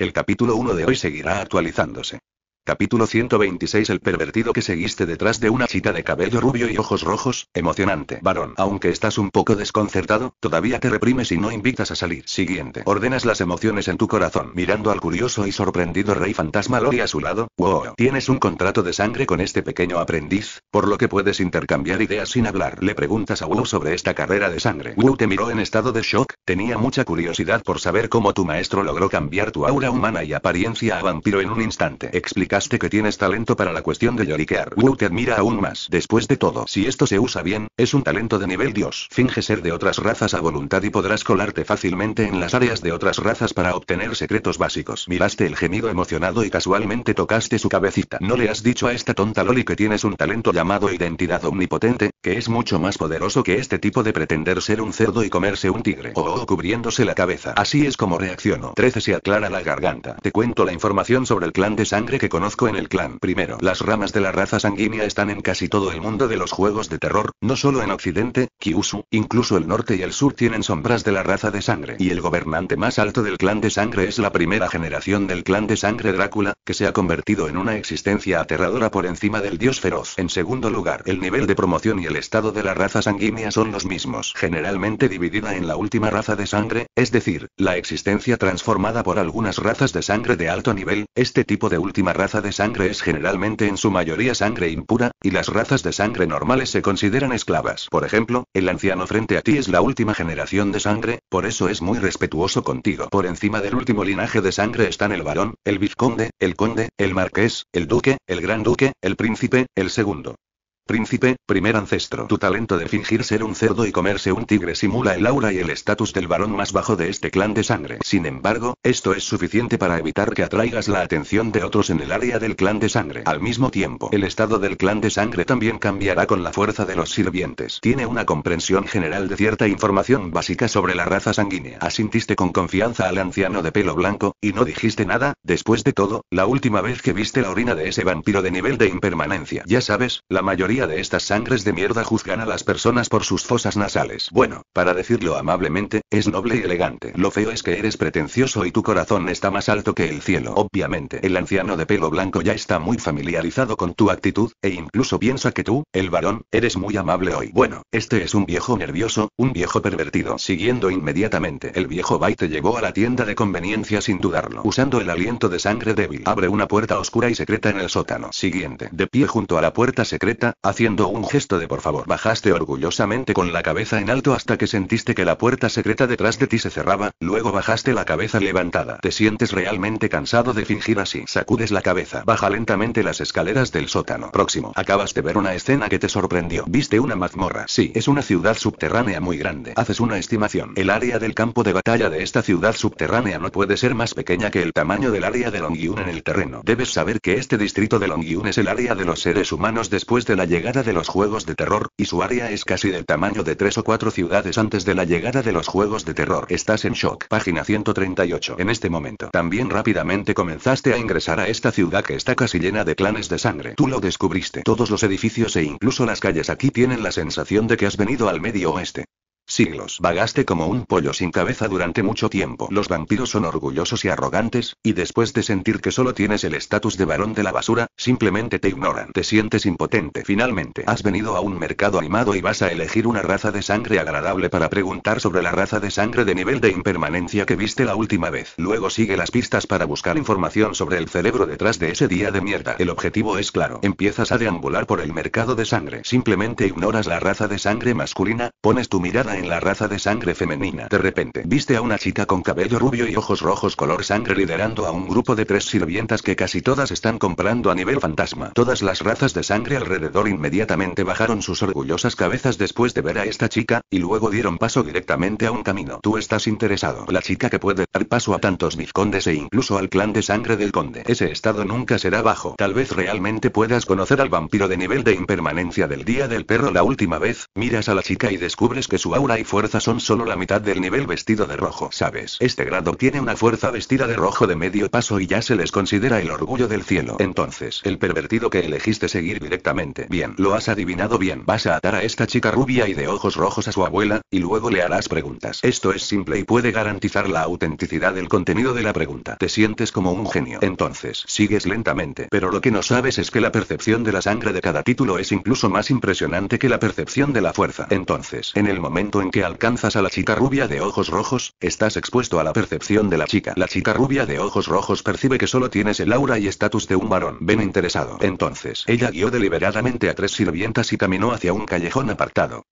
El capítulo 1 de hoy seguirá actualizándose. Capítulo 126 El pervertido que seguiste detrás de una cita de cabello rubio y ojos rojos, emocionante. Varón, aunque estás un poco desconcertado, todavía te reprimes y no invitas a salir. Siguiente. Ordenas las emociones en tu corazón. Mirando al curioso y sorprendido rey fantasma Lori a su lado, wow. Tienes un contrato de sangre con este pequeño aprendiz, por lo que puedes intercambiar ideas sin hablar. Le preguntas a Wow sobre esta carrera de sangre. Wow te miró en estado de shock, tenía mucha curiosidad por saber cómo tu maestro logró cambiar tu aura humana y apariencia a vampiro en un instante. Explica indicaste que tienes talento para la cuestión de lloriquear. te admira aún más. Después de todo, si esto se usa bien, es un talento de nivel dios. Finge ser de otras razas a voluntad y podrás colarte fácilmente en las áreas de otras razas para obtener secretos básicos. Miraste el gemido emocionado y casualmente tocaste su cabecita. No le has dicho a esta tonta Loli que tienes un talento llamado identidad omnipotente, que es mucho más poderoso que este tipo de pretender ser un cerdo y comerse un tigre. O cubriéndose la cabeza. Así es como reacciono. 13 se aclara la garganta. Te cuento la información sobre el clan de sangre que conoces conozco en el clan. Primero, las ramas de la raza sanguínea están en casi todo el mundo de los juegos de terror, no solo en Occidente, Kyushu, incluso el norte y el sur tienen sombras de la raza de sangre. Y el gobernante más alto del clan de sangre es la primera generación del clan de sangre Drácula, que se ha convertido en una existencia aterradora por encima del dios feroz. En segundo lugar, el nivel de promoción y el estado de la raza sanguínea son los mismos, generalmente dividida en la última raza de sangre, es decir, la existencia transformada por algunas razas de sangre de alto nivel, este tipo de última raza de sangre es generalmente en su mayoría sangre impura, y las razas de sangre normales se consideran esclavas. Por ejemplo, el anciano frente a ti es la última generación de sangre, por eso es muy respetuoso contigo. Por encima del último linaje de sangre están el varón, el vizconde, el conde, el marqués, el duque, el gran duque, el príncipe, el segundo. Príncipe, primer ancestro. Tu talento de fingir ser un cerdo y comerse un tigre simula el aura y el estatus del varón más bajo de este clan de sangre. Sin embargo, esto es suficiente para evitar que atraigas la atención de otros en el área del clan de sangre. Al mismo tiempo, el estado del clan de sangre también cambiará con la fuerza de los sirvientes. Tiene una comprensión general de cierta información básica sobre la raza sanguínea. Asintiste con confianza al anciano de pelo blanco, y no dijiste nada, después de todo, la última vez que viste la orina de ese vampiro de nivel de impermanencia. Ya sabes, la mayoría de estas sangres de mierda juzgan a las personas por sus fosas nasales. Bueno, para decirlo amablemente, es noble y elegante. Lo feo es que eres pretencioso y tu corazón está más alto que el cielo. Obviamente, el anciano de pelo blanco ya está muy familiarizado con tu actitud, e incluso piensa que tú, el varón, eres muy amable hoy. Bueno, este es un viejo nervioso, un viejo pervertido. Siguiendo inmediatamente, el viejo te llevó a la tienda de conveniencia sin dudarlo, usando el aliento de sangre débil. Abre una puerta oscura y secreta en el sótano. Siguiente. De pie junto a la puerta secreta, Haciendo un gesto de por favor, bajaste orgullosamente con la cabeza en alto hasta que sentiste que la puerta secreta detrás de ti se cerraba, luego bajaste la cabeza levantada. Te sientes realmente cansado de fingir así. Sacudes la cabeza. Baja lentamente las escaleras del sótano. Próximo. Acabas de ver una escena que te sorprendió. Viste una mazmorra. Sí, es una ciudad subterránea muy grande. Haces una estimación. El área del campo de batalla de esta ciudad subterránea no puede ser más pequeña que el tamaño del área de Longyun en el terreno. Debes saber que este distrito de Longyun es el área de los seres humanos después de la llegada llegada de los juegos de terror, y su área es casi del tamaño de tres o cuatro ciudades antes de la llegada de los juegos de terror. Estás en shock. Página 138. En este momento también rápidamente comenzaste a ingresar a esta ciudad que está casi llena de clanes de sangre. Tú lo descubriste. Todos los edificios e incluso las calles aquí tienen la sensación de que has venido al medio oeste. Siglos vagaste como un pollo sin cabeza durante mucho tiempo. Los vampiros son orgullosos y arrogantes, y después de sentir que solo tienes el estatus de varón de la basura, simplemente te ignoran. Te sientes impotente. Finalmente has venido a un mercado animado y vas a elegir una raza de sangre agradable para preguntar sobre la raza de sangre de nivel de impermanencia que viste la última vez. Luego sigue las pistas para buscar información sobre el cerebro detrás de ese día de mierda. El objetivo es claro. Empiezas a deambular por el mercado de sangre. Simplemente ignoras la raza de sangre masculina, pones tu mirada en la raza de sangre femenina. De repente, viste a una chica con cabello rubio y ojos rojos color sangre liderando a un grupo de tres sirvientas que casi todas están comprando a nivel fantasma. Todas las razas de sangre alrededor inmediatamente bajaron sus orgullosas cabezas después de ver a esta chica, y luego dieron paso directamente a un camino. Tú estás interesado. La chica que puede dar paso a tantos vizcondes e incluso al clan de sangre del conde. Ese estado nunca será bajo. Tal vez realmente puedas conocer al vampiro de nivel de impermanencia del día del perro la última vez, miras a la chica y descubres que su aura y fuerza son solo la mitad del nivel vestido de rojo, ¿sabes? Este grado tiene una fuerza vestida de rojo de medio paso y ya se les considera el orgullo del cielo. Entonces, el pervertido que elegiste seguir directamente. Bien, lo has adivinado bien. Vas a atar a esta chica rubia y de ojos rojos a su abuela, y luego le harás preguntas. Esto es simple y puede garantizar la autenticidad del contenido de la pregunta. Te sientes como un genio. Entonces, sigues lentamente. Pero lo que no sabes es que la percepción de la sangre de cada título es incluso más impresionante que la percepción de la fuerza. Entonces, en el momento en que alcanzas a la chica rubia de ojos rojos, estás expuesto a la percepción de la chica. La chica rubia de ojos rojos percibe que solo tienes el aura y estatus de un varón. Ven interesado. Entonces, ella guió deliberadamente a tres sirvientas y caminó hacia un callejón apartado.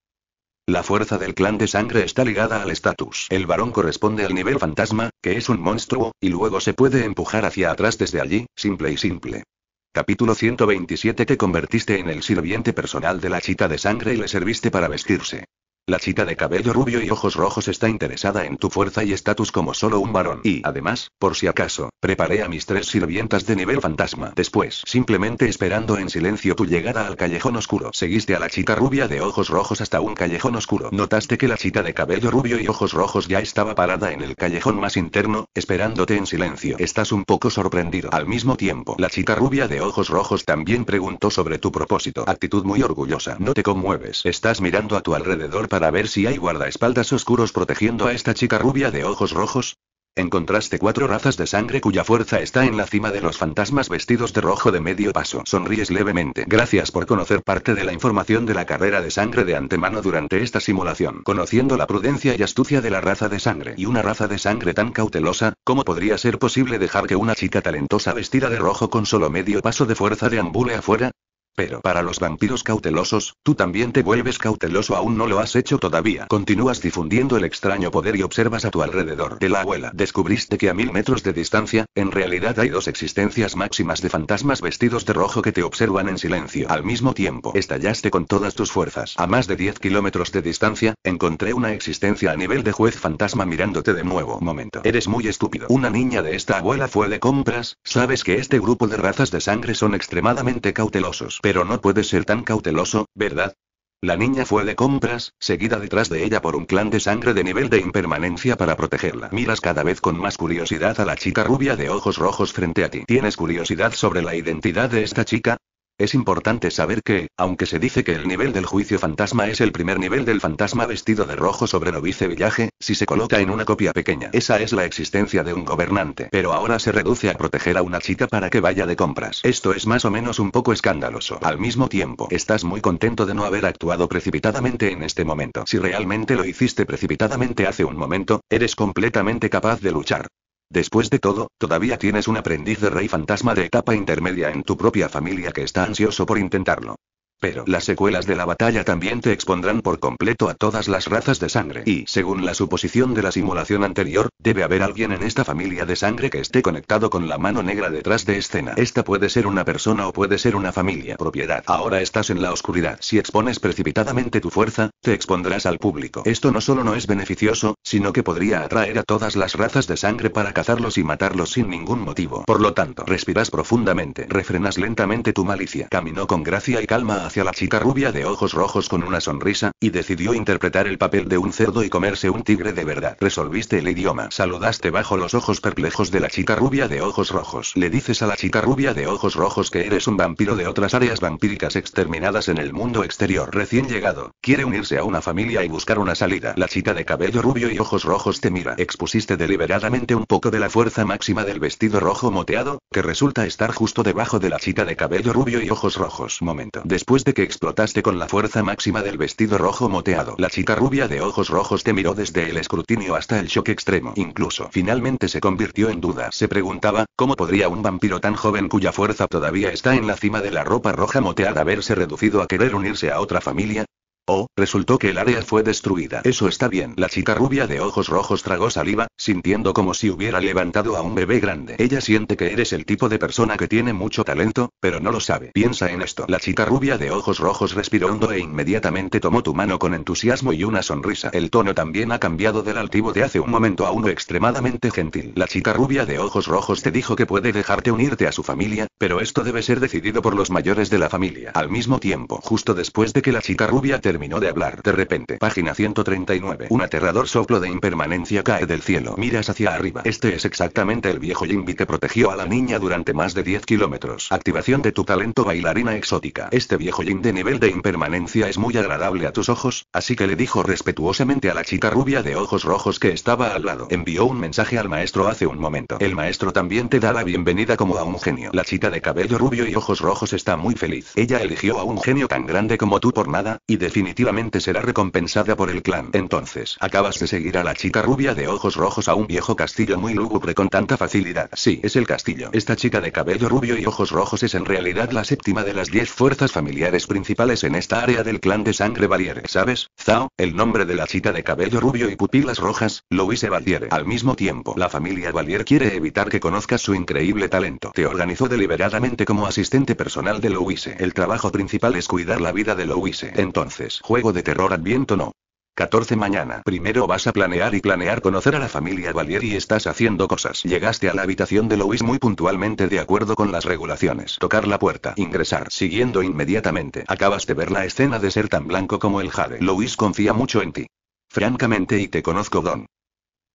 La fuerza del clan de sangre está ligada al estatus. El varón corresponde al nivel fantasma, que es un monstruo, y luego se puede empujar hacia atrás desde allí, simple y simple. Capítulo 127 Te convertiste en el sirviente personal de la chica de sangre y le serviste para vestirse. La chica de cabello rubio y ojos rojos está interesada en tu fuerza y estatus como solo un varón. Y además, por si acaso, preparé a mis tres sirvientas de nivel fantasma. Después, simplemente esperando en silencio tu llegada al callejón oscuro. Seguiste a la chica rubia de ojos rojos hasta un callejón oscuro. Notaste que la chica de cabello rubio y ojos rojos ya estaba parada en el callejón más interno, esperándote en silencio. Estás un poco sorprendido. Al mismo tiempo, la chica rubia de ojos rojos también preguntó sobre tu propósito. Actitud muy orgullosa. No te conmueves. Estás mirando a tu alrededor para ver si hay guardaespaldas oscuros protegiendo a esta chica rubia de ojos rojos? Encontraste cuatro razas de sangre cuya fuerza está en la cima de los fantasmas vestidos de rojo de medio paso. Sonríes levemente. Gracias por conocer parte de la información de la carrera de sangre de antemano durante esta simulación. Conociendo la prudencia y astucia de la raza de sangre y una raza de sangre tan cautelosa, ¿cómo podría ser posible dejar que una chica talentosa vestida de rojo con solo medio paso de fuerza deambule afuera? Pero para los vampiros cautelosos, tú también te vuelves cauteloso, aún no lo has hecho todavía. Continúas difundiendo el extraño poder y observas a tu alrededor. De la abuela, descubriste que a mil metros de distancia, en realidad hay dos existencias máximas de fantasmas vestidos de rojo que te observan en silencio. Al mismo tiempo, estallaste con todas tus fuerzas. A más de 10 kilómetros de distancia, encontré una existencia a nivel de juez fantasma mirándote de nuevo. Momento. Eres muy estúpido. Una niña de esta abuela fue de compras, sabes que este grupo de razas de sangre son extremadamente cautelosos. Pero no puede ser tan cauteloso, ¿verdad? La niña fue de compras, seguida detrás de ella por un clan de sangre de nivel de impermanencia para protegerla. Miras cada vez con más curiosidad a la chica rubia de ojos rojos frente a ti. ¿Tienes curiosidad sobre la identidad de esta chica? Es importante saber que, aunque se dice que el nivel del juicio fantasma es el primer nivel del fantasma vestido de rojo sobre Novice Village, si se coloca en una copia pequeña, esa es la existencia de un gobernante. Pero ahora se reduce a proteger a una chica para que vaya de compras. Esto es más o menos un poco escandaloso. Al mismo tiempo, estás muy contento de no haber actuado precipitadamente en este momento. Si realmente lo hiciste precipitadamente hace un momento, eres completamente capaz de luchar. Después de todo, todavía tienes un aprendiz de rey fantasma de etapa intermedia en tu propia familia que está ansioso por intentarlo. Pero las secuelas de la batalla también te expondrán por completo a todas las razas de sangre. Y, según la suposición de la simulación anterior, debe haber alguien en esta familia de sangre que esté conectado con la mano negra detrás de escena. Esta puede ser una persona o puede ser una familia. Propiedad. Ahora estás en la oscuridad. Si expones precipitadamente tu fuerza, te expondrás al público. Esto no solo no es beneficioso, sino que podría atraer a todas las razas de sangre para cazarlos y matarlos sin ningún motivo. Por lo tanto, respiras profundamente, refrenas lentamente tu malicia. Caminó con gracia y calma a la chica rubia de ojos rojos con una sonrisa, y decidió interpretar el papel de un cerdo y comerse un tigre de verdad. Resolviste el idioma. Saludaste bajo los ojos perplejos de la chica rubia de ojos rojos. Le dices a la chica rubia de ojos rojos que eres un vampiro de otras áreas vampíricas exterminadas en el mundo exterior recién llegado. Quiere unirse a una familia y buscar una salida. La chica de cabello rubio y ojos rojos te mira. Expusiste deliberadamente un poco de la fuerza máxima del vestido rojo moteado, que resulta estar justo debajo de la chica de cabello rubio y ojos rojos. Momento. Después de que explotaste con la fuerza máxima del vestido rojo moteado. La chica rubia de ojos rojos te miró desde el escrutinio hasta el shock extremo. Incluso finalmente se convirtió en duda. Se preguntaba, ¿cómo podría un vampiro tan joven cuya fuerza todavía está en la cima de la ropa roja moteada haberse reducido a querer unirse a otra familia? Oh, resultó que el área fue destruida. Eso está bien. La chica rubia de ojos rojos tragó saliva, sintiendo como si hubiera levantado a un bebé grande. Ella siente que eres el tipo de persona que tiene mucho talento, pero no lo sabe. Piensa en esto. La chica rubia de ojos rojos respiró hondo e inmediatamente tomó tu mano con entusiasmo y una sonrisa. El tono también ha cambiado del altivo de hace un momento a uno extremadamente gentil. La chica rubia de ojos rojos te dijo que puede dejarte unirte a su familia, pero esto debe ser decidido por los mayores de la familia. Al mismo tiempo, justo después de que la chica rubia te terminó de hablar de repente. Página 139. Un aterrador soplo de impermanencia cae del cielo. Miras hacia arriba. Este es exactamente el viejo Jimby que protegió a la niña durante más de 10 kilómetros. Activación de tu talento bailarina exótica. Este viejo Jim de nivel de impermanencia es muy agradable a tus ojos, así que le dijo respetuosamente a la chica rubia de ojos rojos que estaba al lado. Envió un mensaje al maestro hace un momento. El maestro también te da la bienvenida como a un genio. La chica de cabello rubio y ojos rojos está muy feliz. Ella eligió a un genio tan grande como tú por nada, y definitivamente definitivamente será recompensada por el clan. Entonces, acabas de seguir a la chica rubia de ojos rojos a un viejo castillo muy lúgubre con tanta facilidad. Sí, es el castillo. Esta chica de cabello rubio y ojos rojos es en realidad la séptima de las diez fuerzas familiares principales en esta área del clan de sangre valier ¿Sabes? Zhao, el nombre de la chica de cabello rubio y pupilas rojas, Louise valier Al mismo tiempo, la familia Valier quiere evitar que conozcas su increíble talento. Te organizó deliberadamente como asistente personal de Louise. El trabajo principal es cuidar la vida de Louise. Entonces, juego de terror adviento no. 14 mañana. Primero vas a planear y planear conocer a la familia Valier y estás haciendo cosas. Llegaste a la habitación de Louis muy puntualmente de acuerdo con las regulaciones. Tocar la puerta. Ingresar. Siguiendo inmediatamente. Acabas de ver la escena de ser tan blanco como el jade. Louis confía mucho en ti. Francamente y te conozco Don.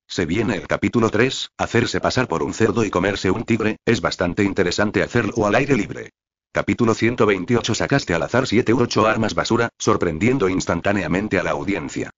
Se viene el capítulo 3, hacerse pasar por un cerdo y comerse un tigre, es bastante interesante hacerlo al aire libre. Capítulo 128 Sacaste al azar 7 u 8 armas basura, sorprendiendo instantáneamente a la audiencia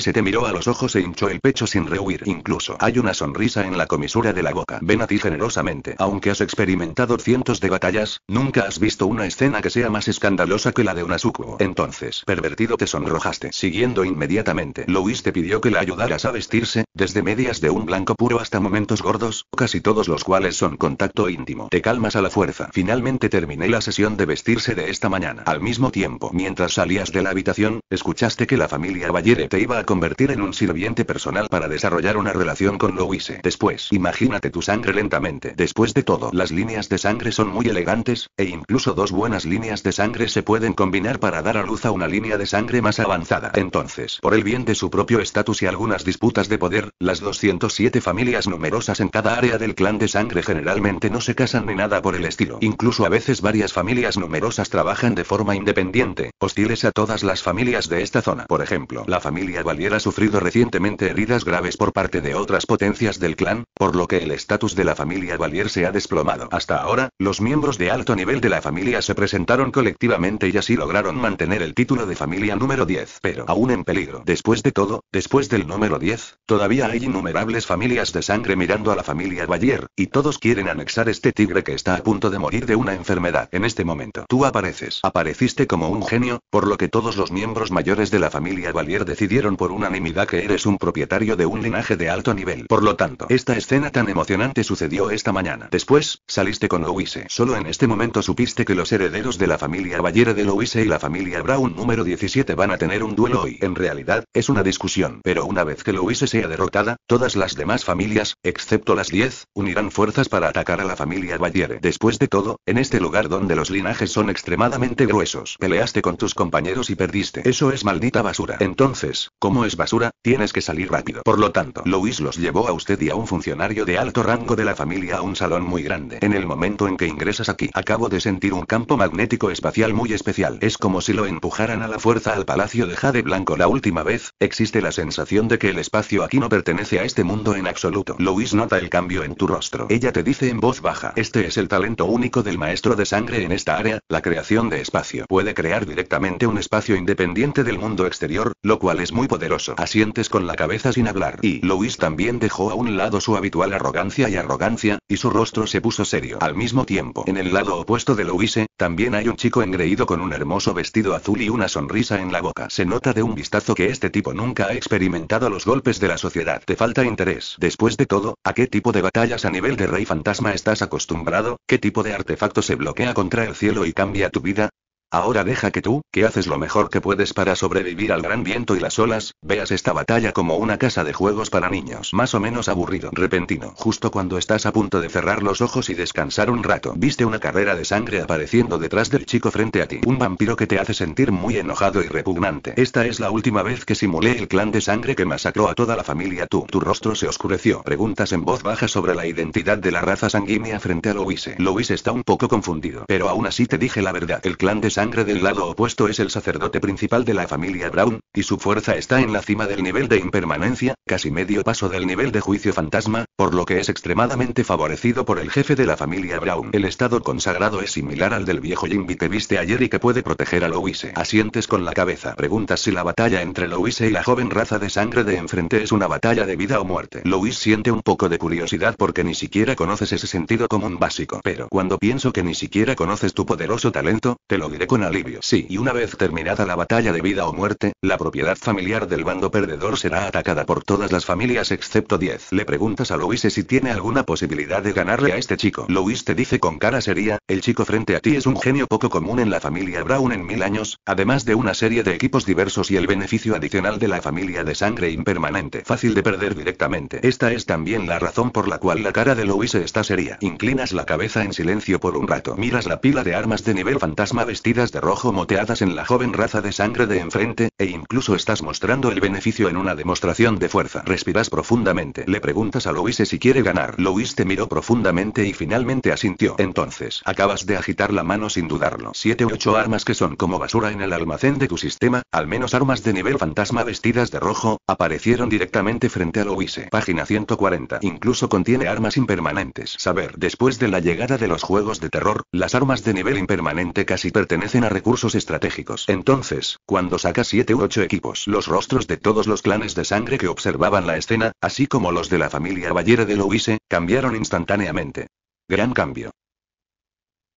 se te miró a los ojos e hinchó el pecho sin rehuir. Incluso hay una sonrisa en la comisura de la boca. Ven a ti generosamente. Aunque has experimentado cientos de batallas, nunca has visto una escena que sea más escandalosa que la de una sucubo. Entonces, pervertido, te sonrojaste. Siguiendo inmediatamente, louis te pidió que la ayudaras a vestirse, desde medias de un blanco puro hasta momentos gordos, casi todos los cuales son contacto íntimo. Te calmas a la fuerza. Finalmente terminé la sesión de vestirse de esta mañana. Al mismo tiempo, mientras salías de la habitación, escuchaste que la familia Ballere te iba a convertir en un sirviente personal para desarrollar una relación con Louise. Después, imagínate tu sangre lentamente. Después de todo, las líneas de sangre son muy elegantes, e incluso dos buenas líneas de sangre se pueden combinar para dar a luz a una línea de sangre más avanzada. Entonces, por el bien de su propio estatus y algunas disputas de poder, las 207 familias numerosas en cada área del clan de sangre generalmente no se casan ni nada por el estilo. Incluso a veces varias familias numerosas trabajan de forma independiente, hostiles a todas las familias de esta zona. Por ejemplo, la familia Valier ha sufrido recientemente heridas graves por parte de otras potencias del clan, por lo que el estatus de la familia Valier se ha desplomado. Hasta ahora, los miembros de alto nivel de la familia se presentaron colectivamente y así lograron mantener el título de familia número 10, pero aún en peligro. Después de todo, después del número 10, todavía hay innumerables familias de sangre mirando a la familia Valier, y todos quieren anexar este tigre que está a punto de morir de una enfermedad. En este momento, tú apareces. Apareciste como un genio, por lo que todos los miembros mayores de la familia Valier decidieron por unanimidad que eres un propietario de un linaje de alto nivel. Por lo tanto, esta escena tan emocionante sucedió esta mañana. Después, saliste con Louise. Solo en este momento supiste que los herederos de la familia Ballera de Louise y la familia Brown número 17 van a tener un duelo hoy. En realidad, es una discusión. Pero una vez que Louise sea derrotada, todas las demás familias, excepto las 10, unirán fuerzas para atacar a la familia Ballere. Después de todo, en este lugar donde los linajes son extremadamente gruesos, peleaste con tus compañeros y perdiste. Eso es maldita basura. Entonces, como es basura, tienes que salir rápido. Por lo tanto, Luis los llevó a usted y a un funcionario de alto rango de la familia a un salón muy grande. En el momento en que ingresas aquí, acabo de sentir un campo magnético espacial muy especial. Es como si lo empujaran a la fuerza al Palacio de Jade Blanco la última vez. Existe la sensación de que el espacio aquí no pertenece a este mundo en absoluto. Luis nota el cambio en tu rostro. Ella te dice en voz baja, este es el talento único del maestro de sangre en esta área, la creación de espacio. Puede crear directamente un espacio independiente del mundo exterior, lo cual es muy muy poderoso. Asientes con la cabeza sin hablar. Y Louis también dejó a un lado su habitual arrogancia y arrogancia, y su rostro se puso serio. Al mismo tiempo, en el lado opuesto de Louis, también hay un chico engreído con un hermoso vestido azul y una sonrisa en la boca. Se nota de un vistazo que este tipo nunca ha experimentado los golpes de la sociedad. Te falta interés. Después de todo, ¿a qué tipo de batallas a nivel de rey fantasma estás acostumbrado? ¿Qué tipo de artefacto se bloquea contra el cielo y cambia tu vida? Ahora deja que tú, que haces lo mejor que puedes para sobrevivir al gran viento y las olas, veas esta batalla como una casa de juegos para niños más o menos aburrido. Repentino. Justo cuando estás a punto de cerrar los ojos y descansar un rato, viste una carrera de sangre apareciendo detrás del chico frente a ti. Un vampiro que te hace sentir muy enojado y repugnante. Esta es la última vez que simulé el clan de sangre que masacró a toda la familia. Tú, tu rostro se oscureció. Preguntas en voz baja sobre la identidad de la raza sanguínea frente a Louise. Louise está un poco confundido, pero aún así te dije la verdad. El clan de sangre sangre del lado opuesto es el sacerdote principal de la familia Brown, y su fuerza está en la cima del nivel de impermanencia, casi medio paso del nivel de juicio fantasma, por lo que es extremadamente favorecido por el jefe de la familia Brown. El estado consagrado es similar al del viejo Jimmy que viste ayer y que puede proteger a Louise. Asientes con la cabeza. Preguntas si la batalla entre Louise y la joven raza de sangre de enfrente es una batalla de vida o muerte. Louise siente un poco de curiosidad porque ni siquiera conoces ese sentido común básico. Pero cuando pienso que ni siquiera conoces tu poderoso talento, te lo diré con alivio. Sí, y una vez terminada la batalla de vida o muerte, la propiedad familiar del bando perdedor será atacada por todas las familias excepto 10. Le preguntas a Louise si tiene alguna posibilidad de ganarle a este chico. Luis te dice con cara seria, el chico frente a ti es un genio poco común en la familia Brown en mil años, además de una serie de equipos diversos y el beneficio adicional de la familia de sangre impermanente. Fácil de perder directamente. Esta es también la razón por la cual la cara de Luise está seria. Inclinas la cabeza en silencio por un rato. Miras la pila de armas de nivel fantasma vestida de rojo moteadas en la joven raza de sangre de enfrente, e incluso estás mostrando el beneficio en una demostración de fuerza. Respiras profundamente. Le preguntas a Louise si quiere ganar. Louise te miró profundamente y finalmente asintió. Entonces, acabas de agitar la mano sin dudarlo. Siete u ocho armas que son como basura en el almacén de tu sistema, al menos armas de nivel fantasma vestidas de rojo, aparecieron directamente frente a Louise. Página 140. Incluso contiene armas impermanentes. Saber, después de la llegada de los juegos de terror, las armas de nivel impermanente casi pertenecen a recursos estratégicos. Entonces, cuando saca 7 u 8 equipos, los rostros de todos los clanes de sangre que observaban la escena, así como los de la familia Ballera de Louise, cambiaron instantáneamente. Gran cambio.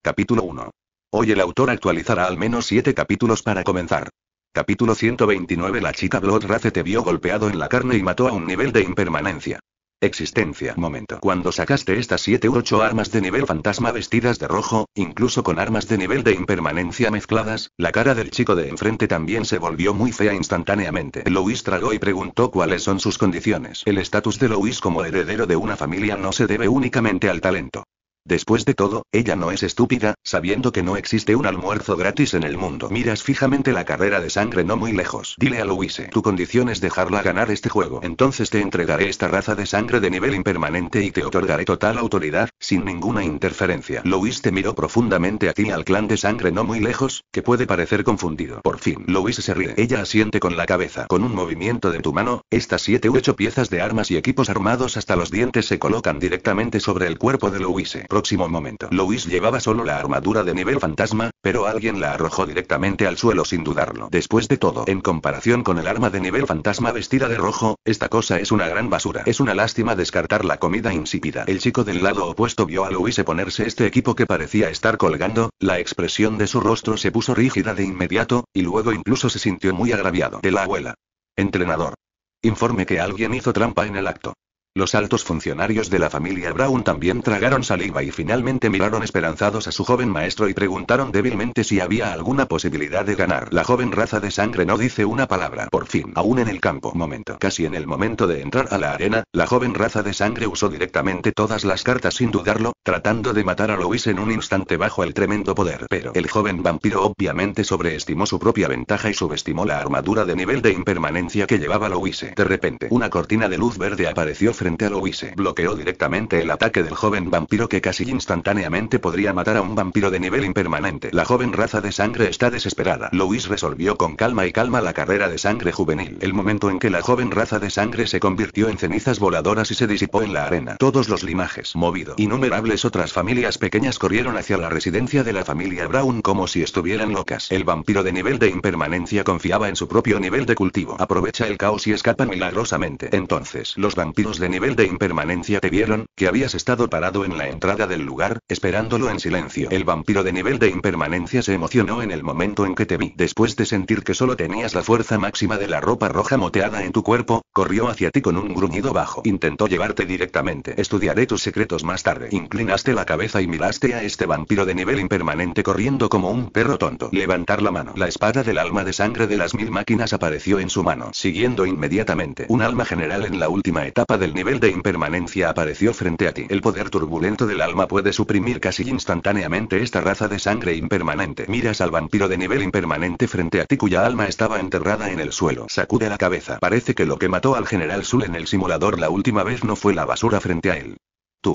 Capítulo 1. Hoy el autor actualizará al menos siete capítulos para comenzar. Capítulo 129 La chica Race te vio golpeado en la carne y mató a un nivel de impermanencia. Existencia. Momento. Cuando sacaste estas 7 u 8 armas de nivel fantasma vestidas de rojo, incluso con armas de nivel de impermanencia mezcladas, la cara del chico de enfrente también se volvió muy fea instantáneamente. Louis tragó y preguntó cuáles son sus condiciones. El estatus de Louis como heredero de una familia no se debe únicamente al talento. Después de todo, ella no es estúpida, sabiendo que no existe un almuerzo gratis en el mundo. Miras fijamente la carrera de sangre no muy lejos. Dile a Luise, tu condición es dejarla ganar este juego. Entonces te entregaré esta raza de sangre de nivel impermanente y te otorgaré total autoridad, sin ninguna interferencia. Luis te miró profundamente a ti al clan de sangre no muy lejos, que puede parecer confundido. Por fin, Luis se ríe. Ella asiente con la cabeza. Con un movimiento de tu mano, estas siete u 8 piezas de armas y equipos armados hasta los dientes se colocan directamente sobre el cuerpo de Luise próximo momento. Luis llevaba solo la armadura de nivel fantasma, pero alguien la arrojó directamente al suelo sin dudarlo. Después de todo, en comparación con el arma de nivel fantasma vestida de rojo, esta cosa es una gran basura. Es una lástima descartar la comida insípida. El chico del lado opuesto vio a Luis ponerse este equipo que parecía estar colgando, la expresión de su rostro se puso rígida de inmediato, y luego incluso se sintió muy agraviado. De la abuela. Entrenador. Informe que alguien hizo trampa en el acto. Los altos funcionarios de la familia Brown también tragaron saliva y finalmente miraron esperanzados a su joven maestro y preguntaron débilmente si había alguna posibilidad de ganar. La joven raza de sangre no dice una palabra. Por fin, aún en el campo, momento, casi en el momento de entrar a la arena, la joven raza de sangre usó directamente todas las cartas sin dudarlo, tratando de matar a Louis en un instante bajo el tremendo poder. Pero el joven vampiro obviamente sobreestimó su propia ventaja y subestimó la armadura de nivel de impermanencia que llevaba Louise. De repente, una cortina de luz verde apareció frente frente a Louise bloqueó directamente el ataque del joven vampiro que casi instantáneamente podría matar a un vampiro de nivel impermanente. La joven raza de sangre está desesperada. Louise resolvió con calma y calma la carrera de sangre juvenil. El momento en que la joven raza de sangre se convirtió en cenizas voladoras y se disipó en la arena. Todos los limajes movido. Innumerables otras familias pequeñas corrieron hacia la residencia de la familia Brown como si estuvieran locas. El vampiro de nivel de impermanencia confiaba en su propio nivel de cultivo. Aprovecha el caos y escapa milagrosamente. Entonces, los vampiros de nivel nivel de impermanencia te vieron, que habías estado parado en la entrada del lugar, esperándolo en silencio. El vampiro de nivel de impermanencia se emocionó en el momento en que te vi. Después de sentir que solo tenías la fuerza máxima de la ropa roja moteada en tu cuerpo, corrió hacia ti con un gruñido bajo. Intentó llevarte directamente. Estudiaré tus secretos más tarde. Inclinaste la cabeza y miraste a este vampiro de nivel impermanente corriendo como un perro tonto. Levantar la mano. La espada del alma de sangre de las mil máquinas apareció en su mano, siguiendo inmediatamente un alma general en la última etapa del nivel nivel de impermanencia apareció frente a ti. El poder turbulento del alma puede suprimir casi instantáneamente esta raza de sangre impermanente. Miras al vampiro de nivel impermanente frente a ti cuya alma estaba enterrada en el suelo. Sacude la cabeza. Parece que lo que mató al general Sul en el simulador la última vez no fue la basura frente a él.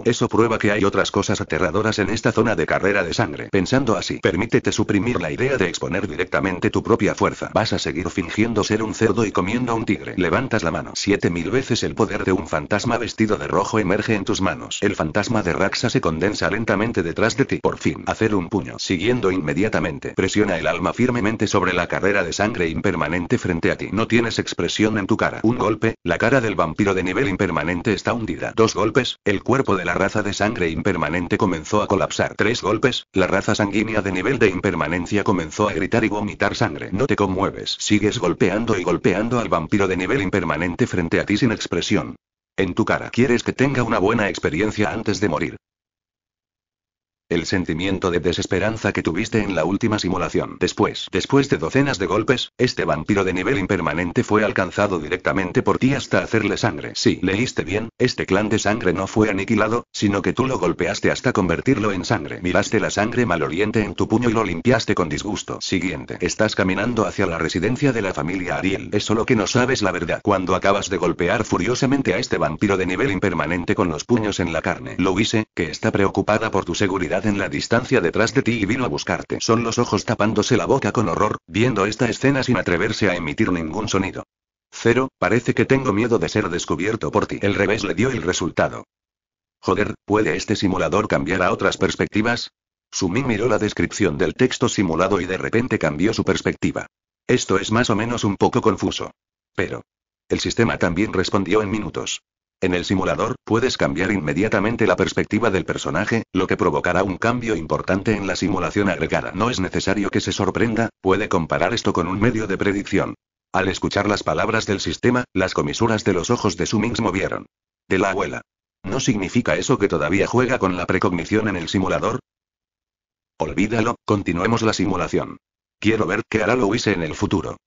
Eso prueba que hay otras cosas aterradoras en esta zona de carrera de sangre. Pensando así, permítete suprimir la idea de exponer directamente tu propia fuerza. Vas a seguir fingiendo ser un cerdo y comiendo a un tigre. Levantas la mano. Siete mil veces el poder de un fantasma vestido de rojo emerge en tus manos. El fantasma de Raxa se condensa lentamente detrás de ti. Por fin, hacer un puño. Siguiendo inmediatamente. Presiona el alma firmemente sobre la carrera de sangre impermanente frente a ti. No tienes expresión en tu cara. Un golpe, la cara del vampiro de nivel impermanente está hundida. Dos golpes, el cuerpo de la raza de sangre impermanente comenzó a colapsar. Tres golpes, la raza sanguínea de nivel de impermanencia comenzó a gritar y vomitar sangre. No te conmueves, sigues golpeando y golpeando al vampiro de nivel impermanente frente a ti sin expresión. En tu cara. ¿Quieres que tenga una buena experiencia antes de morir? El sentimiento de desesperanza que tuviste en la última simulación. Después, después de docenas de golpes, este vampiro de nivel impermanente fue alcanzado directamente por ti hasta hacerle sangre. Sí, leíste bien, este clan de sangre no fue aniquilado, sino que tú lo golpeaste hasta convertirlo en sangre. Miraste la sangre maloliente en tu puño y lo limpiaste con disgusto. Siguiente. Estás caminando hacia la residencia de la familia Ariel. Es solo que no sabes la verdad. Cuando acabas de golpear furiosamente a este vampiro de nivel impermanente con los puños en la carne, lo hice, que está preocupada por tu seguridad en la distancia detrás de ti y vino a buscarte. Son los ojos tapándose la boca con horror, viendo esta escena sin atreverse a emitir ningún sonido. Cero, parece que tengo miedo de ser descubierto por ti. El revés le dio el resultado. Joder, ¿puede este simulador cambiar a otras perspectivas? Sumi miró la descripción del texto simulado y de repente cambió su perspectiva. Esto es más o menos un poco confuso. Pero. El sistema también respondió en minutos. En el simulador, puedes cambiar inmediatamente la perspectiva del personaje, lo que provocará un cambio importante en la simulación agregada. No es necesario que se sorprenda, puede comparar esto con un medio de predicción. Al escuchar las palabras del sistema, las comisuras de los ojos de su Summings movieron. De la abuela. ¿No significa eso que todavía juega con la precognición en el simulador? Olvídalo, continuemos la simulación. Quiero ver qué hará Louise en el futuro.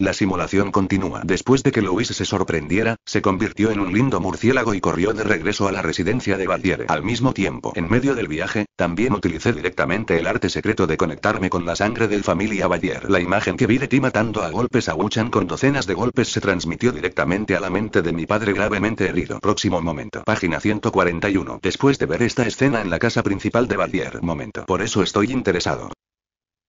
La simulación continúa. Después de que Luis se sorprendiera, se convirtió en un lindo murciélago y corrió de regreso a la residencia de Valdier. Al mismo tiempo, en medio del viaje, también utilicé directamente el arte secreto de conectarme con la sangre del familia Valdier. La imagen que vi de ti matando a golpes a Wuchan con docenas de golpes se transmitió directamente a la mente de mi padre gravemente herido. Próximo momento. Página 141. Después de ver esta escena en la casa principal de Valdier. Momento. Por eso estoy interesado.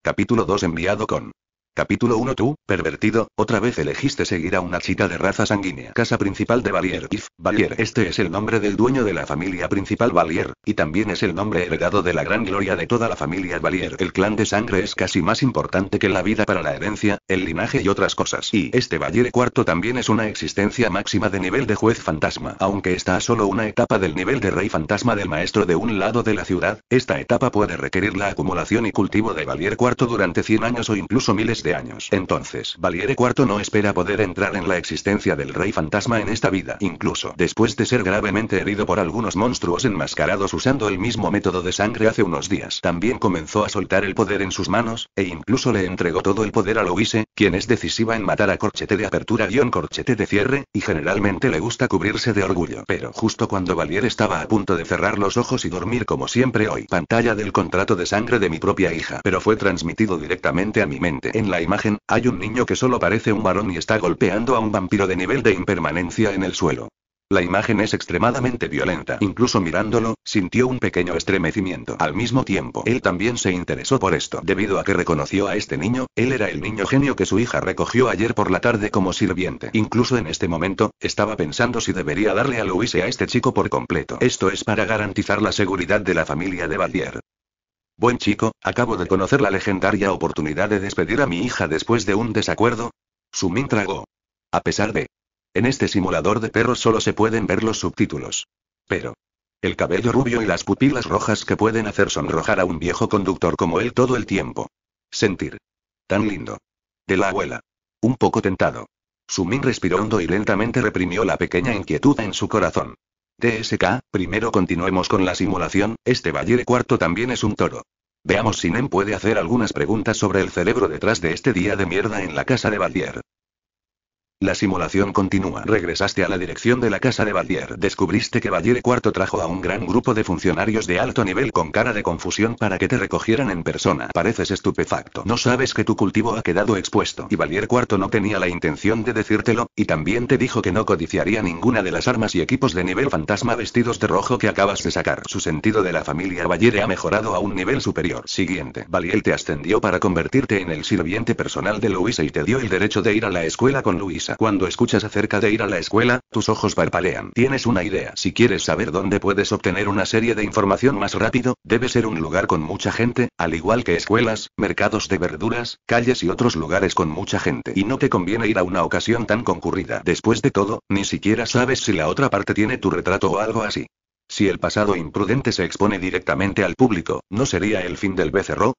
Capítulo 2 enviado con Capítulo 1 Tú, pervertido, otra vez elegiste seguir a una chica de raza sanguínea. Casa principal de Valier. If, Valier. Este es el nombre del dueño de la familia principal Valier, y también es el nombre heredado de la gran gloria de toda la familia Valier. El clan de sangre es casi más importante que la vida para la herencia, el linaje y otras cosas. Y este Valier IV también es una existencia máxima de nivel de juez fantasma. Aunque está a solo una etapa del nivel de rey fantasma del maestro de un lado de la ciudad, esta etapa puede requerir la acumulación y cultivo de Valier IV durante 100 años o incluso miles años. Entonces, Valiere IV no espera poder entrar en la existencia del rey fantasma en esta vida, incluso después de ser gravemente herido por algunos monstruos enmascarados usando el mismo método de sangre hace unos días. También comenzó a soltar el poder en sus manos, e incluso le entregó todo el poder a Louise, quien es decisiva en matar a corchete de apertura un corchete de cierre, y generalmente le gusta cubrirse de orgullo. Pero justo cuando valiere estaba a punto de cerrar los ojos y dormir como siempre hoy, pantalla del contrato de sangre de mi propia hija, pero fue transmitido directamente a mi mente en la imagen, hay un niño que solo parece un varón y está golpeando a un vampiro de nivel de impermanencia en el suelo. La imagen es extremadamente violenta. Incluso mirándolo, sintió un pequeño estremecimiento. Al mismo tiempo, él también se interesó por esto. Debido a que reconoció a este niño, él era el niño genio que su hija recogió ayer por la tarde como sirviente. Incluso en este momento, estaba pensando si debería darle a Luis y a este chico por completo. Esto es para garantizar la seguridad de la familia de Valier. Buen chico, acabo de conocer la legendaria oportunidad de despedir a mi hija después de un desacuerdo. Sumin tragó. A pesar de... En este simulador de perros solo se pueden ver los subtítulos. Pero... El cabello rubio y las pupilas rojas que pueden hacer sonrojar a un viejo conductor como él todo el tiempo. Sentir. Tan lindo. De la abuela. Un poco tentado. Sumin respiró hondo y lentamente reprimió la pequeña inquietud en su corazón. TSK, primero continuemos con la simulación, este Valle cuarto también es un toro. Veamos si Nen puede hacer algunas preguntas sobre el cerebro detrás de este día de mierda en la casa de Valier. La simulación continúa. Regresaste a la dirección de la casa de Valier Descubriste que Valier IV trajo a un gran grupo de funcionarios de alto nivel con cara de confusión para que te recogieran en persona. Pareces estupefacto. No sabes que tu cultivo ha quedado expuesto. Y Valier IV no tenía la intención de decírtelo, y también te dijo que no codiciaría ninguna de las armas y equipos de nivel fantasma vestidos de rojo que acabas de sacar. Su sentido de la familia Valier ha mejorado a un nivel superior. Siguiente. Valier te ascendió para convertirte en el sirviente personal de Luisa y te dio el derecho de ir a la escuela con Luis cuando escuchas acerca de ir a la escuela, tus ojos parpalean. Tienes una idea. Si quieres saber dónde puedes obtener una serie de información más rápido, debe ser un lugar con mucha gente, al igual que escuelas, mercados de verduras, calles y otros lugares con mucha gente. Y no te conviene ir a una ocasión tan concurrida. Después de todo, ni siquiera sabes si la otra parte tiene tu retrato o algo así. Si el pasado imprudente se expone directamente al público, ¿no sería el fin del becerro?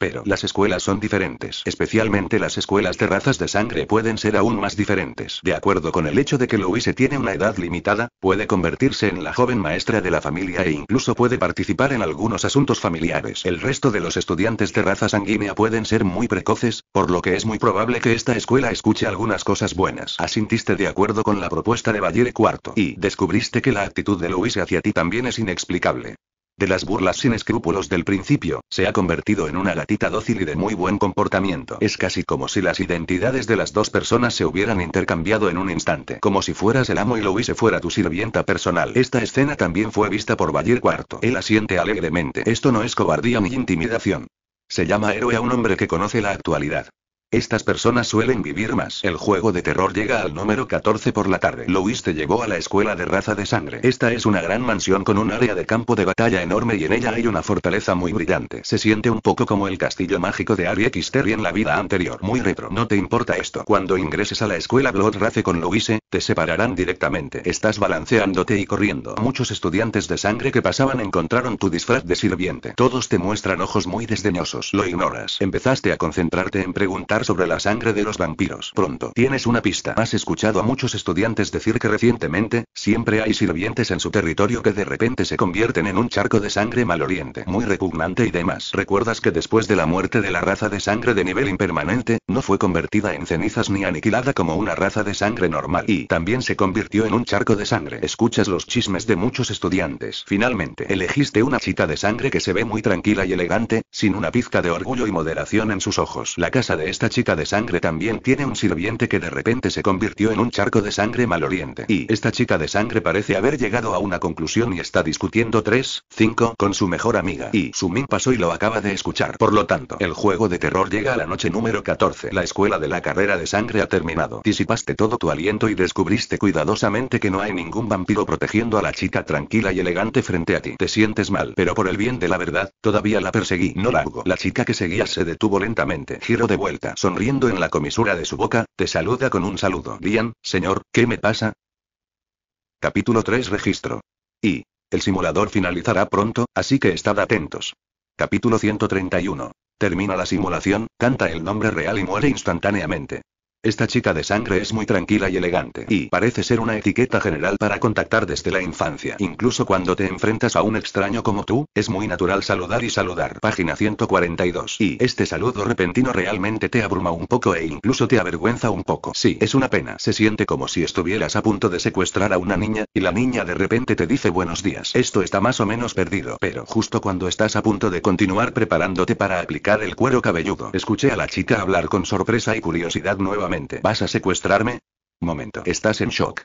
Pero las escuelas son diferentes. Especialmente las escuelas de razas de sangre pueden ser aún más diferentes. De acuerdo con el hecho de que Louise tiene una edad limitada, puede convertirse en la joven maestra de la familia e incluso puede participar en algunos asuntos familiares. El resto de los estudiantes de raza sanguínea pueden ser muy precoces, por lo que es muy probable que esta escuela escuche algunas cosas buenas. Asintiste de acuerdo con la propuesta de Valle IV y descubriste que la actitud de Louise hacia ti también es inexplicable. De las burlas sin escrúpulos del principio, se ha convertido en una gatita dócil y de muy buen comportamiento. Es casi como si las identidades de las dos personas se hubieran intercambiado en un instante. Como si fueras el amo y hubiese fuera tu sirvienta personal. Esta escena también fue vista por Bayer IV. Él asiente alegremente. Esto no es cobardía ni intimidación. Se llama héroe a un hombre que conoce la actualidad. Estas personas suelen vivir más. El juego de terror llega al número 14 por la tarde. Louis te llevó a la escuela de raza de sangre. Esta es una gran mansión con un área de campo de batalla enorme y en ella hay una fortaleza muy brillante. Se siente un poco como el castillo mágico de Ari en la vida anterior. Muy retro. No te importa esto. Cuando ingreses a la escuela Blood Race con Louise, eh, te separarán directamente. Estás balanceándote y corriendo. Muchos estudiantes de sangre que pasaban encontraron tu disfraz de sirviente. Todos te muestran ojos muy desdeñosos. Lo ignoras. Empezaste a concentrarte en preguntar sobre la sangre de los vampiros. Pronto tienes una pista. Has escuchado a muchos estudiantes decir que recientemente, siempre hay sirvientes en su territorio que de repente se convierten en un charco de sangre maloliente. Muy repugnante y demás. ¿Recuerdas que después de la muerte de la raza de sangre de nivel impermanente, no fue convertida en cenizas ni aniquilada como una raza de sangre normal? Y también se convirtió en un charco de sangre. Escuchas los chismes de muchos estudiantes. Finalmente, elegiste una cita de sangre que se ve muy tranquila y elegante, sin una pizca de orgullo y moderación en sus ojos. La casa de esta chica de sangre también tiene un sirviente que de repente se convirtió en un charco de sangre maloliente. Y esta chica de sangre parece haber llegado a una conclusión y está discutiendo 3, 5 con su mejor amiga. Y su min pasó y lo acaba de escuchar. Por lo tanto, el juego de terror llega a la noche número 14. La escuela de la carrera de sangre ha terminado. Disipaste todo tu aliento y descubriste cuidadosamente que no hay ningún vampiro protegiendo a la chica tranquila y elegante frente a ti. Te sientes mal, pero por el bien de la verdad, todavía la perseguí. No la largo. La chica que seguía se detuvo lentamente. Giro de vuelta sonriendo en la comisura de su boca, te saluda con un saludo. Dian, señor, ¿qué me pasa? Capítulo 3 Registro. Y. El simulador finalizará pronto, así que estad atentos. Capítulo 131. Termina la simulación, canta el nombre real y muere instantáneamente. Esta chica de sangre es muy tranquila y elegante, y parece ser una etiqueta general para contactar desde la infancia. Incluso cuando te enfrentas a un extraño como tú, es muy natural saludar y saludar. Página 142. Y este saludo repentino realmente te abruma un poco e incluso te avergüenza un poco. Sí, es una pena. Se siente como si estuvieras a punto de secuestrar a una niña, y la niña de repente te dice buenos días. Esto está más o menos perdido, pero justo cuando estás a punto de continuar preparándote para aplicar el cuero cabelludo, escuché a la chica hablar con sorpresa y curiosidad nuevamente ¿Vas a secuestrarme? Momento. Estás en shock.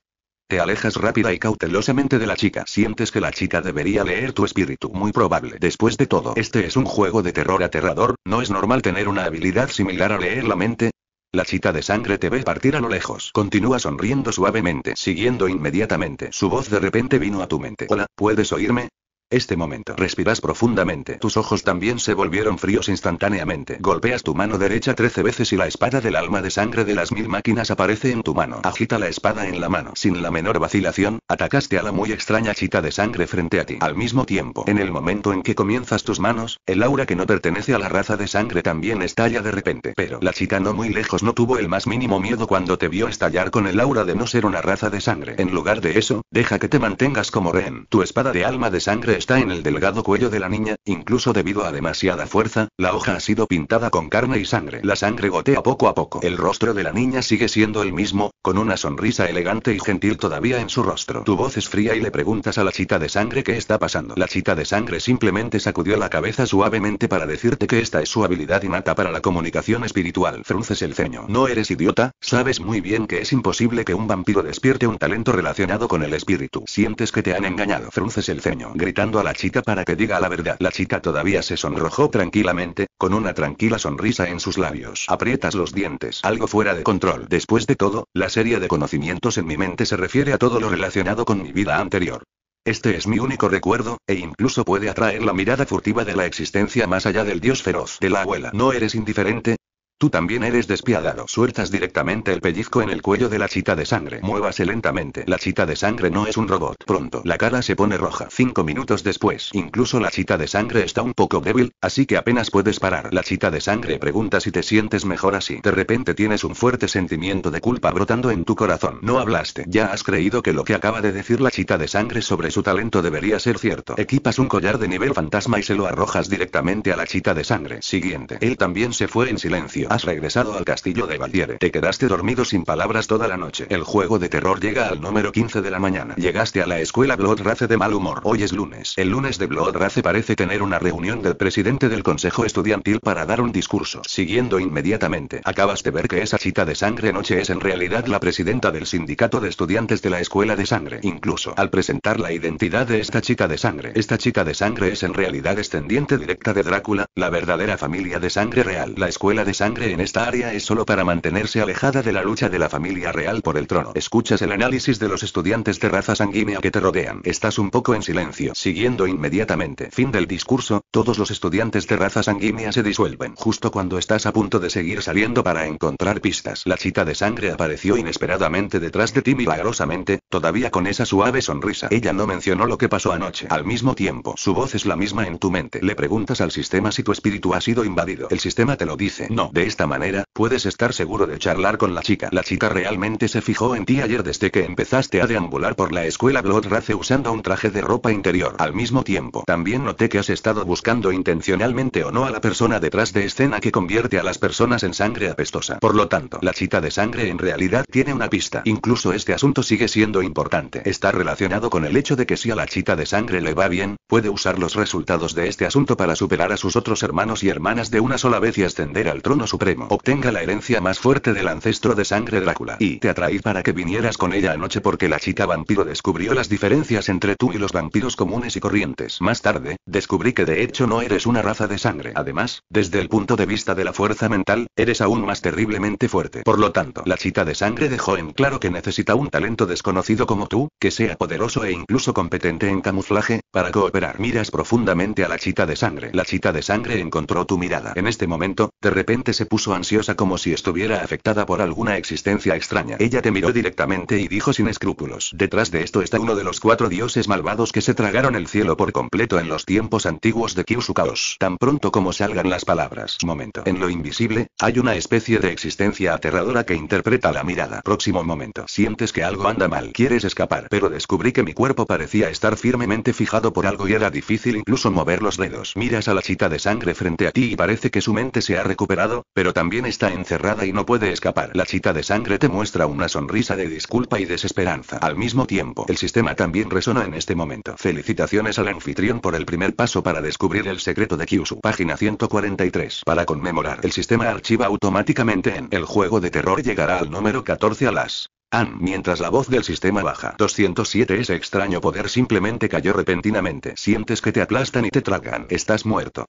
Te alejas rápida y cautelosamente de la chica. Sientes que la chica debería leer tu espíritu. Muy probable. Después de todo, este es un juego de terror aterrador. ¿No es normal tener una habilidad similar a leer la mente? La chica de sangre te ve partir a lo lejos. Continúa sonriendo suavemente, siguiendo inmediatamente. Su voz de repente vino a tu mente. Hola, ¿puedes oírme? Este momento. Respiras profundamente. Tus ojos también se volvieron fríos instantáneamente. Golpeas tu mano derecha trece veces y la espada del alma de sangre de las mil máquinas aparece en tu mano. Agita la espada en la mano. Sin la menor vacilación, atacaste a la muy extraña chita de sangre frente a ti. Al mismo tiempo, en el momento en que comienzas tus manos, el aura que no pertenece a la raza de sangre también estalla de repente. Pero la chita no muy lejos no tuvo el más mínimo miedo cuando te vio estallar con el aura de no ser una raza de sangre. En lugar de eso, deja que te mantengas como rehén. Tu espada de alma de sangre está en el delgado cuello de la niña, incluso debido a demasiada fuerza, la hoja ha sido pintada con carne y sangre. La sangre gotea poco a poco. El rostro de la niña sigue siendo el mismo, con una sonrisa elegante y gentil todavía en su rostro. Tu voz es fría y le preguntas a la chita de sangre qué está pasando. La chita de sangre simplemente sacudió la cabeza suavemente para decirte que esta es su habilidad innata para la comunicación espiritual. Frunces el ceño. No eres idiota, sabes muy bien que es imposible que un vampiro despierte un talento relacionado con el espíritu. Sientes que te han engañado. Frunces el ceño. Grita a la chica para que diga la verdad. La chica todavía se sonrojó tranquilamente, con una tranquila sonrisa en sus labios. Aprietas los dientes. Algo fuera de control. Después de todo, la serie de conocimientos en mi mente se refiere a todo lo relacionado con mi vida anterior. Este es mi único recuerdo, e incluso puede atraer la mirada furtiva de la existencia más allá del dios feroz de la abuela. No eres indiferente, Tú también eres despiadado. Sueltas directamente el pellizco en el cuello de la chita de sangre. Muévase lentamente. La chita de sangre no es un robot. Pronto. La cara se pone roja. Cinco minutos después. Incluso la chita de sangre está un poco débil, así que apenas puedes parar. La chita de sangre pregunta si te sientes mejor así. De repente tienes un fuerte sentimiento de culpa brotando en tu corazón. No hablaste. Ya has creído que lo que acaba de decir la chita de sangre sobre su talento debería ser cierto. Equipas un collar de nivel fantasma y se lo arrojas directamente a la chita de sangre. Siguiente. Él también se fue en silencio. Has regresado al castillo de Valdiere. Te quedaste dormido sin palabras toda la noche. El juego de terror llega al número 15 de la mañana. Llegaste a la escuela Blood Race de mal humor. Hoy es lunes. El lunes de Blood Race parece tener una reunión del presidente del consejo estudiantil para dar un discurso. Siguiendo inmediatamente. Acabas de ver que esa chita de sangre noche es en realidad la presidenta del sindicato de estudiantes de la escuela de sangre. Incluso al presentar la identidad de esta chica de sangre. Esta chica de sangre es en realidad descendiente directa de Drácula, la verdadera familia de sangre real. La escuela de sangre en esta área es solo para mantenerse alejada de la lucha de la familia real por el trono. Escuchas el análisis de los estudiantes de raza sanguínea que te rodean. Estás un poco en silencio, siguiendo inmediatamente. Fin del discurso, todos los estudiantes de raza sanguínea se disuelven. Justo cuando estás a punto de seguir saliendo para encontrar pistas, la chita de sangre apareció inesperadamente detrás de ti milagrosamente, todavía con esa suave sonrisa. Ella no mencionó lo que pasó anoche. Al mismo tiempo, su voz es la misma en tu mente. Le preguntas al sistema si tu espíritu ha sido invadido. El sistema te lo dice. No de esta manera, puedes estar seguro de charlar con la chica. La chica realmente se fijó en ti ayer desde que empezaste a deambular por la escuela Bloodrace usando un traje de ropa interior. Al mismo tiempo, también noté que has estado buscando intencionalmente o no a la persona detrás de escena que convierte a las personas en sangre apestosa. Por lo tanto, la chica de sangre en realidad tiene una pista. Incluso este asunto sigue siendo importante. Está relacionado con el hecho de que si a la chica de sangre le va bien, puede usar los resultados de este asunto para superar a sus otros hermanos y hermanas de una sola vez y ascender al trono Supremo obtenga la herencia más fuerte del ancestro de sangre Drácula. Y te atraí para que vinieras con ella anoche porque la chica vampiro descubrió las diferencias entre tú y los vampiros comunes y corrientes. Más tarde, descubrí que de hecho no eres una raza de sangre. Además, desde el punto de vista de la fuerza mental, eres aún más terriblemente fuerte. Por lo tanto, la Chita de sangre dejó en claro que necesita un talento desconocido como tú, que sea poderoso e incluso competente en camuflaje, para cooperar. Miras profundamente a la Chita de sangre. La Chita de sangre encontró tu mirada. En este momento, de repente se puso ansiosa como si estuviera afectada por alguna existencia extraña. Ella te miró directamente y dijo sin escrúpulos, detrás de esto está uno de los cuatro dioses malvados que se tragaron el cielo por completo en los tiempos antiguos de Kyusukaos. Tan pronto como salgan las palabras. Momento. En lo invisible, hay una especie de existencia aterradora que interpreta la mirada. Próximo momento. Sientes que algo anda mal. Quieres escapar. Pero descubrí que mi cuerpo parecía estar firmemente fijado por algo y era difícil incluso mover los dedos. Miras a la chita de sangre frente a ti y parece que su mente se ha recuperado, pero también está encerrada y no puede escapar. La chita de sangre te muestra una sonrisa de disculpa y desesperanza. Al mismo tiempo, el sistema también resona en este momento. Felicitaciones al anfitrión por el primer paso para descubrir el secreto de Kyusu. Página 143. Para conmemorar, el sistema archiva automáticamente en el juego de terror llegará al número 14 a las An. mientras la voz del sistema baja. 207 Ese extraño poder simplemente cayó repentinamente. Sientes que te aplastan y te tragan. Estás muerto.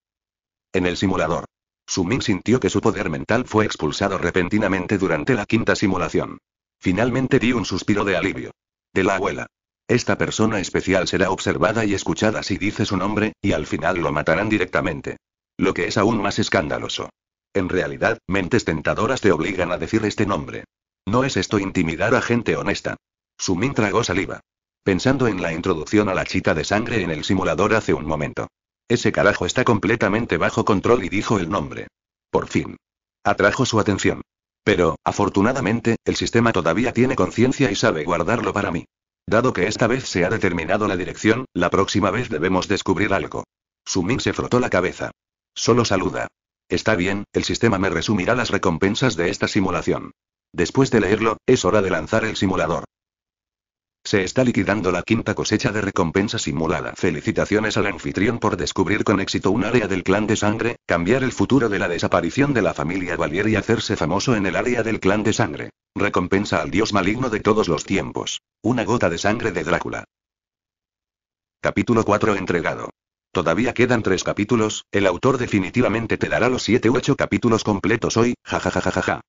En el simulador. Sumin sintió que su poder mental fue expulsado repentinamente durante la quinta simulación. Finalmente di un suspiro de alivio. De la abuela. Esta persona especial será observada y escuchada si dice su nombre, y al final lo matarán directamente. Lo que es aún más escandaloso. En realidad, mentes tentadoras te obligan a decir este nombre. No es esto intimidar a gente honesta. Sumin tragó saliva. Pensando en la introducción a la chita de sangre en el simulador hace un momento. Ese carajo está completamente bajo control y dijo el nombre. Por fin. Atrajo su atención. Pero, afortunadamente, el sistema todavía tiene conciencia y sabe guardarlo para mí. Dado que esta vez se ha determinado la dirección, la próxima vez debemos descubrir algo. Sumin se frotó la cabeza. Solo saluda. Está bien, el sistema me resumirá las recompensas de esta simulación. Después de leerlo, es hora de lanzar el simulador. Se está liquidando la quinta cosecha de recompensa simulada. Felicitaciones al anfitrión por descubrir con éxito un área del clan de sangre, cambiar el futuro de la desaparición de la familia Valier y hacerse famoso en el área del clan de sangre. Recompensa al dios maligno de todos los tiempos. Una gota de sangre de Drácula. Capítulo 4 entregado. Todavía quedan tres capítulos, el autor definitivamente te dará los 7 u 8 capítulos completos hoy, jajajajaja.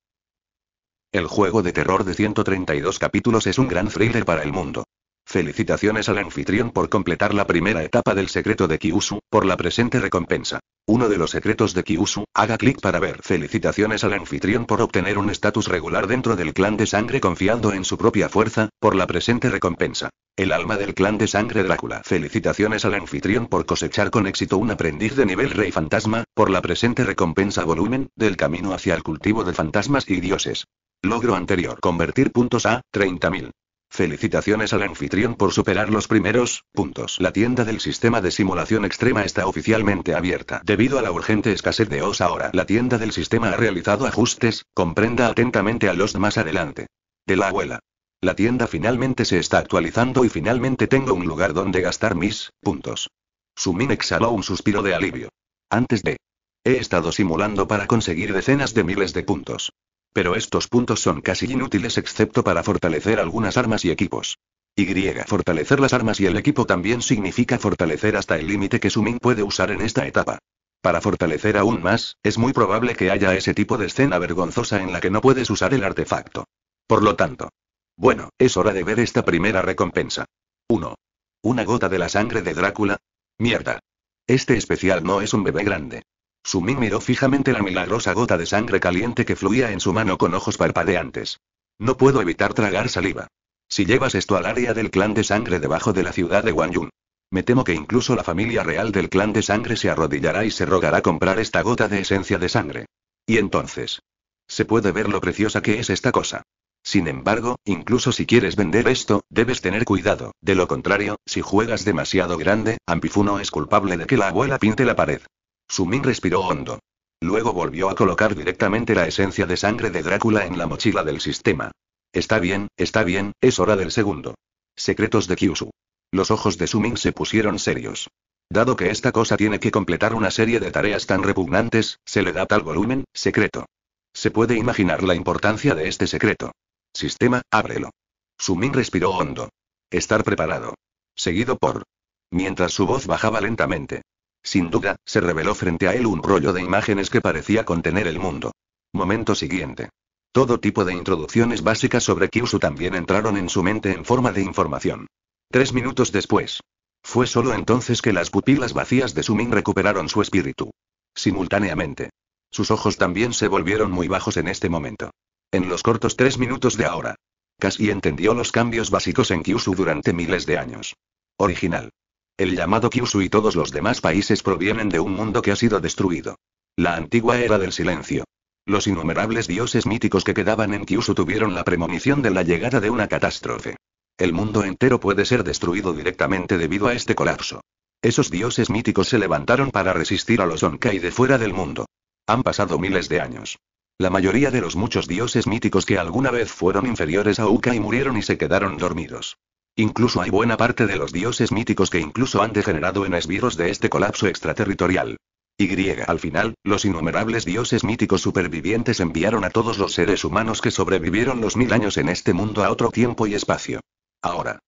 El juego de terror de 132 capítulos es un gran thriller para el mundo. Felicitaciones al anfitrión por completar la primera etapa del secreto de Kyusu, por la presente recompensa. Uno de los secretos de Kyusu, haga clic para ver. Felicitaciones al anfitrión por obtener un estatus regular dentro del clan de sangre confiando en su propia fuerza, por la presente recompensa. El alma del clan de sangre Drácula. Felicitaciones al anfitrión por cosechar con éxito un aprendiz de nivel rey fantasma, por la presente recompensa volumen, del camino hacia el cultivo de fantasmas y dioses. Logro anterior. Convertir puntos a 30.000. Felicitaciones al anfitrión por superar los primeros puntos. La tienda del sistema de simulación extrema está oficialmente abierta. Debido a la urgente escasez de OS ahora, la tienda del sistema ha realizado ajustes, comprenda atentamente a los más adelante. De la abuela. La tienda finalmente se está actualizando y finalmente tengo un lugar donde gastar mis puntos. Sumin exhaló un suspiro de alivio. Antes de... He estado simulando para conseguir decenas de miles de puntos. Pero estos puntos son casi inútiles excepto para fortalecer algunas armas y equipos. Y fortalecer las armas y el equipo también significa fortalecer hasta el límite que Sumin puede usar en esta etapa. Para fortalecer aún más, es muy probable que haya ese tipo de escena vergonzosa en la que no puedes usar el artefacto. Por lo tanto. Bueno, es hora de ver esta primera recompensa. 1. Una gota de la sangre de Drácula. Mierda. Este especial no es un bebé grande. Sumi miró fijamente la milagrosa gota de sangre caliente que fluía en su mano con ojos parpadeantes. No puedo evitar tragar saliva. Si llevas esto al área del clan de sangre debajo de la ciudad de Wanyun. Me temo que incluso la familia real del clan de sangre se arrodillará y se rogará comprar esta gota de esencia de sangre. Y entonces. Se puede ver lo preciosa que es esta cosa. Sin embargo, incluso si quieres vender esto, debes tener cuidado, de lo contrario, si juegas demasiado grande, Ampifuno es culpable de que la abuela pinte la pared. Sumin respiró hondo. Luego volvió a colocar directamente la esencia de sangre de Drácula en la mochila del sistema. Está bien, está bien, es hora del segundo. Secretos de Kyushu. Los ojos de Sumin se pusieron serios. Dado que esta cosa tiene que completar una serie de tareas tan repugnantes, se le da tal volumen, secreto. Se puede imaginar la importancia de este secreto. Sistema, ábrelo. Sumin respiró hondo. Estar preparado. Seguido por. Mientras su voz bajaba lentamente. Sin duda, se reveló frente a él un rollo de imágenes que parecía contener el mundo. Momento siguiente. Todo tipo de introducciones básicas sobre Kyushu también entraron en su mente en forma de información. Tres minutos después. Fue solo entonces que las pupilas vacías de Sumin recuperaron su espíritu. Simultáneamente. Sus ojos también se volvieron muy bajos en este momento. En los cortos tres minutos de ahora. Casi entendió los cambios básicos en Kyushu durante miles de años. Original. El llamado Kyusu y todos los demás países provienen de un mundo que ha sido destruido. La antigua era del silencio. Los innumerables dioses míticos que quedaban en Kyusu tuvieron la premonición de la llegada de una catástrofe. El mundo entero puede ser destruido directamente debido a este colapso. Esos dioses míticos se levantaron para resistir a los Onkai de fuera del mundo. Han pasado miles de años. La mayoría de los muchos dioses míticos que alguna vez fueron inferiores a Uka murieron y se quedaron dormidos. Incluso hay buena parte de los dioses míticos que incluso han degenerado en esbirros de este colapso extraterritorial. Y al final, los innumerables dioses míticos supervivientes enviaron a todos los seres humanos que sobrevivieron los mil años en este mundo a otro tiempo y espacio. Ahora.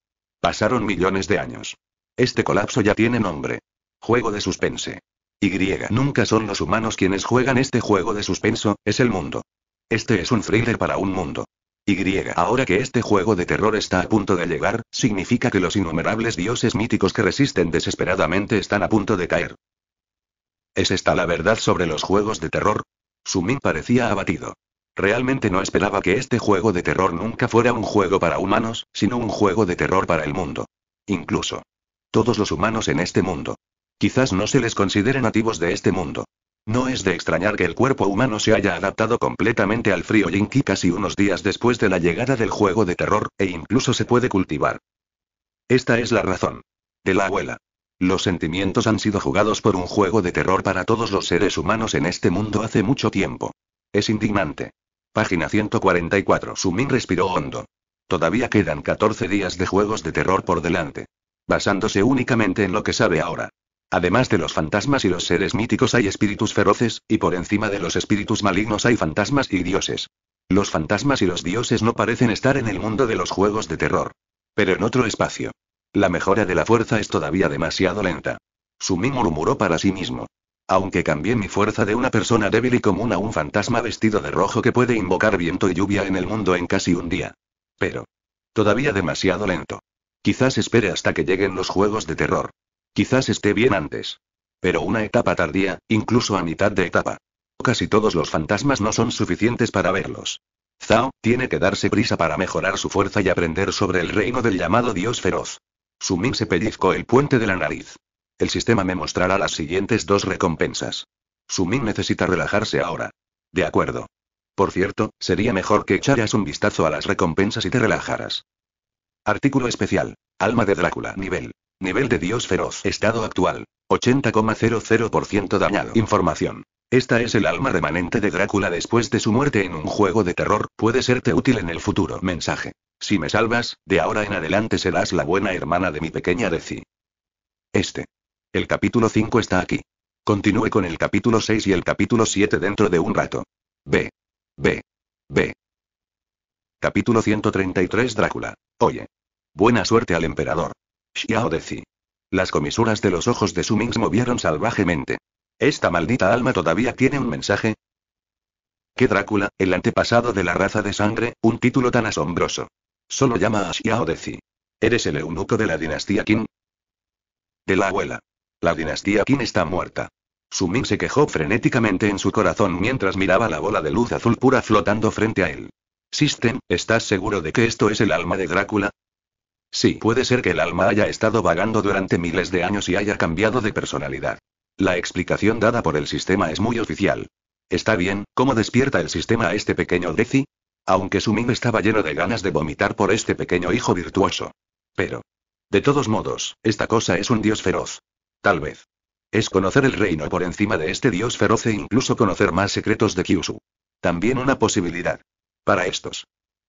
Pasaron millones de años. Este colapso ya tiene nombre. Juego de suspense. Y nunca son los humanos quienes juegan este juego de suspenso, es el mundo. Este es un thriller para un mundo. Y ahora que este juego de terror está a punto de llegar, significa que los innumerables dioses míticos que resisten desesperadamente están a punto de caer. ¿Es esta la verdad sobre los juegos de terror? Sumin parecía abatido. Realmente no esperaba que este juego de terror nunca fuera un juego para humanos, sino un juego de terror para el mundo. Incluso. Todos los humanos en este mundo. Quizás no se les considere nativos de este mundo. No es de extrañar que el cuerpo humano se haya adaptado completamente al frío Yinki casi unos días después de la llegada del juego de terror, e incluso se puede cultivar. Esta es la razón. De la abuela. Los sentimientos han sido jugados por un juego de terror para todos los seres humanos en este mundo hace mucho tiempo. Es indignante. Página 144. Sumin respiró hondo. Todavía quedan 14 días de juegos de terror por delante. Basándose únicamente en lo que sabe ahora, Además de los fantasmas y los seres míticos hay espíritus feroces, y por encima de los espíritus malignos hay fantasmas y dioses. Los fantasmas y los dioses no parecen estar en el mundo de los juegos de terror. Pero en otro espacio. La mejora de la fuerza es todavía demasiado lenta. Sumi murmuró para sí mismo. Aunque cambié mi fuerza de una persona débil y común a un fantasma vestido de rojo que puede invocar viento y lluvia en el mundo en casi un día. Pero. Todavía demasiado lento. Quizás espere hasta que lleguen los juegos de terror. Quizás esté bien antes. Pero una etapa tardía, incluso a mitad de etapa. Casi todos los fantasmas no son suficientes para verlos. Zhao tiene que darse prisa para mejorar su fuerza y aprender sobre el reino del llamado Dios Feroz. Sumin se pellizcó el puente de la nariz. El sistema me mostrará las siguientes dos recompensas. Sumin necesita relajarse ahora. De acuerdo. Por cierto, sería mejor que echaras un vistazo a las recompensas y te relajaras. Artículo especial. Alma de Drácula. Nivel Nivel de Dios feroz. Estado actual. 80,00% dañado. Información. Esta es el alma remanente de Drácula después de su muerte en un juego de terror, puede serte útil en el futuro. Mensaje. Si me salvas, de ahora en adelante serás la buena hermana de mi pequeña Deci. Este. El capítulo 5 está aquí. Continúe con el capítulo 6 y el capítulo 7 dentro de un rato. B. B. B. Capítulo 133 Drácula. Oye. Buena suerte al emperador. Xiao Las comisuras de los ojos de Suming se movieron salvajemente. ¿Esta maldita alma todavía tiene un mensaje? ¿Qué Drácula, el antepasado de la raza de sangre, un título tan asombroso? Solo llama a Xiao ¿Eres el eunuco de la dinastía Qin? De la abuela. La dinastía Qin está muerta. Suming se quejó frenéticamente en su corazón mientras miraba la bola de luz azul pura flotando frente a él. System, ¿estás seguro de que esto es el alma de Drácula? Sí, puede ser que el alma haya estado vagando durante miles de años y haya cambiado de personalidad. La explicación dada por el sistema es muy oficial. Está bien, ¿cómo despierta el sistema a este pequeño Deci? Aunque su mime estaba lleno de ganas de vomitar por este pequeño hijo virtuoso. Pero. De todos modos, esta cosa es un dios feroz. Tal vez. Es conocer el reino por encima de este dios feroz e incluso conocer más secretos de Kyushu. También una posibilidad. Para estos.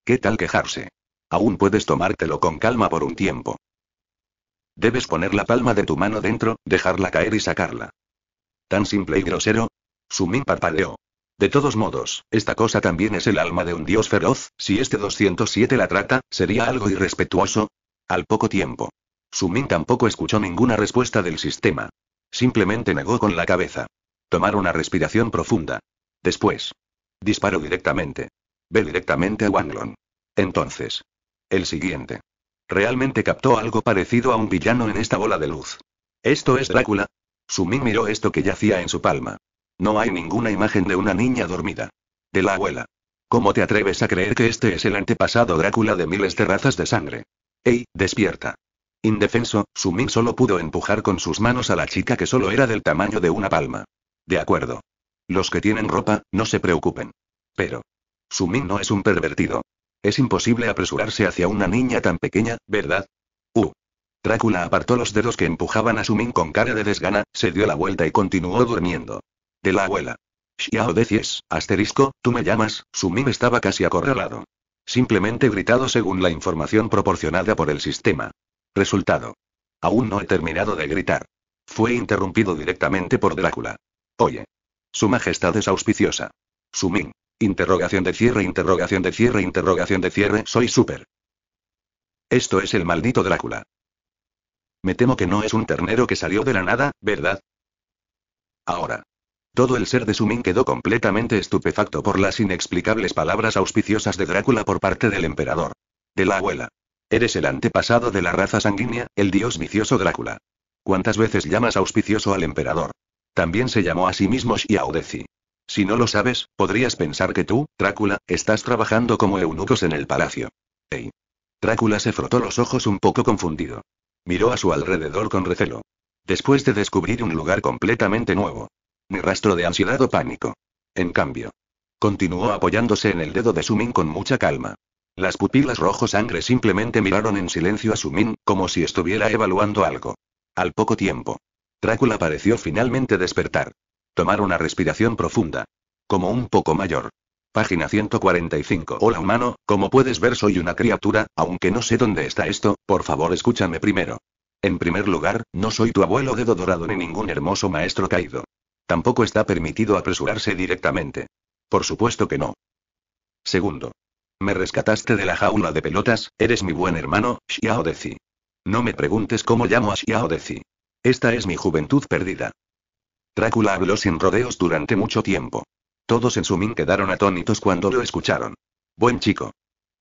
¿Qué tal quejarse? Aún puedes tomártelo con calma por un tiempo. Debes poner la palma de tu mano dentro, dejarla caer y sacarla. ¿Tan simple y grosero? Sumin parpadeó. De todos modos, esta cosa también es el alma de un dios feroz, si este 207 la trata, ¿sería algo irrespetuoso? Al poco tiempo. Sumin tampoco escuchó ninguna respuesta del sistema. Simplemente negó con la cabeza. Tomar una respiración profunda. Después. Disparó directamente. Ve directamente a Wanglon. Entonces. El siguiente. Realmente captó algo parecido a un villano en esta bola de luz. ¿Esto es Drácula? Sumin miró esto que yacía en su palma. No hay ninguna imagen de una niña dormida. De la abuela. ¿Cómo te atreves a creer que este es el antepasado Drácula de miles de razas de sangre? ¡Ey, despierta! Indefenso, Sumin solo pudo empujar con sus manos a la chica que solo era del tamaño de una palma. De acuerdo. Los que tienen ropa, no se preocupen. Pero. Sumin no es un pervertido. Es imposible apresurarse hacia una niña tan pequeña, ¿verdad? Uh. Drácula apartó los dedos que empujaban a Sumin con cara de desgana, se dio la vuelta y continuó durmiendo. De la abuela. Xiao decies, asterisco, tú me llamas, Sumin estaba casi acorralado. Simplemente gritado según la información proporcionada por el sistema. Resultado. Aún no he terminado de gritar. Fue interrumpido directamente por Drácula. Oye. Su majestad es auspiciosa. Sumin. Interrogación de cierre, interrogación de cierre, interrogación de cierre, soy súper. Esto es el maldito Drácula. Me temo que no es un ternero que salió de la nada, ¿verdad? Ahora. Todo el ser de Sumin quedó completamente estupefacto por las inexplicables palabras auspiciosas de Drácula por parte del emperador. De la abuela. Eres el antepasado de la raza sanguínea, el dios vicioso Drácula. ¿Cuántas veces llamas auspicioso al emperador? También se llamó a sí mismo Deci. Si no lo sabes, podrías pensar que tú, Drácula, estás trabajando como eunucos en el palacio. Ey. Drácula se frotó los ojos un poco confundido. Miró a su alrededor con recelo. Después de descubrir un lugar completamente nuevo. Ni rastro de ansiedad o pánico. En cambio. Continuó apoyándose en el dedo de Sumin con mucha calma. Las pupilas rojo sangre simplemente miraron en silencio a Sumin, como si estuviera evaluando algo. Al poco tiempo. Drácula pareció finalmente despertar. Tomar una respiración profunda. Como un poco mayor. Página 145. Hola humano, como puedes ver soy una criatura, aunque no sé dónde está esto, por favor escúchame primero. En primer lugar, no soy tu abuelo dedo dorado ni ningún hermoso maestro caído. Tampoco está permitido apresurarse directamente. Por supuesto que no. Segundo. Me rescataste de la jaula de pelotas, eres mi buen hermano, Xiao Deci. No me preguntes cómo llamo a Xiao Deci. Esta es mi juventud perdida. Drácula habló sin rodeos durante mucho tiempo. Todos en Sumin quedaron atónitos cuando lo escucharon. Buen chico.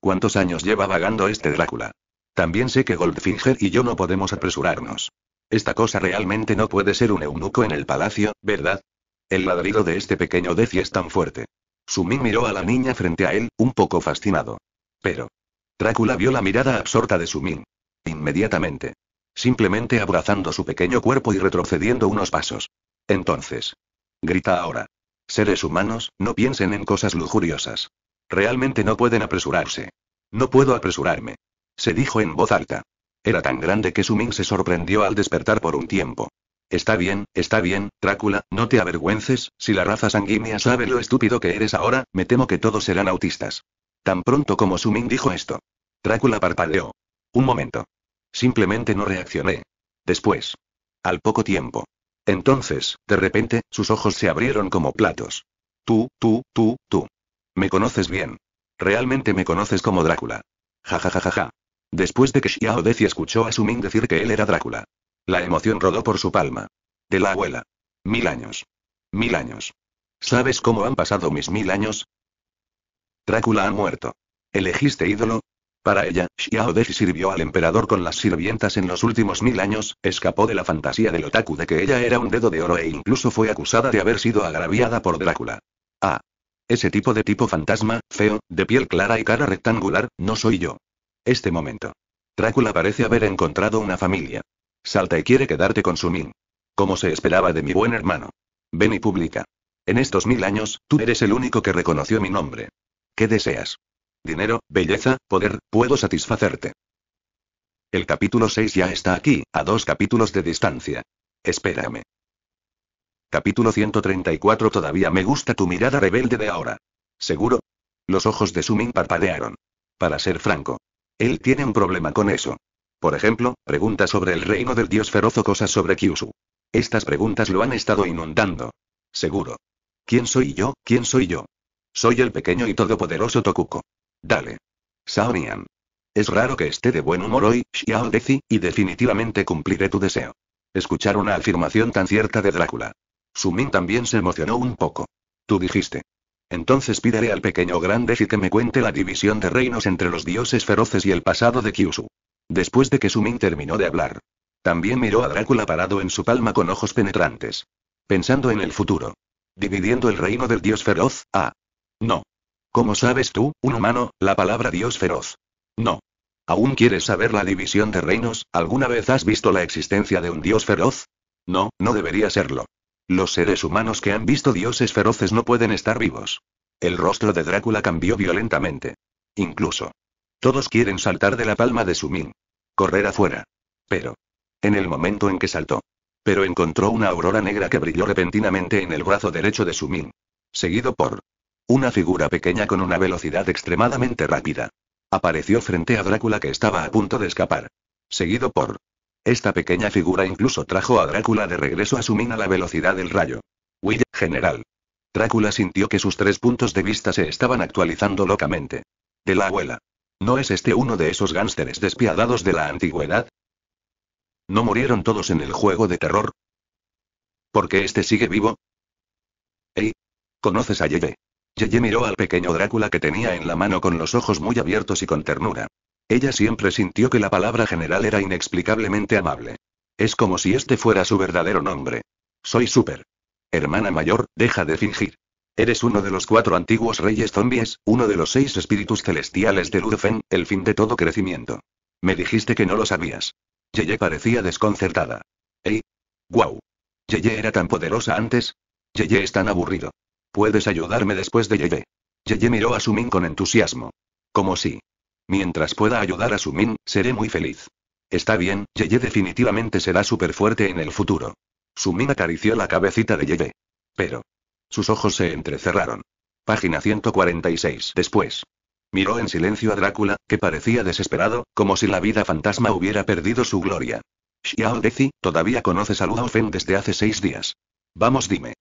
¿Cuántos años lleva vagando este Drácula? También sé que Goldfinger y yo no podemos apresurarnos. Esta cosa realmente no puede ser un eunuco en el palacio, ¿verdad? El ladrido de este pequeño Deci es tan fuerte. Sumin miró a la niña frente a él, un poco fascinado. Pero. Drácula vio la mirada absorta de Sumin. Inmediatamente. Simplemente abrazando su pequeño cuerpo y retrocediendo unos pasos. Entonces. Grita ahora. Seres humanos, no piensen en cosas lujuriosas. Realmente no pueden apresurarse. No puedo apresurarme. Se dijo en voz alta. Era tan grande que Suming se sorprendió al despertar por un tiempo. Está bien, está bien, Drácula, no te avergüences, si la raza sanguínea sabe lo estúpido que eres ahora, me temo que todos serán autistas. Tan pronto como Suming dijo esto. Drácula parpadeó. Un momento. Simplemente no reaccioné. Después. Al poco tiempo. Entonces, de repente, sus ojos se abrieron como platos. Tú, tú, tú, tú. Me conoces bien. Realmente me conoces como Drácula. Ja ja ja ja ja. Después de que Xiao Deci escuchó a Sumin decir que él era Drácula. La emoción rodó por su palma. De la abuela. Mil años. Mil años. ¿Sabes cómo han pasado mis mil años? Drácula ha muerto. Elegiste ídolo, para ella, Xiao Deji sirvió al emperador con las sirvientas en los últimos mil años, escapó de la fantasía del otaku de que ella era un dedo de oro e incluso fue acusada de haber sido agraviada por Drácula. Ah. Ese tipo de tipo fantasma, feo, de piel clara y cara rectangular, no soy yo. Este momento. Drácula parece haber encontrado una familia. Salta y quiere quedarte con su min. Como se esperaba de mi buen hermano. Ven y publica. En estos mil años, tú eres el único que reconoció mi nombre. ¿Qué deseas? Dinero, belleza, poder, puedo satisfacerte. El capítulo 6 ya está aquí, a dos capítulos de distancia. Espérame. Capítulo 134 Todavía me gusta tu mirada rebelde de ahora. ¿Seguro? Los ojos de Sumin parpadearon. Para ser franco. Él tiene un problema con eso. Por ejemplo, pregunta sobre el reino del dios feroz o cosas sobre Kyushu. Estas preguntas lo han estado inundando. Seguro. ¿Quién soy yo? ¿Quién soy yo? Soy el pequeño y todopoderoso Tokuko. Dale. Saonian. Es raro que esté de buen humor hoy, Xiao y definitivamente cumpliré tu deseo. Escuchar una afirmación tan cierta de Drácula. Sumin también se emocionó un poco. Tú dijiste. Entonces pídele al pequeño grande que me cuente la división de reinos entre los dioses feroces y el pasado de Kyushu. Después de que Sumin terminó de hablar. También miró a Drácula parado en su palma con ojos penetrantes. Pensando en el futuro. Dividiendo el reino del dios feroz, ah. No. ¿Cómo sabes tú, un humano, la palabra Dios feroz? No. ¿Aún quieres saber la división de reinos? ¿Alguna vez has visto la existencia de un Dios feroz? No, no debería serlo. Los seres humanos que han visto dioses feroces no pueden estar vivos. El rostro de Drácula cambió violentamente. Incluso. Todos quieren saltar de la palma de su min. Correr afuera. Pero. En el momento en que saltó. Pero encontró una aurora negra que brilló repentinamente en el brazo derecho de su min. Seguido por una figura pequeña con una velocidad extremadamente rápida. Apareció frente a Drácula que estaba a punto de escapar. Seguido por... Esta pequeña figura incluso trajo a Drácula de regreso a su mina la velocidad del rayo. Will, general. Drácula sintió que sus tres puntos de vista se estaban actualizando locamente. De la abuela. ¿No es este uno de esos gánsteres despiadados de la antigüedad? ¿No murieron todos en el juego de terror? ¿Por qué este sigue vivo? Ey. ¿Conoces a Yeye? Yeye miró al pequeño Drácula que tenía en la mano con los ojos muy abiertos y con ternura. Ella siempre sintió que la palabra general era inexplicablemente amable. Es como si este fuera su verdadero nombre. Soy Super. Hermana mayor, deja de fingir. Eres uno de los cuatro antiguos reyes zombies, uno de los seis espíritus celestiales de Ludfen, el fin de todo crecimiento. Me dijiste que no lo sabías. Yeye parecía desconcertada. ¡Ey! ¡Guau! Yeye era tan poderosa antes. Yeye es tan aburrido. ¿Puedes ayudarme después de Yeye? Yeye miró a Sumin con entusiasmo. Como si. Mientras pueda ayudar a Sumin, seré muy feliz. Está bien, Yeye definitivamente será súper fuerte en el futuro. Sumin acarició la cabecita de Yeye. Pero. Sus ojos se entrecerraron. Página 146. Después. Miró en silencio a Drácula, que parecía desesperado, como si la vida fantasma hubiera perdido su gloria. Xiao Deci, todavía conoces a Luo desde hace seis días. Vamos, dime.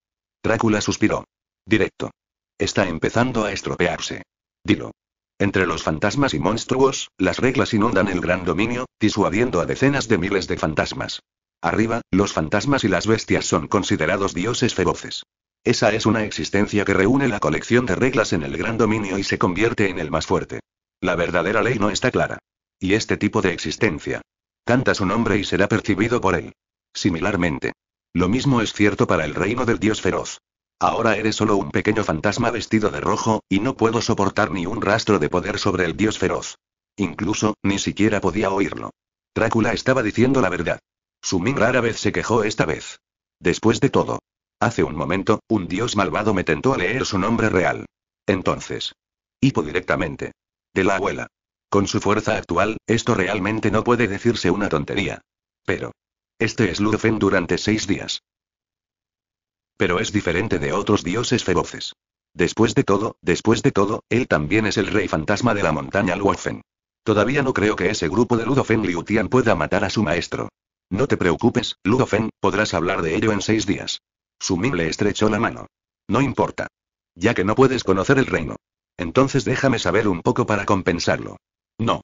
Drácula suspiró. Directo. Está empezando a estropearse. Dilo. Entre los fantasmas y monstruos, las reglas inundan el gran dominio, disuadiendo a decenas de miles de fantasmas. Arriba, los fantasmas y las bestias son considerados dioses feroces. Esa es una existencia que reúne la colección de reglas en el gran dominio y se convierte en el más fuerte. La verdadera ley no está clara. Y este tipo de existencia. Canta su nombre y será percibido por él. Similarmente. Lo mismo es cierto para el reino del dios feroz. Ahora eres solo un pequeño fantasma vestido de rojo, y no puedo soportar ni un rastro de poder sobre el dios feroz. Incluso, ni siquiera podía oírlo. Drácula estaba diciendo la verdad. Sumin rara vez se quejó esta vez. Después de todo. Hace un momento, un dios malvado me tentó a leer su nombre real. Entonces. Hipo directamente. De la abuela. Con su fuerza actual, esto realmente no puede decirse una tontería. Pero. Este es Lutfen durante seis días. Pero es diferente de otros dioses feroces. Después de todo, después de todo, él también es el rey fantasma de la montaña Luofen. Todavía no creo que ese grupo de Ludofen Liutian pueda matar a su maestro. No te preocupes, Ludofen, podrás hablar de ello en seis días. Sumim le estrechó la mano. No importa. Ya que no puedes conocer el reino. Entonces déjame saber un poco para compensarlo. No.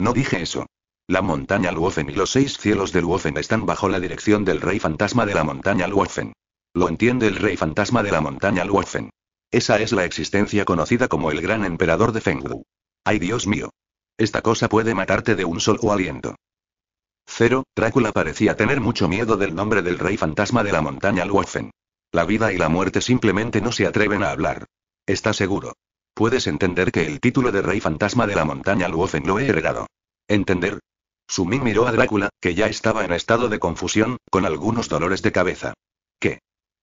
No dije eso. La montaña Luofen y los seis cielos de Luofen están bajo la dirección del rey fantasma de la montaña Luofen. Lo entiende el rey fantasma de la montaña Luofen. Esa es la existencia conocida como el gran emperador de Fengdu. ¡Ay Dios mío! Esta cosa puede matarte de un solo aliento. Cero, Drácula parecía tener mucho miedo del nombre del rey fantasma de la montaña Luofen. La vida y la muerte simplemente no se atreven a hablar. Está seguro. Puedes entender que el título de rey fantasma de la montaña Luofen lo he heredado. ¿Entender? Sumin miró a Drácula, que ya estaba en estado de confusión, con algunos dolores de cabeza. ¿Qué?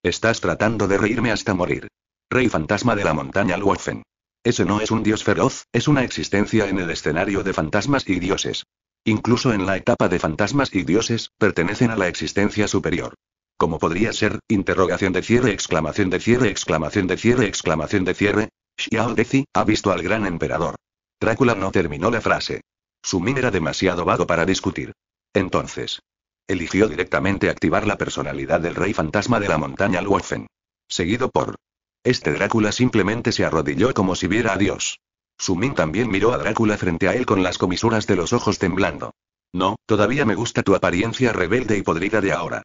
Estás tratando de reírme hasta morir. Rey fantasma de la montaña Luofen. Ese no es un dios feroz, es una existencia en el escenario de fantasmas y dioses. Incluso en la etapa de fantasmas y dioses, pertenecen a la existencia superior. ¿Cómo podría ser? Interrogación de cierre, exclamación de cierre, exclamación de cierre, exclamación de cierre. Xiao Deci, ha visto al gran emperador. Drácula no terminó la frase. Su min era demasiado vago para discutir. Entonces, eligió directamente activar la personalidad del rey fantasma de la montaña Luofen. Seguido por... Este Drácula simplemente se arrodilló como si viera a Dios. Sumin también miró a Drácula frente a él con las comisuras de los ojos temblando. No, todavía me gusta tu apariencia rebelde y podrida de ahora.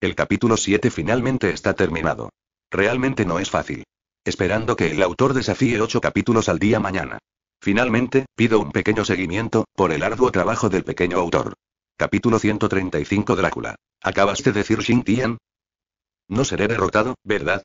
El capítulo 7 finalmente está terminado. Realmente no es fácil. Esperando que el autor desafíe ocho capítulos al día mañana. Finalmente, pido un pequeño seguimiento, por el arduo trabajo del pequeño autor. Capítulo 135 Drácula. ¿Acabaste de decir Xin Tian? No seré derrotado, ¿verdad?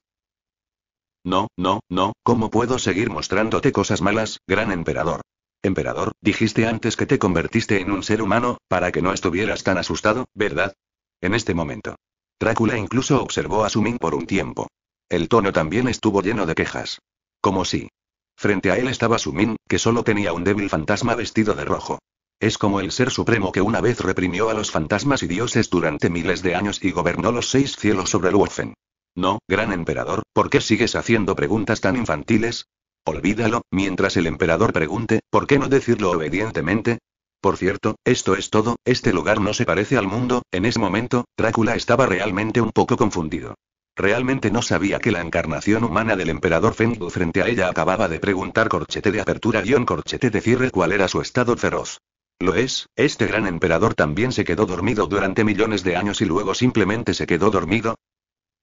No, no, no, ¿cómo puedo seguir mostrándote cosas malas, gran emperador? Emperador, dijiste antes que te convertiste en un ser humano, para que no estuvieras tan asustado, ¿verdad? En este momento. Drácula incluso observó a Sumin por un tiempo. El tono también estuvo lleno de quejas. Como si. Frente a él estaba Sumin, que solo tenía un débil fantasma vestido de rojo. Es como el ser supremo que una vez reprimió a los fantasmas y dioses durante miles de años y gobernó los seis cielos sobre Luofen. No, gran emperador, ¿por qué sigues haciendo preguntas tan infantiles? Olvídalo, mientras el emperador pregunte, ¿por qué no decirlo obedientemente? Por cierto, esto es todo, este lugar no se parece al mundo, en ese momento, Drácula estaba realmente un poco confundido. Realmente no sabía que la encarnación humana del emperador Fendu frente a ella acababa de preguntar corchete de apertura un corchete de cierre cuál era su estado feroz. Lo es, este gran emperador también se quedó dormido durante millones de años y luego simplemente se quedó dormido.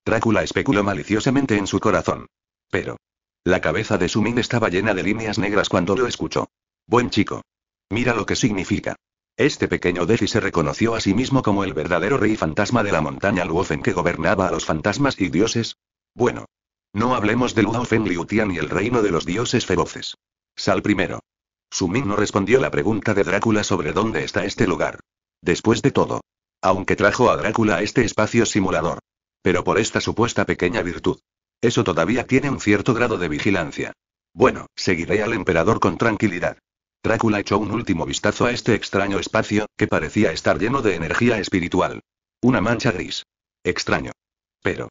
Drácula especuló maliciosamente en su corazón. Pero. La cabeza de Sumin estaba llena de líneas negras cuando lo escuchó. Buen chico. Mira lo que significa. Este pequeño Defi se reconoció a sí mismo como el verdadero rey fantasma de la montaña Luofen que gobernaba a los fantasmas y dioses. Bueno. No hablemos de Luofen Liutian y el reino de los dioses feroces. Sal primero. Sumin no respondió la pregunta de Drácula sobre dónde está este lugar. Después de todo. Aunque trajo a Drácula a este espacio simulador. Pero por esta supuesta pequeña virtud. Eso todavía tiene un cierto grado de vigilancia. Bueno, seguiré al emperador con tranquilidad. Drácula echó un último vistazo a este extraño espacio, que parecía estar lleno de energía espiritual. Una mancha gris. Extraño. Pero.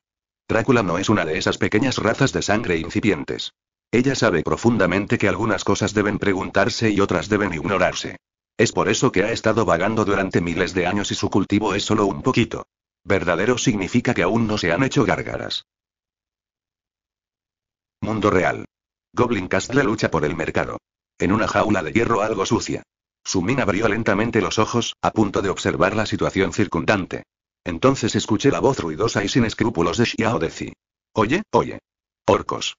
Drácula no es una de esas pequeñas razas de sangre incipientes. Ella sabe profundamente que algunas cosas deben preguntarse y otras deben ignorarse. Es por eso que ha estado vagando durante miles de años y su cultivo es solo un poquito. Verdadero significa que aún no se han hecho gárgaras. Mundo real. Goblin Castle lucha por el mercado. En una jaula de hierro algo sucia. Sumin abrió lentamente los ojos, a punto de observar la situación circundante. Entonces escuché la voz ruidosa y sin escrúpulos de Xiao Deci. Oye, oye. Orcos.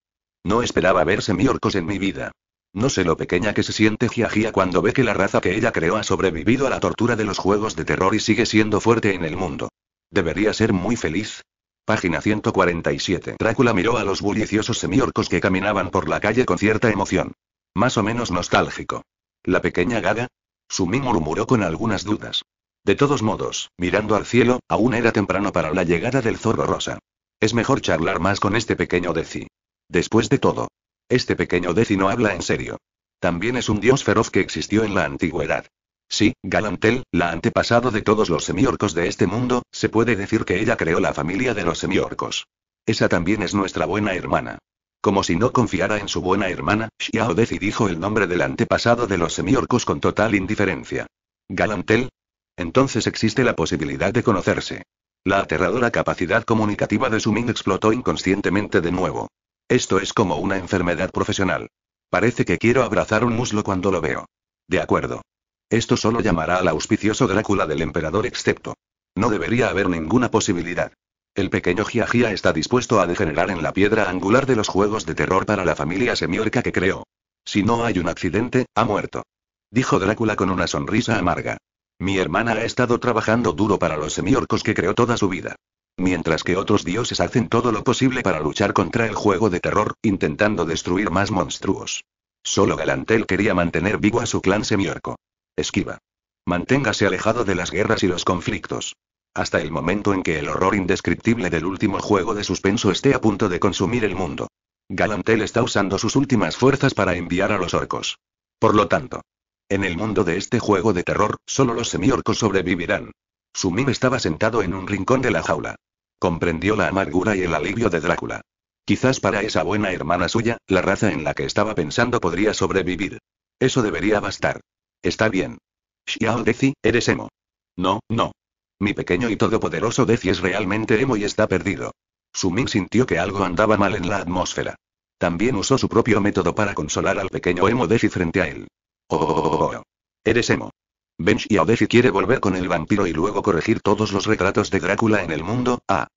No esperaba ver semiorcos en mi vida. No sé lo pequeña que se siente Giagia cuando ve que la raza que ella creó ha sobrevivido a la tortura de los juegos de terror y sigue siendo fuerte en el mundo. Debería ser muy feliz. Página 147. Drácula miró a los bulliciosos semiorcos que caminaban por la calle con cierta emoción. Más o menos nostálgico. La pequeña Gaga, Sumi murmuró con algunas dudas. De todos modos, mirando al cielo, aún era temprano para la llegada del zorro rosa. Es mejor charlar más con este pequeño Deci. Después de todo. Este pequeño Deci no habla en serio. También es un dios feroz que existió en la antigüedad. Sí, Galantel, la antepasado de todos los semiorcos de este mundo, se puede decir que ella creó la familia de los semiorcos. Esa también es nuestra buena hermana. Como si no confiara en su buena hermana, Xiao Deci dijo el nombre del antepasado de los semiorcos con total indiferencia. Galantel. Entonces existe la posibilidad de conocerse. La aterradora capacidad comunicativa de Sumin explotó inconscientemente de nuevo. Esto es como una enfermedad profesional. Parece que quiero abrazar un muslo cuando lo veo. De acuerdo. Esto solo llamará al auspicioso Drácula del emperador excepto. No debería haber ninguna posibilidad. El pequeño Gia-Gia está dispuesto a degenerar en la piedra angular de los juegos de terror para la familia semiorca que creó. Si no hay un accidente, ha muerto. Dijo Drácula con una sonrisa amarga. Mi hermana ha estado trabajando duro para los semiorcos que creó toda su vida. Mientras que otros dioses hacen todo lo posible para luchar contra el juego de terror, intentando destruir más monstruos. Solo Galantel quería mantener vivo a su clan semiorco. Esquiva. Manténgase alejado de las guerras y los conflictos. Hasta el momento en que el horror indescriptible del último juego de suspenso esté a punto de consumir el mundo. Galantel está usando sus últimas fuerzas para enviar a los orcos. Por lo tanto, en el mundo de este juego de terror, solo los semiorcos sobrevivirán. Sumim estaba sentado en un rincón de la jaula. Comprendió la amargura y el alivio de Drácula. Quizás para esa buena hermana suya, la raza en la que estaba pensando podría sobrevivir. Eso debería bastar. Está bien. Xiao Deci, eres emo. No, no. Mi pequeño y todopoderoso Deci es realmente emo y está perdido. Sumin sintió que algo andaba mal en la atmósfera. También usó su propio método para consolar al pequeño emo Deci frente a él. Oh, oh, oh, oh. oh, oh. Eres emo. Bench y si quiere volver con el vampiro y luego corregir todos los retratos de Drácula en el mundo. Ah.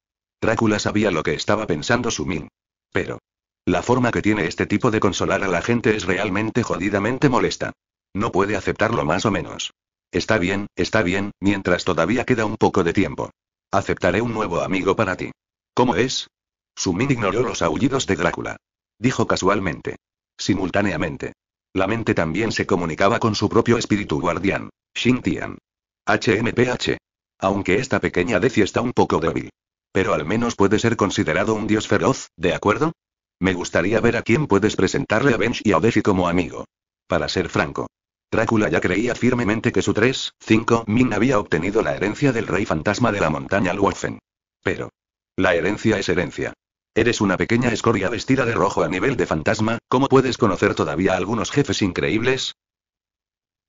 Drácula sabía lo que estaba pensando Sumin. Pero. La forma que tiene este tipo de consolar a la gente es realmente jodidamente molesta. No puede aceptarlo más o menos. Está bien, está bien, mientras todavía queda un poco de tiempo. Aceptaré un nuevo amigo para ti. ¿Cómo es? Sumin ignoró los aullidos de Drácula. Dijo casualmente. Simultáneamente. La mente también se comunicaba con su propio espíritu guardián. Shintian. HMPH. Aunque esta pequeña Deci está un poco débil. Pero al menos puede ser considerado un dios feroz, ¿de acuerdo? Me gustaría ver a quién puedes presentarle a Bench y a Defi como amigo. Para ser franco. Drácula ya creía firmemente que su 3, 5 Min había obtenido la herencia del rey fantasma de la montaña Luofen. Pero. La herencia es herencia. Eres una pequeña escoria vestida de rojo a nivel de fantasma, ¿cómo puedes conocer todavía a algunos jefes increíbles?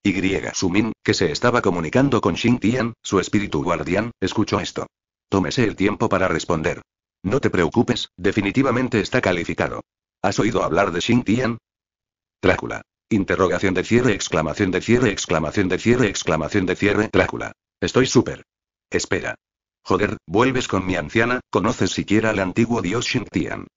Y Sumin, que se estaba comunicando con Xin Tian, su espíritu guardián, escuchó esto. Tómese el tiempo para responder. No te preocupes, definitivamente está calificado. ¿Has oído hablar de Xin Tian? Drácula. Interrogación de cierre, exclamación de cierre, exclamación de cierre, exclamación de cierre, Trácula. Estoy súper. Espera. Joder, vuelves con mi anciana, ¿conoces siquiera al antiguo dios Tian.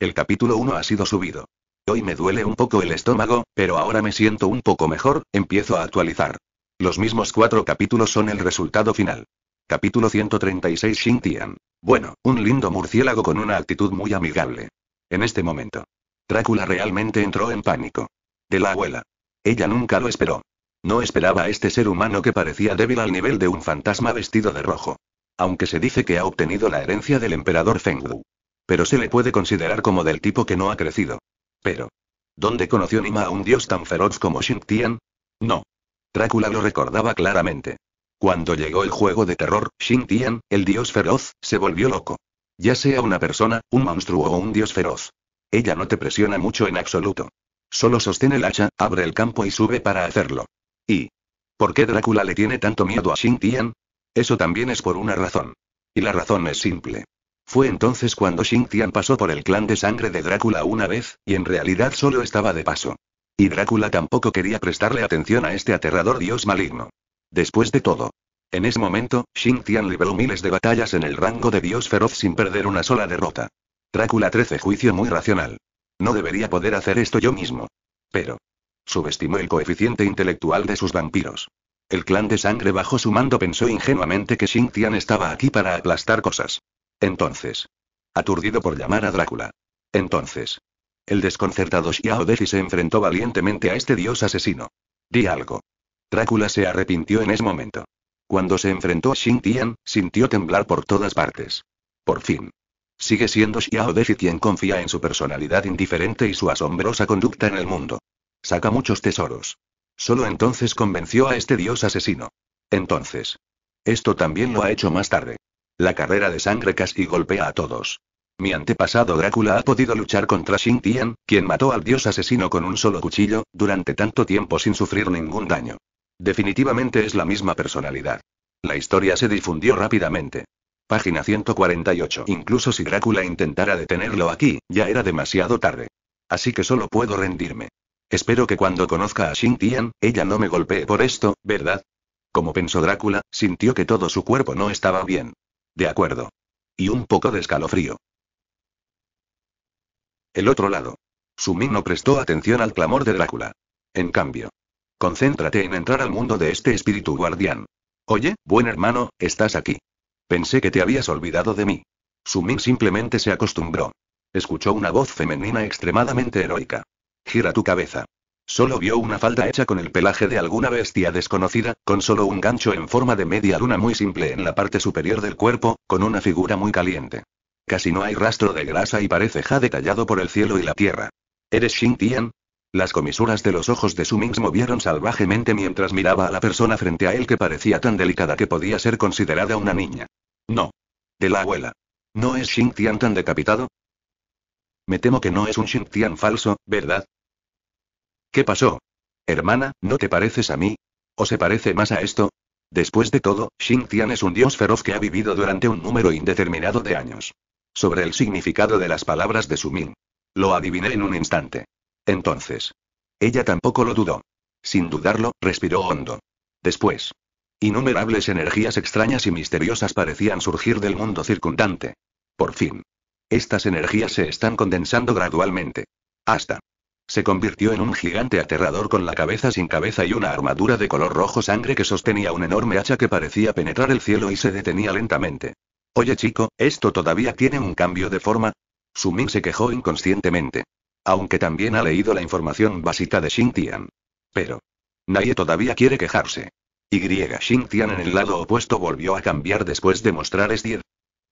El capítulo 1 ha sido subido. Hoy me duele un poco el estómago, pero ahora me siento un poco mejor, empiezo a actualizar. Los mismos cuatro capítulos son el resultado final. Capítulo 136 Shintian. Bueno, un lindo murciélago con una actitud muy amigable. En este momento. Drácula realmente entró en pánico. De la abuela. Ella nunca lo esperó. No esperaba a este ser humano que parecía débil al nivel de un fantasma vestido de rojo. Aunque se dice que ha obtenido la herencia del emperador Fengdu. Pero se le puede considerar como del tipo que no ha crecido. Pero. ¿Dónde conoció Nima a un dios tan feroz como Shintian? No. Drácula lo recordaba claramente. Cuando llegó el juego de terror, Shintian, el dios feroz, se volvió loco. Ya sea una persona, un monstruo o un dios feroz. Ella no te presiona mucho en absoluto. Solo sostiene el hacha, abre el campo y sube para hacerlo. ¿Y por qué Drácula le tiene tanto miedo a Shintian? Eso también es por una razón. Y la razón es simple. Fue entonces cuando Xing Tian pasó por el clan de sangre de Drácula una vez, y en realidad solo estaba de paso. Y Drácula tampoco quería prestarle atención a este aterrador dios maligno. Después de todo. En ese momento, Xing Tian libró miles de batallas en el rango de dios feroz sin perder una sola derrota. Drácula 13 juicio muy racional. No debería poder hacer esto yo mismo. Pero. Subestimó el coeficiente intelectual de sus vampiros. El clan de sangre bajo su mando pensó ingenuamente que Xing Tian estaba aquí para aplastar cosas. Entonces. Aturdido por llamar a Drácula. Entonces. El desconcertado Xiao Defi se enfrentó valientemente a este dios asesino. Di algo. Drácula se arrepintió en ese momento. Cuando se enfrentó a Xin Tian, sintió temblar por todas partes. Por fin. Sigue siendo Xiao Defi quien confía en su personalidad indiferente y su asombrosa conducta en el mundo. Saca muchos tesoros. Solo entonces convenció a este dios asesino. Entonces. Esto también lo ha hecho más tarde. La carrera de sangre casi golpea a todos. Mi antepasado Drácula ha podido luchar contra Shin Tian, quien mató al dios asesino con un solo cuchillo, durante tanto tiempo sin sufrir ningún daño. Definitivamente es la misma personalidad. La historia se difundió rápidamente. Página 148. Incluso si Drácula intentara detenerlo aquí, ya era demasiado tarde. Así que solo puedo rendirme. Espero que cuando conozca a Shin Tian, ella no me golpee por esto, ¿verdad? Como pensó Drácula, sintió que todo su cuerpo no estaba bien. De acuerdo. Y un poco de escalofrío. El otro lado. Sumin no prestó atención al clamor de Drácula. En cambio. Concéntrate en entrar al mundo de este espíritu guardián. Oye, buen hermano, estás aquí. Pensé que te habías olvidado de mí. Sumin simplemente se acostumbró. Escuchó una voz femenina extremadamente heroica. Gira tu cabeza. Solo vio una falda hecha con el pelaje de alguna bestia desconocida, con solo un gancho en forma de media luna muy simple en la parte superior del cuerpo, con una figura muy caliente. Casi no hay rastro de grasa y parece jade detallado por el cielo y la tierra. ¿Eres Xin Tian? Las comisuras de los ojos de Sumings movieron salvajemente mientras miraba a la persona frente a él que parecía tan delicada que podía ser considerada una niña. No. De la abuela. ¿No es Xin Tian tan decapitado? Me temo que no es un Xin Tian falso, ¿verdad? ¿Qué pasó? Hermana, ¿no te pareces a mí? ¿O se parece más a esto? Después de todo, Xing Tian es un dios feroz que ha vivido durante un número indeterminado de años. Sobre el significado de las palabras de Sumin, Lo adiviné en un instante. Entonces. Ella tampoco lo dudó. Sin dudarlo, respiró hondo. Después. Innumerables energías extrañas y misteriosas parecían surgir del mundo circundante. Por fin. Estas energías se están condensando gradualmente. Hasta. Se convirtió en un gigante aterrador con la cabeza sin cabeza y una armadura de color rojo sangre que sostenía un enorme hacha que parecía penetrar el cielo y se detenía lentamente. Oye chico, ¿esto todavía tiene un cambio de forma? Sumin se quejó inconscientemente. Aunque también ha leído la información básica de Tian. Pero. Nadie todavía quiere quejarse. Y Tian en el lado opuesto volvió a cambiar después de mostrar 10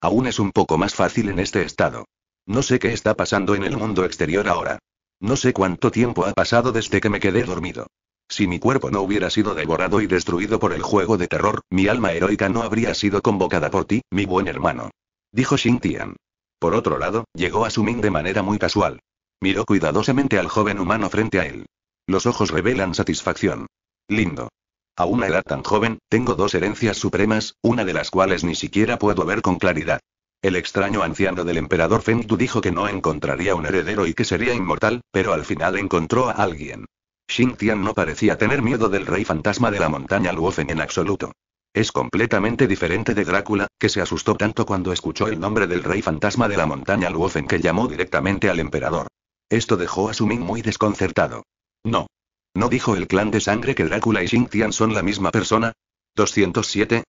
Aún es un poco más fácil en este estado. No sé qué está pasando en el mundo exterior ahora. No sé cuánto tiempo ha pasado desde que me quedé dormido. Si mi cuerpo no hubiera sido devorado y destruido por el juego de terror, mi alma heroica no habría sido convocada por ti, mi buen hermano. Dijo Xin Tian. Por otro lado, llegó a su de manera muy casual. Miró cuidadosamente al joven humano frente a él. Los ojos revelan satisfacción. Lindo. A una edad tan joven, tengo dos herencias supremas, una de las cuales ni siquiera puedo ver con claridad. El extraño anciano del emperador Fengdu dijo que no encontraría un heredero y que sería inmortal, pero al final encontró a alguien. Xing Tian no parecía tener miedo del rey fantasma de la montaña Luofen en absoluto. Es completamente diferente de Drácula, que se asustó tanto cuando escuchó el nombre del rey fantasma de la montaña Luofen que llamó directamente al emperador. Esto dejó a Sumin muy desconcertado. No. ¿No dijo el clan de sangre que Drácula y Xing Tian son la misma persona? 207.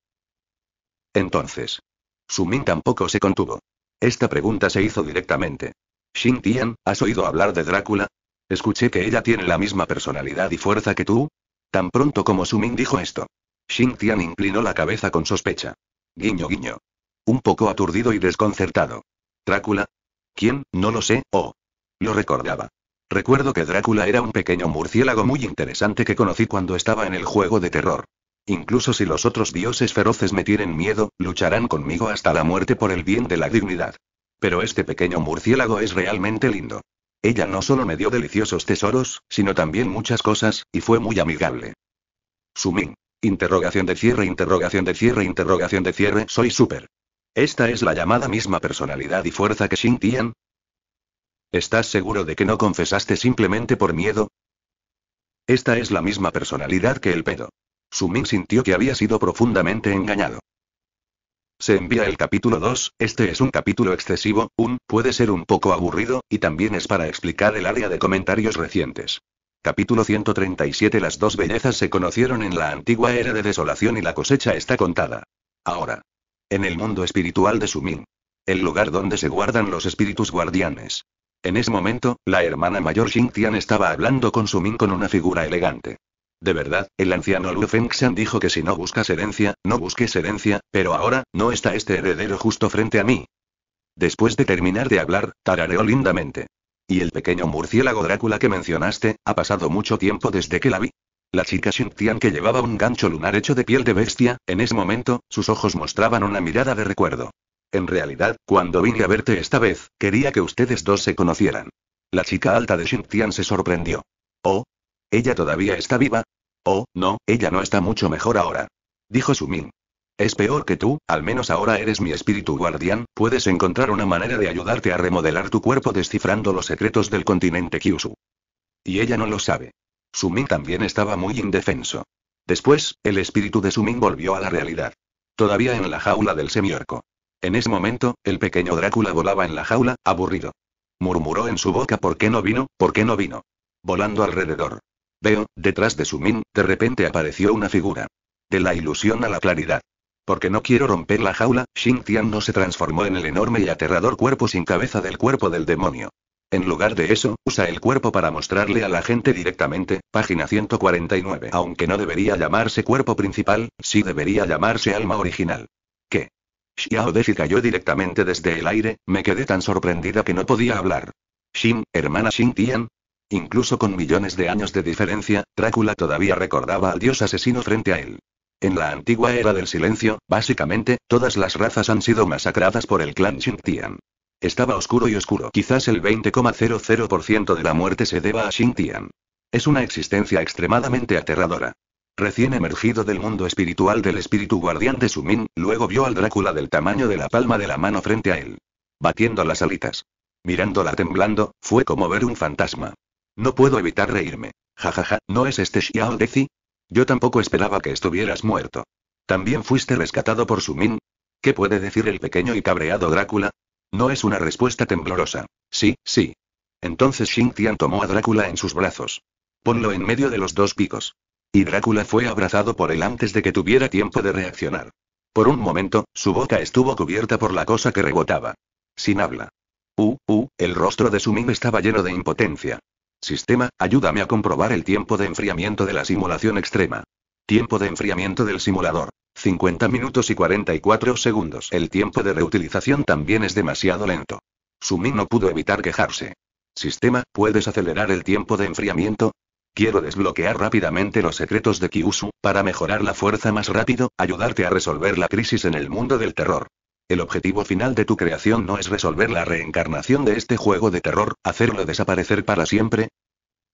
Entonces, Sumin tampoco se contuvo. Esta pregunta se hizo directamente. Xin Tian, ¿has oído hablar de Drácula? Escuché que ella tiene la misma personalidad y fuerza que tú. Tan pronto como Sumin dijo esto. Shin Tian inclinó la cabeza con sospecha. Guiño guiño. Un poco aturdido y desconcertado. ¿Drácula? ¿Quién? No lo sé, Oh. Lo recordaba. Recuerdo que Drácula era un pequeño murciélago muy interesante que conocí cuando estaba en el juego de terror. Incluso si los otros dioses feroces me tienen miedo, lucharán conmigo hasta la muerte por el bien de la dignidad. Pero este pequeño murciélago es realmente lindo. Ella no solo me dio deliciosos tesoros, sino también muchas cosas, y fue muy amigable. Sumin. Interrogación de cierre, interrogación de cierre, interrogación de cierre, soy súper. ¿Esta es la llamada misma personalidad y fuerza que Shin Tian? ¿Estás seguro de que no confesaste simplemente por miedo? Esta es la misma personalidad que el pedo. Sumin sintió que había sido profundamente engañado. Se envía el capítulo 2, este es un capítulo excesivo, un, puede ser un poco aburrido, y también es para explicar el área de comentarios recientes. Capítulo 137 Las dos bellezas se conocieron en la antigua era de desolación y la cosecha está contada. Ahora. En el mundo espiritual de Sumin. El lugar donde se guardan los espíritus guardianes. En ese momento, la hermana mayor Xing Tian estaba hablando con Sumin con una figura elegante. De verdad, el anciano Lu Fengshan dijo que si no buscas herencia, no busques herencia, pero ahora, no está este heredero justo frente a mí. Después de terminar de hablar, tarareó lindamente. ¿Y el pequeño murciélago Drácula que mencionaste, ha pasado mucho tiempo desde que la vi? La chica Tian que llevaba un gancho lunar hecho de piel de bestia, en ese momento, sus ojos mostraban una mirada de recuerdo. En realidad, cuando vine a verte esta vez, quería que ustedes dos se conocieran. La chica alta de Tian se sorprendió. Oh, ¿Ella todavía está viva? Oh, no, ella no está mucho mejor ahora. Dijo Sumin. Es peor que tú, al menos ahora eres mi espíritu guardián, puedes encontrar una manera de ayudarte a remodelar tu cuerpo descifrando los secretos del continente Kyushu. Y ella no lo sabe. Sumin también estaba muy indefenso. Después, el espíritu de Sumin volvió a la realidad. Todavía en la jaula del semiorco. En ese momento, el pequeño Drácula volaba en la jaula, aburrido. Murmuró en su boca por qué no vino, por qué no vino. Volando alrededor. Veo, detrás de Sumin, de repente apareció una figura. De la ilusión a la claridad. Porque no quiero romper la jaula, Xing Tian no se transformó en el enorme y aterrador cuerpo sin cabeza del cuerpo del demonio. En lugar de eso, usa el cuerpo para mostrarle a la gente directamente, página 149. Aunque no debería llamarse cuerpo principal, sí debería llamarse alma original. ¿Qué? Xiao Defi cayó directamente desde el aire, me quedé tan sorprendida que no podía hablar. Shin, hermana Shin Tian, Incluso con millones de años de diferencia, Drácula todavía recordaba al dios asesino frente a él. En la antigua era del silencio, básicamente, todas las razas han sido masacradas por el clan Xintian. Estaba oscuro y oscuro. Quizás el 20,00% de la muerte se deba a Xintian. Es una existencia extremadamente aterradora. Recién emergido del mundo espiritual del espíritu guardián de Sumin, luego vio al Drácula del tamaño de la palma de la mano frente a él. Batiendo las alitas. Mirándola temblando, fue como ver un fantasma. No puedo evitar reírme. Jajaja, ¿no es este Xiao Deci? Yo tampoco esperaba que estuvieras muerto. ¿También fuiste rescatado por Sumin? ¿Qué puede decir el pequeño y cabreado Drácula? No es una respuesta temblorosa. Sí, sí. Entonces Xing Tian tomó a Drácula en sus brazos. Ponlo en medio de los dos picos. Y Drácula fue abrazado por él antes de que tuviera tiempo de reaccionar. Por un momento, su boca estuvo cubierta por la cosa que rebotaba. Sin habla. Uh, uh, el rostro de Sumin estaba lleno de impotencia. Sistema, ayúdame a comprobar el tiempo de enfriamiento de la simulación extrema. Tiempo de enfriamiento del simulador. 50 minutos y 44 segundos. El tiempo de reutilización también es demasiado lento. Sumi no pudo evitar quejarse. Sistema, ¿puedes acelerar el tiempo de enfriamiento? Quiero desbloquear rápidamente los secretos de Kyusu, para mejorar la fuerza más rápido, ayudarte a resolver la crisis en el mundo del terror. El objetivo final de tu creación no es resolver la reencarnación de este juego de terror, hacerlo desaparecer para siempre.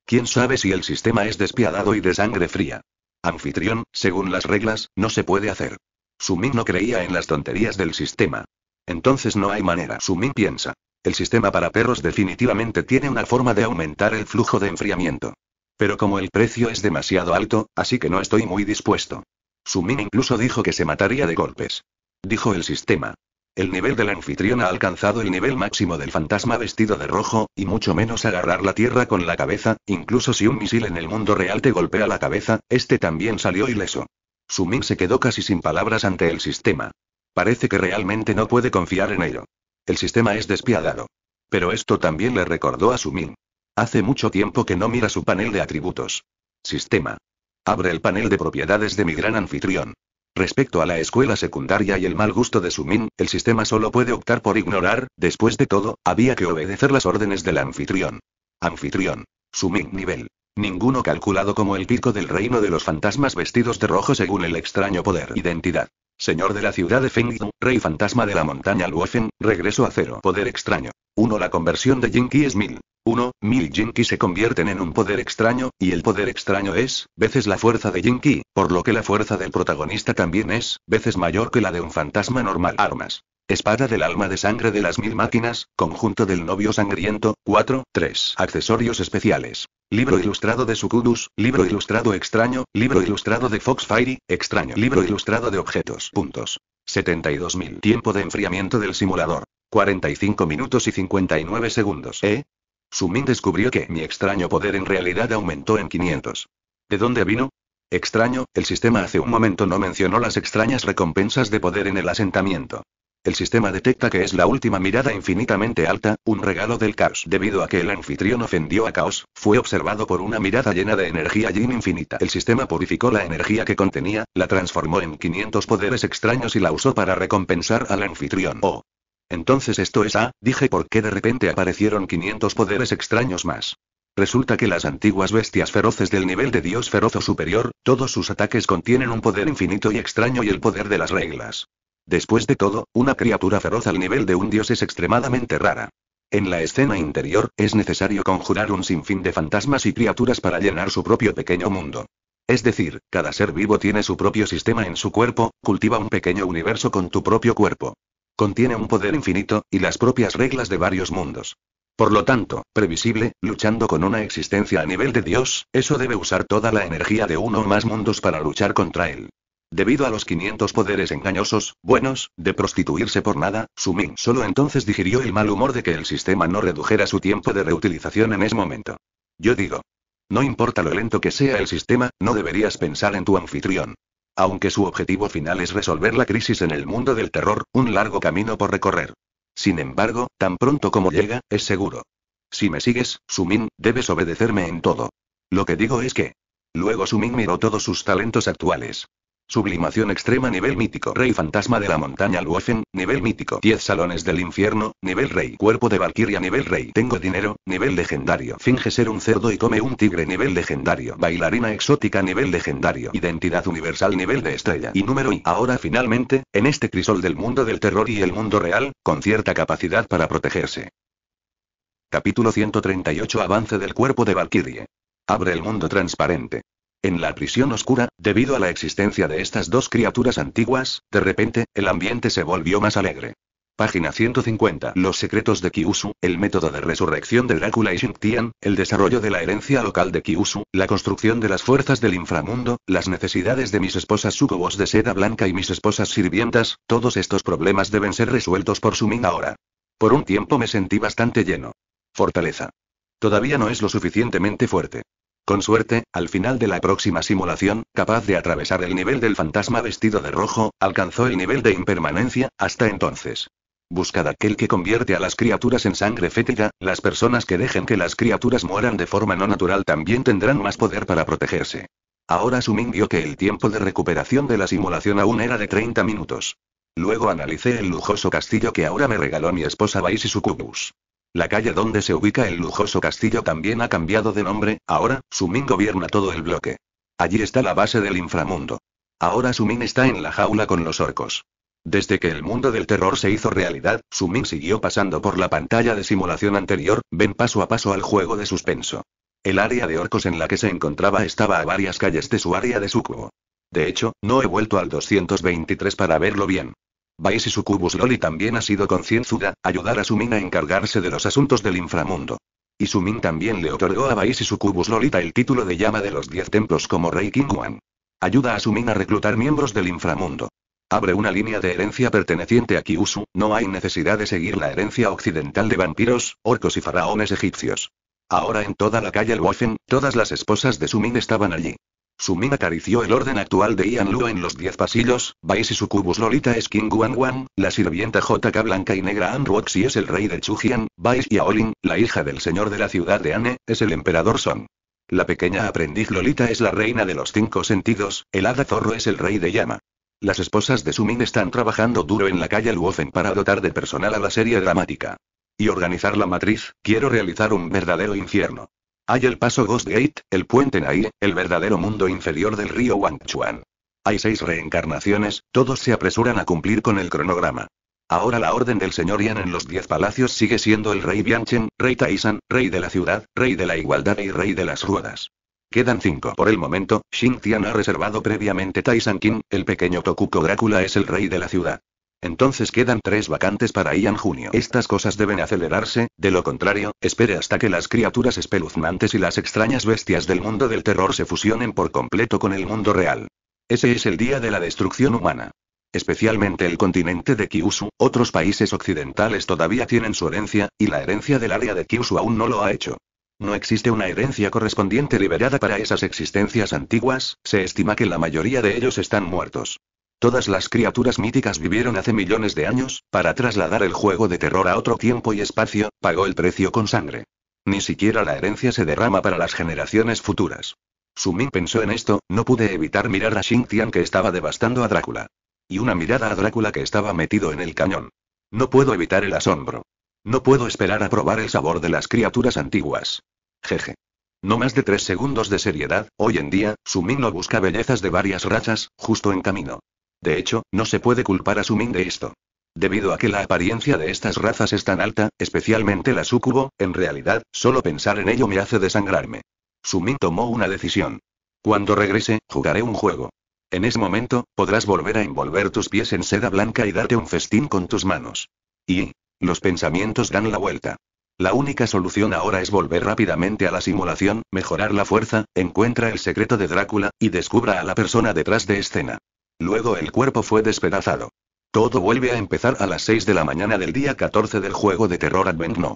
¿Quién sabe si el sistema es despiadado y de sangre fría? Anfitrión, según las reglas, no se puede hacer. Sumin no creía en las tonterías del sistema. Entonces no hay manera. Sumin piensa. El sistema para perros definitivamente tiene una forma de aumentar el flujo de enfriamiento. Pero como el precio es demasiado alto, así que no estoy muy dispuesto. Sumin incluso dijo que se mataría de golpes dijo el sistema. El nivel del anfitrión ha alcanzado el nivel máximo del fantasma vestido de rojo, y mucho menos agarrar la tierra con la cabeza, incluso si un misil en el mundo real te golpea la cabeza, este también salió ileso. Sumin se quedó casi sin palabras ante el sistema. Parece que realmente no puede confiar en ello. El sistema es despiadado. Pero esto también le recordó a Sumin. Hace mucho tiempo que no mira su panel de atributos. Sistema. Abre el panel de propiedades de mi gran anfitrión. Respecto a la escuela secundaria y el mal gusto de Sumin, el sistema solo puede optar por ignorar, después de todo, había que obedecer las órdenes del anfitrión. Anfitrión. Sumin nivel. Ninguno calculado como el pico del reino de los fantasmas vestidos de rojo según el extraño poder identidad. Señor de la ciudad de Fengdu, rey fantasma de la montaña Luofen, regreso a cero. Poder extraño. 1. La conversión de Jinki es mil. 1. Mil Jinki se convierten en un poder extraño, y el poder extraño es, veces la fuerza de Jinki, por lo que la fuerza del protagonista también es, veces mayor que la de un fantasma normal. Armas. Espada del alma de sangre de las mil máquinas, conjunto del novio sangriento, 4, 3. Accesorios especiales. Libro ilustrado de Sukudus, libro ilustrado extraño, libro ilustrado de Foxfire, extraño, libro ilustrado de objetos. Puntos. 72.000. Tiempo de enfriamiento del simulador. 45 minutos y 59 segundos. E. Sumin descubrió que mi extraño poder en realidad aumentó en 500. ¿De dónde vino? Extraño, el sistema hace un momento no mencionó las extrañas recompensas de poder en el asentamiento. El sistema detecta que es la última mirada infinitamente alta, un regalo del caos. Debido a que el anfitrión ofendió a caos, fue observado por una mirada llena de energía yin infinita. El sistema purificó la energía que contenía, la transformó en 500 poderes extraños y la usó para recompensar al anfitrión. Oh. Entonces esto es A, dije porque de repente aparecieron 500 poderes extraños más. Resulta que las antiguas bestias feroces del nivel de Dios feroz o superior, todos sus ataques contienen un poder infinito y extraño y el poder de las reglas. Después de todo, una criatura feroz al nivel de un dios es extremadamente rara. En la escena interior, es necesario conjurar un sinfín de fantasmas y criaturas para llenar su propio pequeño mundo. Es decir, cada ser vivo tiene su propio sistema en su cuerpo, cultiva un pequeño universo con tu propio cuerpo. Contiene un poder infinito, y las propias reglas de varios mundos. Por lo tanto, previsible, luchando con una existencia a nivel de Dios, eso debe usar toda la energía de uno o más mundos para luchar contra él. Debido a los 500 poderes engañosos, buenos, de prostituirse por nada, Sumin solo entonces digirió el mal humor de que el sistema no redujera su tiempo de reutilización en ese momento. Yo digo. No importa lo lento que sea el sistema, no deberías pensar en tu anfitrión aunque su objetivo final es resolver la crisis en el mundo del terror, un largo camino por recorrer. Sin embargo, tan pronto como llega, es seguro. Si me sigues, Sumin, debes obedecerme en todo. Lo que digo es que... Luego Sumin miró todos sus talentos actuales. Sublimación extrema nivel mítico Rey fantasma de la montaña Luofen, nivel mítico 10 salones del infierno, nivel rey Cuerpo de Valkyria nivel rey Tengo dinero, nivel legendario Finge ser un cerdo y come un tigre nivel legendario Bailarina exótica nivel legendario Identidad universal nivel de estrella Y número y ahora finalmente, en este crisol del mundo del terror y el mundo real, con cierta capacidad para protegerse. Capítulo 138 Avance del cuerpo de Valkyrie. Abre el mundo transparente. En la prisión oscura, debido a la existencia de estas dos criaturas antiguas, de repente, el ambiente se volvió más alegre. Página 150. Los secretos de Kyushu, el método de resurrección de Drácula y Shintian, el desarrollo de la herencia local de Kyushu, la construcción de las fuerzas del inframundo, las necesidades de mis esposas sucubos de seda blanca y mis esposas sirvientas, todos estos problemas deben ser resueltos por Sumin ahora. Por un tiempo me sentí bastante lleno. Fortaleza. Todavía no es lo suficientemente fuerte. Con suerte, al final de la próxima simulación, capaz de atravesar el nivel del fantasma vestido de rojo, alcanzó el nivel de impermanencia, hasta entonces. Buscad aquel que convierte a las criaturas en sangre fétida, las personas que dejen que las criaturas mueran de forma no natural también tendrán más poder para protegerse. Ahora Sumin vio que el tiempo de recuperación de la simulación aún era de 30 minutos. Luego analicé el lujoso castillo que ahora me regaló mi esposa su Sucubus. La calle donde se ubica el lujoso castillo también ha cambiado de nombre, ahora, Sumin gobierna todo el bloque. Allí está la base del inframundo. Ahora Sumin está en la jaula con los orcos. Desde que el mundo del terror se hizo realidad, Sumin siguió pasando por la pantalla de simulación anterior, ven paso a paso al juego de suspenso. El área de orcos en la que se encontraba estaba a varias calles de su área de sucubo. De hecho, no he vuelto al 223 para verlo bien. Vice y Loli también ha sido concienzuda, ayudar a Sumin a encargarse de los asuntos del inframundo. Y Sumin también le otorgó a Vice y Lolita el título de llama de los diez templos como Rey Kingwan. Ayuda a Sumin a reclutar miembros del inframundo. Abre una línea de herencia perteneciente a Kyusu, no hay necesidad de seguir la herencia occidental de vampiros, orcos y faraones egipcios. Ahora en toda la calle Waffen, todas las esposas de Sumin estaban allí. Sumin acarició el orden actual de Ian Luo en los Diez pasillos, Vice y cubus Lolita es King Wan la sirvienta JK Blanca y Negra Ruoxi es el rey de Chujian, Vice y Aolin, la hija del señor de la ciudad de Ane, es el emperador Son. La pequeña aprendiz Lolita es la reina de los cinco sentidos, el hada zorro es el rey de Yama. Las esposas de Sumin están trabajando duro en la calle Luofen para dotar de personal a la serie dramática. Y organizar la matriz, quiero realizar un verdadero infierno. Hay el paso Ghost Gate, el puente Nai, el verdadero mundo inferior del río Wangchuan. Hay seis reencarnaciones, todos se apresuran a cumplir con el cronograma. Ahora la orden del señor Yan en los diez palacios sigue siendo el rey Bianchen, rey Taishan, rey de la ciudad, rey de la igualdad y rey de las ruedas. Quedan cinco por el momento, Xing Tian ha reservado previamente Taisan King, el pequeño Tokuko Drácula es el rey de la ciudad. Entonces quedan tres vacantes para Ian Junio. Estas cosas deben acelerarse, de lo contrario, espere hasta que las criaturas espeluznantes y las extrañas bestias del mundo del terror se fusionen por completo con el mundo real. Ese es el día de la destrucción humana. Especialmente el continente de Kyushu, otros países occidentales todavía tienen su herencia, y la herencia del área de Kyushu aún no lo ha hecho. No existe una herencia correspondiente liberada para esas existencias antiguas, se estima que la mayoría de ellos están muertos. Todas las criaturas míticas vivieron hace millones de años, para trasladar el juego de terror a otro tiempo y espacio, pagó el precio con sangre. Ni siquiera la herencia se derrama para las generaciones futuras. Sumin pensó en esto, no pude evitar mirar a Xing Tian que estaba devastando a Drácula. Y una mirada a Drácula que estaba metido en el cañón. No puedo evitar el asombro. No puedo esperar a probar el sabor de las criaturas antiguas. Jeje. No más de tres segundos de seriedad, hoy en día, Sumin no busca bellezas de varias rachas, justo en camino. De hecho, no se puede culpar a Sumin de esto. Debido a que la apariencia de estas razas es tan alta, especialmente la sucubo, en realidad, solo pensar en ello me hace desangrarme. Sumin tomó una decisión. Cuando regrese, jugaré un juego. En ese momento, podrás volver a envolver tus pies en seda blanca y darte un festín con tus manos. Y... Los pensamientos dan la vuelta. La única solución ahora es volver rápidamente a la simulación, mejorar la fuerza, encuentra el secreto de Drácula, y descubra a la persona detrás de escena. Luego el cuerpo fue despedazado. Todo vuelve a empezar a las 6 de la mañana del día 14 del juego de terror Advent No.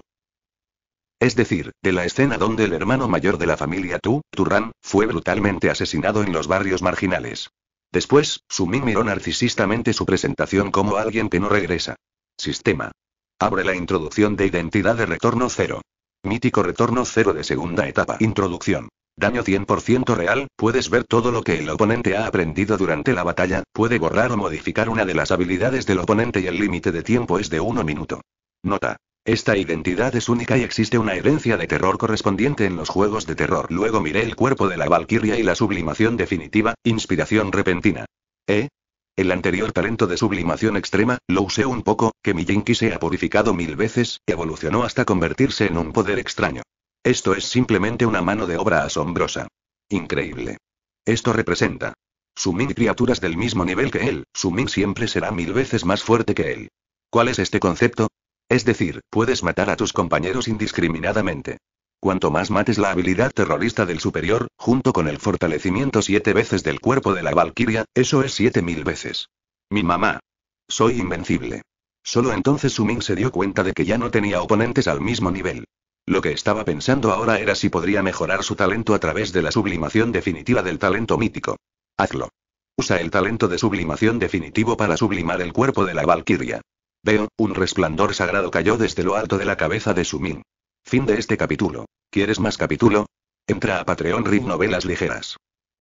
Es decir, de la escena donde el hermano mayor de la familia Tu, Turran, fue brutalmente asesinado en los barrios marginales. Después, Sumi miró narcisistamente su presentación como alguien que no regresa. Sistema. Abre la introducción de identidad de retorno cero. Mítico retorno cero de segunda etapa. Introducción. Daño 100% real, puedes ver todo lo que el oponente ha aprendido durante la batalla, puede borrar o modificar una de las habilidades del oponente y el límite de tiempo es de 1 minuto. Nota. Esta identidad es única y existe una herencia de terror correspondiente en los juegos de terror. Luego miré el cuerpo de la Valkyria y la sublimación definitiva, inspiración repentina. ¿Eh? El anterior talento de sublimación extrema, lo usé un poco, que mi Jinky se ha purificado mil veces, evolucionó hasta convertirse en un poder extraño. Esto es simplemente una mano de obra asombrosa. Increíble. Esto representa. Sumin criaturas del mismo nivel que él, Sumin siempre será mil veces más fuerte que él. ¿Cuál es este concepto? Es decir, puedes matar a tus compañeros indiscriminadamente. Cuanto más mates la habilidad terrorista del superior, junto con el fortalecimiento siete veces del cuerpo de la Valkyria, eso es siete mil veces. Mi mamá. Soy invencible. Solo entonces Sumin se dio cuenta de que ya no tenía oponentes al mismo nivel. Lo que estaba pensando ahora era si podría mejorar su talento a través de la sublimación definitiva del talento mítico. Hazlo. Usa el talento de sublimación definitivo para sublimar el cuerpo de la Valkyria. Veo, un resplandor sagrado cayó desde lo alto de la cabeza de Sumin. Fin de este capítulo. ¿Quieres más capítulo? Entra a Patreon Rip Novelas Ligeras.